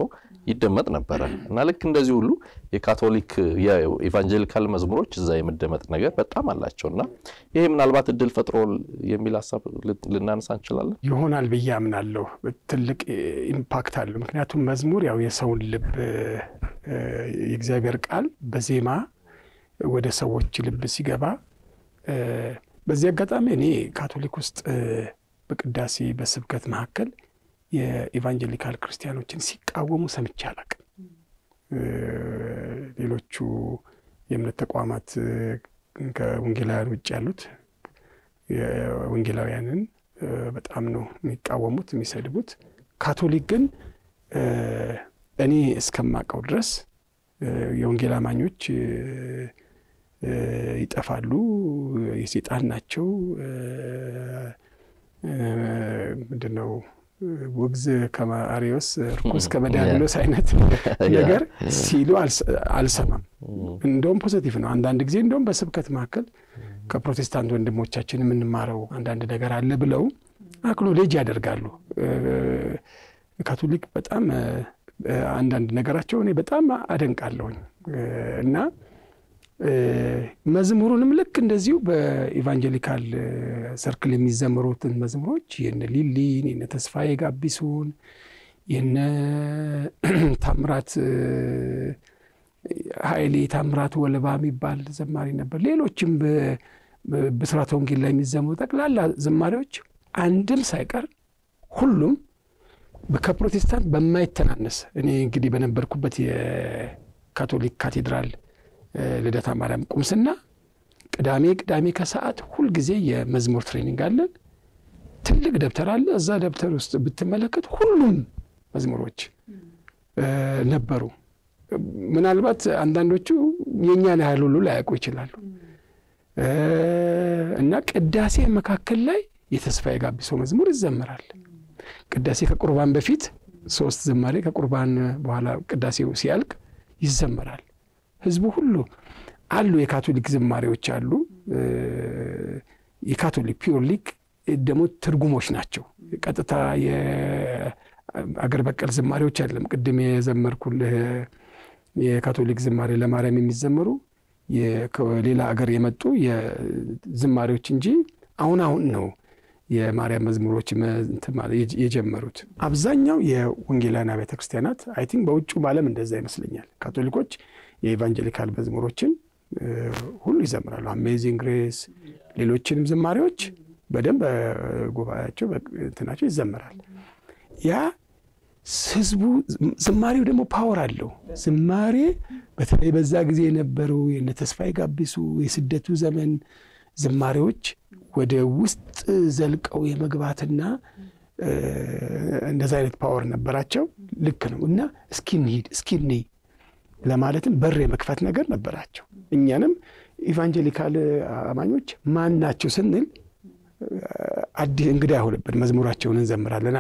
ይደመጥ ነበረ እና ልክ እንደዚህ ሁሉ የካቶሊክ የኢቫንጀሊካል መዝሙሮች እዛ የመደመጥ ነገር በጣም አላቸው እና ይሄ ምናልባት እድል ፈጥሮ የሚል ሀሳብ ልናነሳ እንችላለን ይሆናል ብዬ አምናለሁ። ትልቅ ኢምፓክት አለው። ምክንያቱም መዝሙር ያው የሰውን ልብ የእግዚአብሔር ቃል በዜማ ወደ ሰዎች ልብ ሲገባ በዚህ አጋጣሚ እኔ ካቶሊክ ውስጥ በቅዳሴ በስብከት መካከል የኢቫንጀሊካል ክርስቲያኖችን ሲቃወሙ ሰምቼ አላቅም። ሌሎቹ የእምነት ተቋማት ከወንጌላውያን ውጭ ያሉት ወንጌላውያንን በጣም ነው የሚቃወሙት፣ የሚሰድቡት። ካቶሊክ ግን እኔ እስከማውቀው ድረስ የወንጌል አማኞች ይጠፋሉ፣ የሴጣን ናቸው ምንድን ነው ውግዝ ከማሪዎስ ርኩስ ከመዲያብሎስ አይነት ነገር ሲሉ አልሰማም። እንደውም ፖዘቲቭ ነው። አንዳንድ ጊዜ እንደውም በስብከት መካከል ከፕሮቴስታንት ወንድሞቻችን የምንማረው አንዳንድ ነገር አለ ብለው ልጅ ያደርጋሉ። ካቶሊክ በጣም አንዳንድ ነገራቸው እኔ በጣም አደንቃለሁኝ እና መዝሙሩንም ልክ እንደዚሁ በኢቫንጀሊካል ሰርክል የሚዘምሩትን መዝሙሮች የነ ሊሊን የነ ተስፋዬ ጋቢሱን የነ ታምራት ኃይሌ ታምራት ወለባ የሚባል ዘማሪ ነበር። ሌሎችም ብስራት ወንጌል ላይ የሚዘምሩ ጠቅላላ ዘማሪዎች አንድም ሳይቀር ሁሉም ከፕሮቴስታንት በማይተናነስ እኔ እንግዲህ በነበርኩበት የካቶሊክ ካቴድራል ልደታ ማርያም ቁምስና ቅዳሜ ቅዳሜ ከሰዓት ሁልጊዜ የመዝሙር ትሬኒንግ አለን። ትልቅ ደብተር አለ። እዛ ደብተር ውስጥ ብትመለከት ሁሉም መዝሙሮች ነበሩ። ምናልባት አንዳንዶቹ የእኛን ያህል ሁሉ ላያውቁ ይችላሉ። እና ቅዳሴ መካከል ላይ የተስፋ የጋቢሶ መዝሙር ይዘመራል። ቅዳሴ ከቁርባን በፊት ሶስት ዝማሬ፣ ከቁርባን በኋላ ቅዳሴው ሲያልቅ ይዘመራል። ህዝቡ ሁሉ አሉ። የካቶሊክ ዝማሬዎች አሉ። የካቶሊክ ፒዮር ደግሞ ትርጉሞች ናቸው። ቀጥታ የአገር በቀል ዝማሬዎች አይደለም። ቅድም የዘመርኩልህ የካቶሊክ ዝማሬ ለማርያም የሚዘመሩ ከሌላ አገር የመጡ የዝማሪዎች እንጂ አሁን አሁን ነው የማርያም መዝሙሮች የጀመሩት። አብዛኛው የወንጌላና ቤተክርስቲያናት አይ ቲንክ በውጭ ባለም እንደዛ ይመስለኛል ካቶሊኮች የኢቫንጀሊካል መዝሙሮችን ሁሉ ይዘምራሉ። አሜዚንግ ግሬስ፣ ሌሎችንም ዝማሬዎች በደንብ በጉባኤያቸው እንትናቸው ይዘምራል። ያ ህዝቡ ዝማሬው ደግሞ ፓወር አለው። ዝማሬ በተለይ በዛ ጊዜ የነበረው የነ ተስፋዬ ጋቢሱ የስደቱ ዘመን ዝማሬዎች ወደ ውስጥ ዘልቀው የመግባትና እንደዚ አይነት ፓወር ነበራቸው። ልክ ነው እና እስኪ እንሂድ እስኪ እንይ ለማለትም በር የመክፈት ነገር ነበራቸው። እኛንም ኢቫንጀሊካል አማኞች ማን ናቸው ስንል አዲስ እንግዳ አይሆንብን። መዝሙራቸውን እንዘምራለና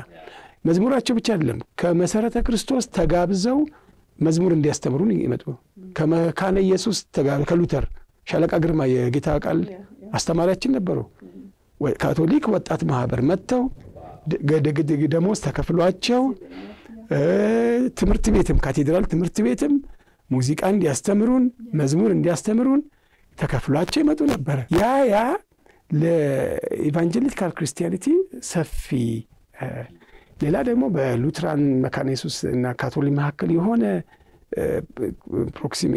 መዝሙራቸው ብቻ አይደለም ከመሰረተ ክርስቶስ ተጋብዘው መዝሙር እንዲያስተምሩን ይመጡ ከመካነ ኢየሱስ ከሉተር ሻለቃ ግርማ የጌታ ቃል አስተማሪያችን ነበሩ። ካቶሊክ ወጣት ማህበር መጥተው ደሞዝ ተከፍሏቸው ትምህርት ቤትም ካቴድራል ትምህርት ቤትም ሙዚቃ እንዲያስተምሩን፣ መዝሙር እንዲያስተምሩን ተከፍሏቸው ይመጡ ነበረ። ያ ያ ለኢቫንጀሊካል ክርስቲያኒቲ ሰፊ ሌላ ደግሞ በሉትራን መካኔሱስ እና ካቶሊክ መካከል የሆነ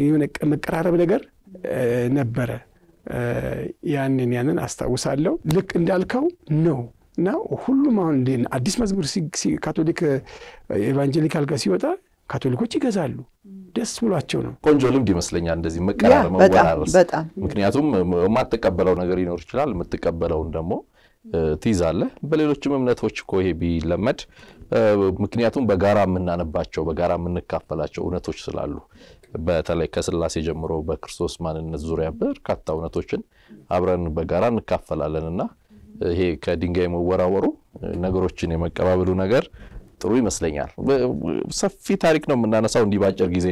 የሆነ መቀራረብ ነገር ነበረ። ያንን ያንን አስታውሳለሁ። ልክ እንዳልከው ነው እና ሁሉም አሁን አዲስ መዝሙር ካቶሊክ ኤቫንጀሊካል ጋር ሲወጣ ካቶሊኮች ይገዛሉ። ደስ ብሏቸው ነው። ቆንጆ ልምድ ይመስለኛል እንደዚህ መቀራረብ፣ መወራረስ። ምክንያቱም የማትቀበለው ነገር ሊኖር ይችላል። የምትቀበለውን ደግሞ ትይዛለህ። በሌሎችም እምነቶች እኮ ይሄ ቢለመድ ምክንያቱም በጋራ የምናነባቸው በጋራ የምንካፈላቸው እውነቶች ስላሉ በተለይ ከስላሴ ጀምሮ በክርስቶስ ማንነት ዙሪያ በርካታ እውነቶችን አብረን በጋራ እንካፈላለን እና ይሄ ከድንጋይ መወራወሩ ነገሮችን የመቀባበሉ ነገር ጥሩ ይመስለኛል። ሰፊ ታሪክ ነው የምናነሳው፣ እንዲህ በአጭር ጊዜ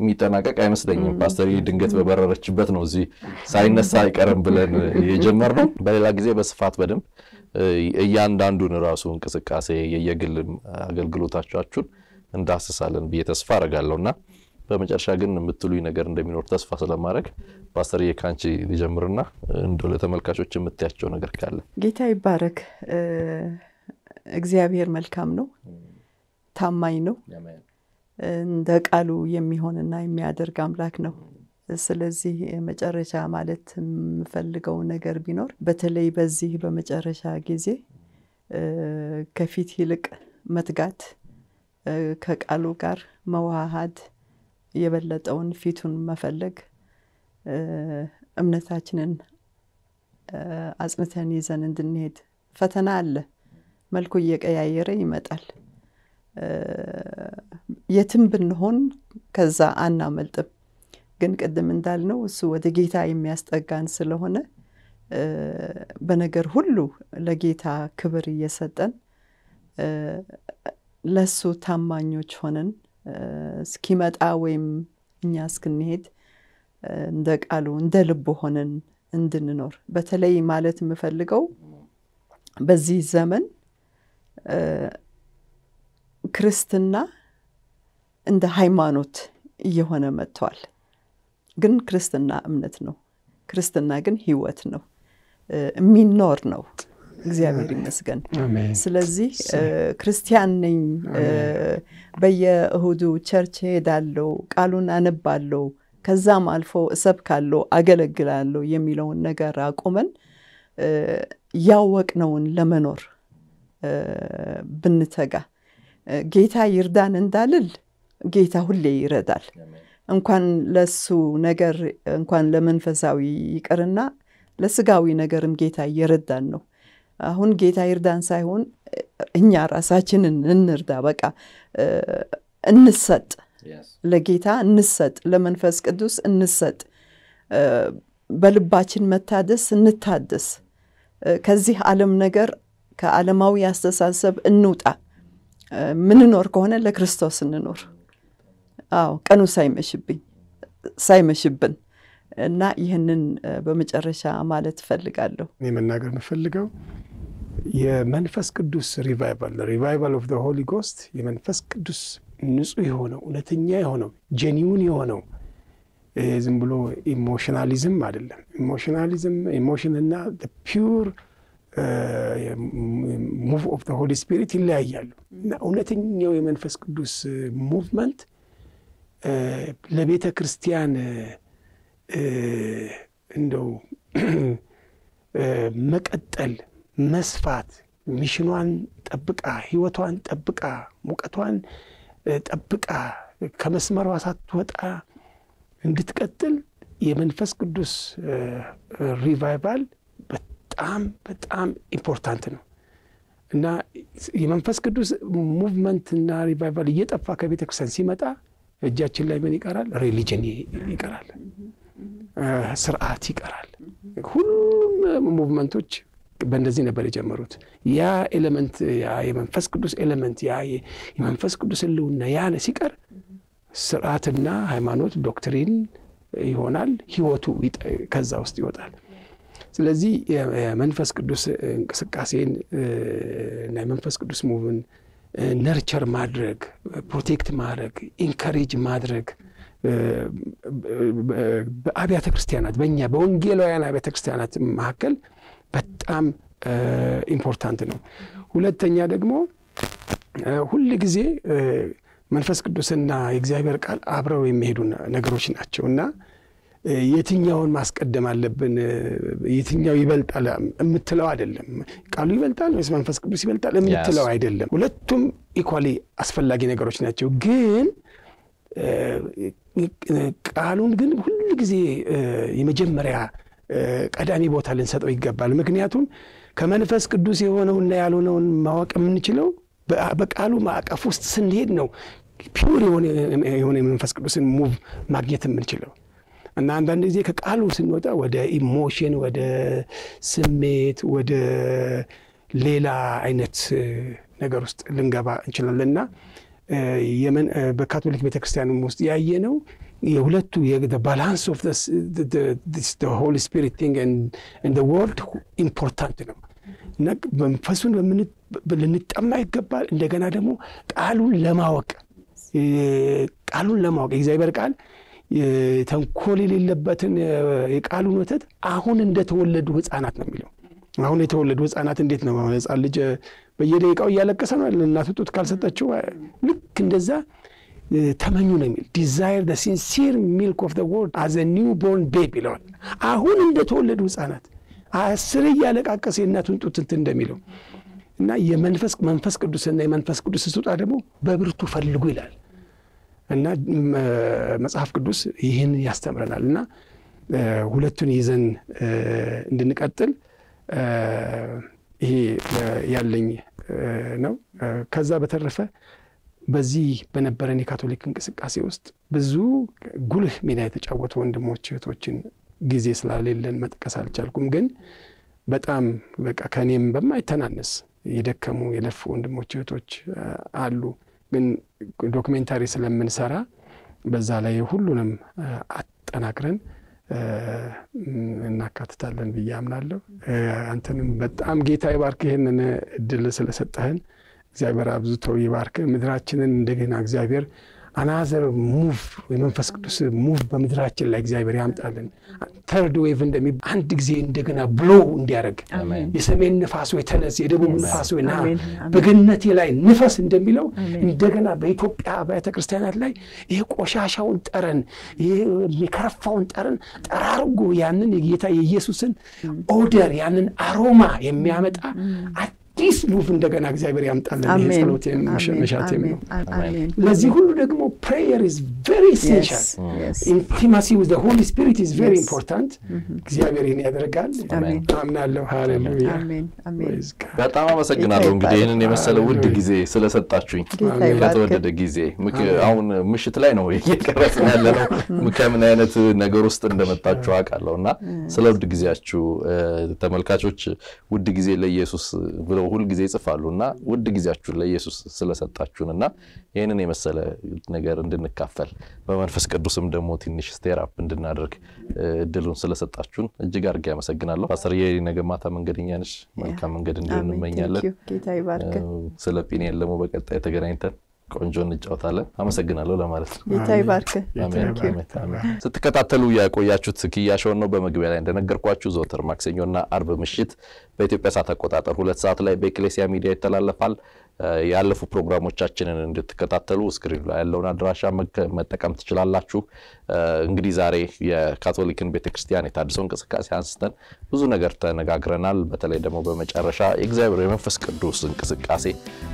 የሚጠናቀቅ አይመስለኝም። ፓስተር ድንገት በበረረችበት ነው እዚህ ሳይነሳ አይቀርም ብለን የጀመርነው። በሌላ ጊዜ በስፋት በደንብ እያንዳንዱን ራሱ እንቅስቃሴ የየግል አገልግሎታችሁን እንዳስሳለን ብዬ ተስፋ አረጋለሁ እና በመጨረሻ ግን የምትሉኝ ነገር እንደሚኖር ተስፋ ስለማድረግ ፓስተር የካንቺ ሊጀምርና እንደ ለተመልካቾች የምትያቸው ነገር ካለ። ጌታ ይባረክ። እግዚአብሔር መልካም ነው። ታማኝ ነው እንደ ቃሉ የሚሆንና የሚያደርግ አምላክ ነው ስለዚህ መጨረሻ ማለት የምፈልገው ነገር ቢኖር በተለይ በዚህ በመጨረሻ ጊዜ ከፊት ይልቅ መትጋት ከቃሉ ጋር መዋሃድ የበለጠውን ፊቱን መፈለግ እምነታችንን አጽንተን ይዘን እንድንሄድ ፈተና አለ መልኩ እየቀያየረ ይመጣል የትም ብንሆን ከዛ አናመልጥም። ግን ቅድም እንዳልነው እሱ ወደ ጌታ የሚያስጠጋን ስለሆነ በነገር ሁሉ ለጌታ ክብር እየሰጠን ለሱ ታማኞች ሆነን እስኪመጣ ወይም እኛ እስክንሄድ እንደ ቃሉ እንደ ልቡ ሆነን እንድንኖር በተለይ ማለት የምፈልገው በዚህ ዘመን ክርስትና እንደ ሃይማኖት እየሆነ መጥቷል። ግን ክርስትና እምነት ነው። ክርስትና ግን ህይወት ነው፣ የሚኖር ነው። እግዚአብሔር ይመስገን። ስለዚህ ክርስቲያን ነኝ፣ በየእሁዱ ቸርች ሄዳለው፣ ቃሉን አነባለው፣ ከዛም አልፎ እሰብካለው አገለግላለሁ የሚለውን ነገር አቁመን ያወቅነውን ለመኖር ብንተጋ ጌታ ይርዳን እንዳልል ጌታ ሁሌ ይረዳል። እንኳን ለሱ ነገር እንኳን ለመንፈሳዊ ይቅርና ለስጋዊ ነገርም ጌታ እየረዳን ነው። አሁን ጌታ ይርዳን ሳይሆን እኛ ራሳችንን እንርዳ። በቃ እንሰጥ፣ ለጌታ እንሰጥ፣ ለመንፈስ ቅዱስ እንሰጥ፣ በልባችን መታደስ እንታደስ፣ ከዚህ ዓለም ነገር ከዓለማዊ አስተሳሰብ እንውጣ። ምንኖር ከሆነ ለክርስቶስ እንኖር። አዎ ቀኑ ሳይመሽብኝ ሳይመሽብን እና ይህንን በመጨረሻ ማለት እፈልጋለሁ። እኔ መናገር የምፈልገው የመንፈስ ቅዱስ ሪቫይቫል ሪቫይቫል ኦፍ ሆሊ ጎስት የመንፈስ ቅዱስ ንጹህ የሆነው እውነተኛ የሆነው ጀኒውን የሆነው ዝም ብሎ ኢሞሽናሊዝም አይደለም። ኢሞሽናሊዝም ኢሞሽንና ፒውር ሙቭ ኦፍ ሆሊ ስፒሪት ይለያያሉ እና እውነተኛው የመንፈስ ቅዱስ ሙቭመንት ለቤተ ክርስቲያን እንደው መቀጠል መስፋት ሚሽኗን ጠብቃ ህይወቷን ጠብቃ ሙቀቷን ጠብቃ ከመስመሯ ሳትወጣ እንድትቀጥል የመንፈስ ቅዱስ ሪቫይቫል በጣም በጣም ኢምፖርታንት ነው እና የመንፈስ ቅዱስ ሙቭመንትና ሪቫይቫል እየጠፋ ከቤተ ክርስቲያን ሲመጣ እጃችን ላይ ምን ይቀራል? ሬሊጅን ይቀራል፣ ስርዓት ይቀራል። ሁሉም ሙቭመንቶች በእንደዚህ ነበር የጀመሩት። ያ ኤሌመንት የመንፈስ ቅዱስ ኤሌመንት ያ የመንፈስ ቅዱስ ሕልውና ያለ ሲቀር ስርዓትና ሃይማኖት ዶክትሪን ይሆናል። ህይወቱ ከዛ ውስጥ ይወጣል። ስለዚህ የመንፈስ ቅዱስ እንቅስቃሴን እና የመንፈስ ቅዱስ ሙቭን ነርቸር ማድረግ፣ ፕሮቴክት ማድረግ፣ ኢንካሬጅ ማድረግ በአብያተ ክርስቲያናት በእኛ በወንጌላውያን አብያተ ክርስቲያናት መካከል በጣም ኢምፖርታንት ነው። ሁለተኛ ደግሞ ሁል ጊዜ መንፈስ ቅዱስና የእግዚአብሔር ቃል አብረው የሚሄዱ ነገሮች ናቸው እና የትኛውን ማስቀደም አለብን፣ የትኛው ይበልጣል የምትለው አይደለም። ቃሉ ይበልጣል ወይስ መንፈስ ቅዱስ ይበልጣል የምትለው አይደለም። ሁለቱም ኢኳሊ አስፈላጊ ነገሮች ናቸው። ግን ቃሉን ግን ሁሉ ጊዜ የመጀመሪያ ቀዳሚ ቦታ ልንሰጠው ይገባል። ምክንያቱም ከመንፈስ ቅዱስ የሆነውና ያልሆነውን ማወቅ የምንችለው በቃሉ ማዕቀፍ ውስጥ ስንሄድ ነው። ፒውር የሆነ የመንፈስ ቅዱስን ሙቭ ማግኘት የምንችለው እና አንዳንድ ጊዜ ከቃሉ ስንወጣ ወደ ኢሞሽን፣ ወደ ስሜት፣ ወደ ሌላ አይነት ነገር ውስጥ ልንገባ እንችላለንና በካቶሊክ ቤተክርስቲያንም ውስጥ ያየነው የሁለቱ ባላንስ ኦፍ ሆሊ ስፒሪት ቲንግ ኢምፖርታንት ነው እና መንፈሱን ልንጠማ ይገባል። እንደገና ደግሞ ቃሉን ለማወቅ ቃሉን ለማወቅ የእግዚአብሔር ቃል ተንኮል የሌለበትን የቃሉን ወተት አሁን እንደተወለዱ ህፃናት ነው የሚለው። አሁን የተወለዱ ህፃናት እንዴት ነው? ህፃን ልጅ በየደቂቃው እያለቀሰ ነው እናቱ ጡት ካልሰጠችው። ልክ እንደዛ ተመኙ ነው የሚል ዲዛይር ዘ ሲንሲር ሚልክ ኦፍ ዘ ወርልድ አዘ ኒው ቦርን ቤብ ይለዋል። አሁን እንደተወለዱ ህፃናት አስር እያለቃቀሰ የእናቱን ጡት እንትን እንደሚለው እና የመንፈስ መንፈስ ቅዱስና የመንፈስ ቅዱስ ስጡጣ ደግሞ በብርቱ ፈልጉ ይላል። እና መጽሐፍ ቅዱስ ይህን ያስተምረናል እና ሁለቱን ይዘን እንድንቀጥል ይሄ ያለኝ ነው። ከዛ በተረፈ በዚህ በነበረን የካቶሊክ እንቅስቃሴ ውስጥ ብዙ ጉልህ ሚና የተጫወቱ ወንድሞች እህቶችን ጊዜ ስላሌለን መጥቀስ አልቻልኩም። ግን በጣም በቃ ከእኔም በማይተናነስ የደከሙ የለፉ ወንድሞች እህቶች አሉ ግን ዶክሜንታሪ ስለምንሰራ በዛ ላይ ሁሉንም አጠናክረን እናካትታለን ብዬ አምናለሁ። አንተንም በጣም ጌታ ይባርክ፣ ይህንን እድል ስለሰጠህን እግዚአብሔር አብዝቶ ይባርክ። ምድራችንን እንደገና እግዚአብሔር አናዘር ሙቭ የመንፈስ ቅዱስ ሙቭ በምድራችን ላይ እግዚአብሔር ያምጣልን። ተርድ ዌቭ እንደሚ አንድ ጊዜ እንደገና ብሎ እንዲያደርግ የሰሜን ንፋስ ወይ ተነስ፣ የደቡብ ንፋስ ወይ ና፣ በገነቴ ላይ ንፈስ እንደሚለው እንደገና በኢትዮጵያ አብያተ ክርስቲያናት ላይ ይህ ቆሻሻውን ጠረን፣ የከረፋውን ጠረን ጠራርጎ ያንን የጌታ የኢየሱስን ኦደር ያንን አሮማ የሚያመጣ አዲስ ኑፍ እንደገና እግዚአብሔር ያምጣልን። ጸሎቴን ነው። ለዚህ ሁሉ ደግሞ ፕሬየር ኢዝ ቨሪ ሴንሻል ኢንቲማሲ ዘ ሆሊ ስፒሪት ኢዝ ቨሪ ኢምፖርታንት። እግዚአብሔር ይህን ያደርጋል አምናለሁ። ሃሌሉያ። በጣም አመሰግናለሁ። እንግዲህ ይህንን የመሰለ ውድ ጊዜ ስለሰጣችሁኝ ከተወደደ ጊዜ አሁን ምሽት ላይ ነው እየቀረጽን ያለ ነው። ከምን አይነት ነገር ውስጥ እንደመጣችሁ አውቃለሁ እና ስለ ውድ ጊዜያችሁ ተመልካቾች ውድ ጊዜ ለኢየሱስ ብለው ጊዜ ይጽፋሉ እና ውድ ጊዜያችሁን ለኢየሱስ ስለሰጣችሁንና ይህንን የመሰለ ነገር እንድንካፈል በመንፈስ ቅዱስም ደግሞ ትንሽ ስቴር አፕ እንድናደርግ እድሉን ስለሰጣችሁን እጅግ አድርጌ ያመሰግናለሁ። ፓስተር ነገ ማታ መንገደኛ መልካም መንገድ እንዲሆን እንመኛለን። ስለ ጲኔን ደግሞ በቀጣይ ተገናኝተን ቆንጆ እንጫወታለን። አመሰግናለሁ ለማለት ነው። ስትከታተሉ ያቆያችሁት ክያ ነው። በመግቢያ ላይ እንደነገርኳችሁ ዘወትር ማክሰኞና አርብ ምሽት በኢትዮጵያ ሰዓት አቆጣጠር ሁለት ሰዓት ላይ በኤክሌሲያ ሚዲያ ይተላለፋል። ያለፉ ፕሮግራሞቻችንን እንድትከታተሉ ስክሪኑ ላይ ያለውን አድራሻ መጠቀም ትችላላችሁ። እንግዲህ ዛሬ የካቶሊክን ቤተክርስቲያን የታድሶ እንቅስቃሴ አንስተን ብዙ ነገር ተነጋግረናል። በተለይ ደግሞ በመጨረሻ የእግዚአብሔር የመንፈስ ቅዱስ እንቅስቃሴ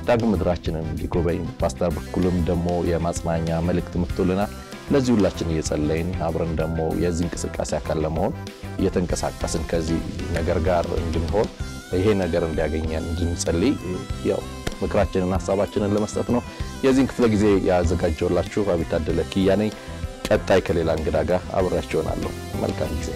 ዳግም ምድራችንን እንዲጎበኝ ፓስተር በኩልም ደግሞ የማጽናኛ መልእክት ምትልናል። ለዚህ ሁላችን እየጸለይን አብረን ደግሞ የዚህ እንቅስቃሴ አካል ለመሆን እየተንቀሳቀስን ከዚህ ነገር ጋር እንድንሆን ይሄ ነገር እንዲያገኘን እንድንጸልይ ያው ምክራችንን ሀሳባችንን ለመስጠት ነው። የዚህን ክፍለ ጊዜ ያዘጋጀውላችሁ አቤት ታደለ ኪያ ነኝ። ቀጣይ ከሌላ እንግዳ ጋር አብሬያችሁ መልካም ጊዜ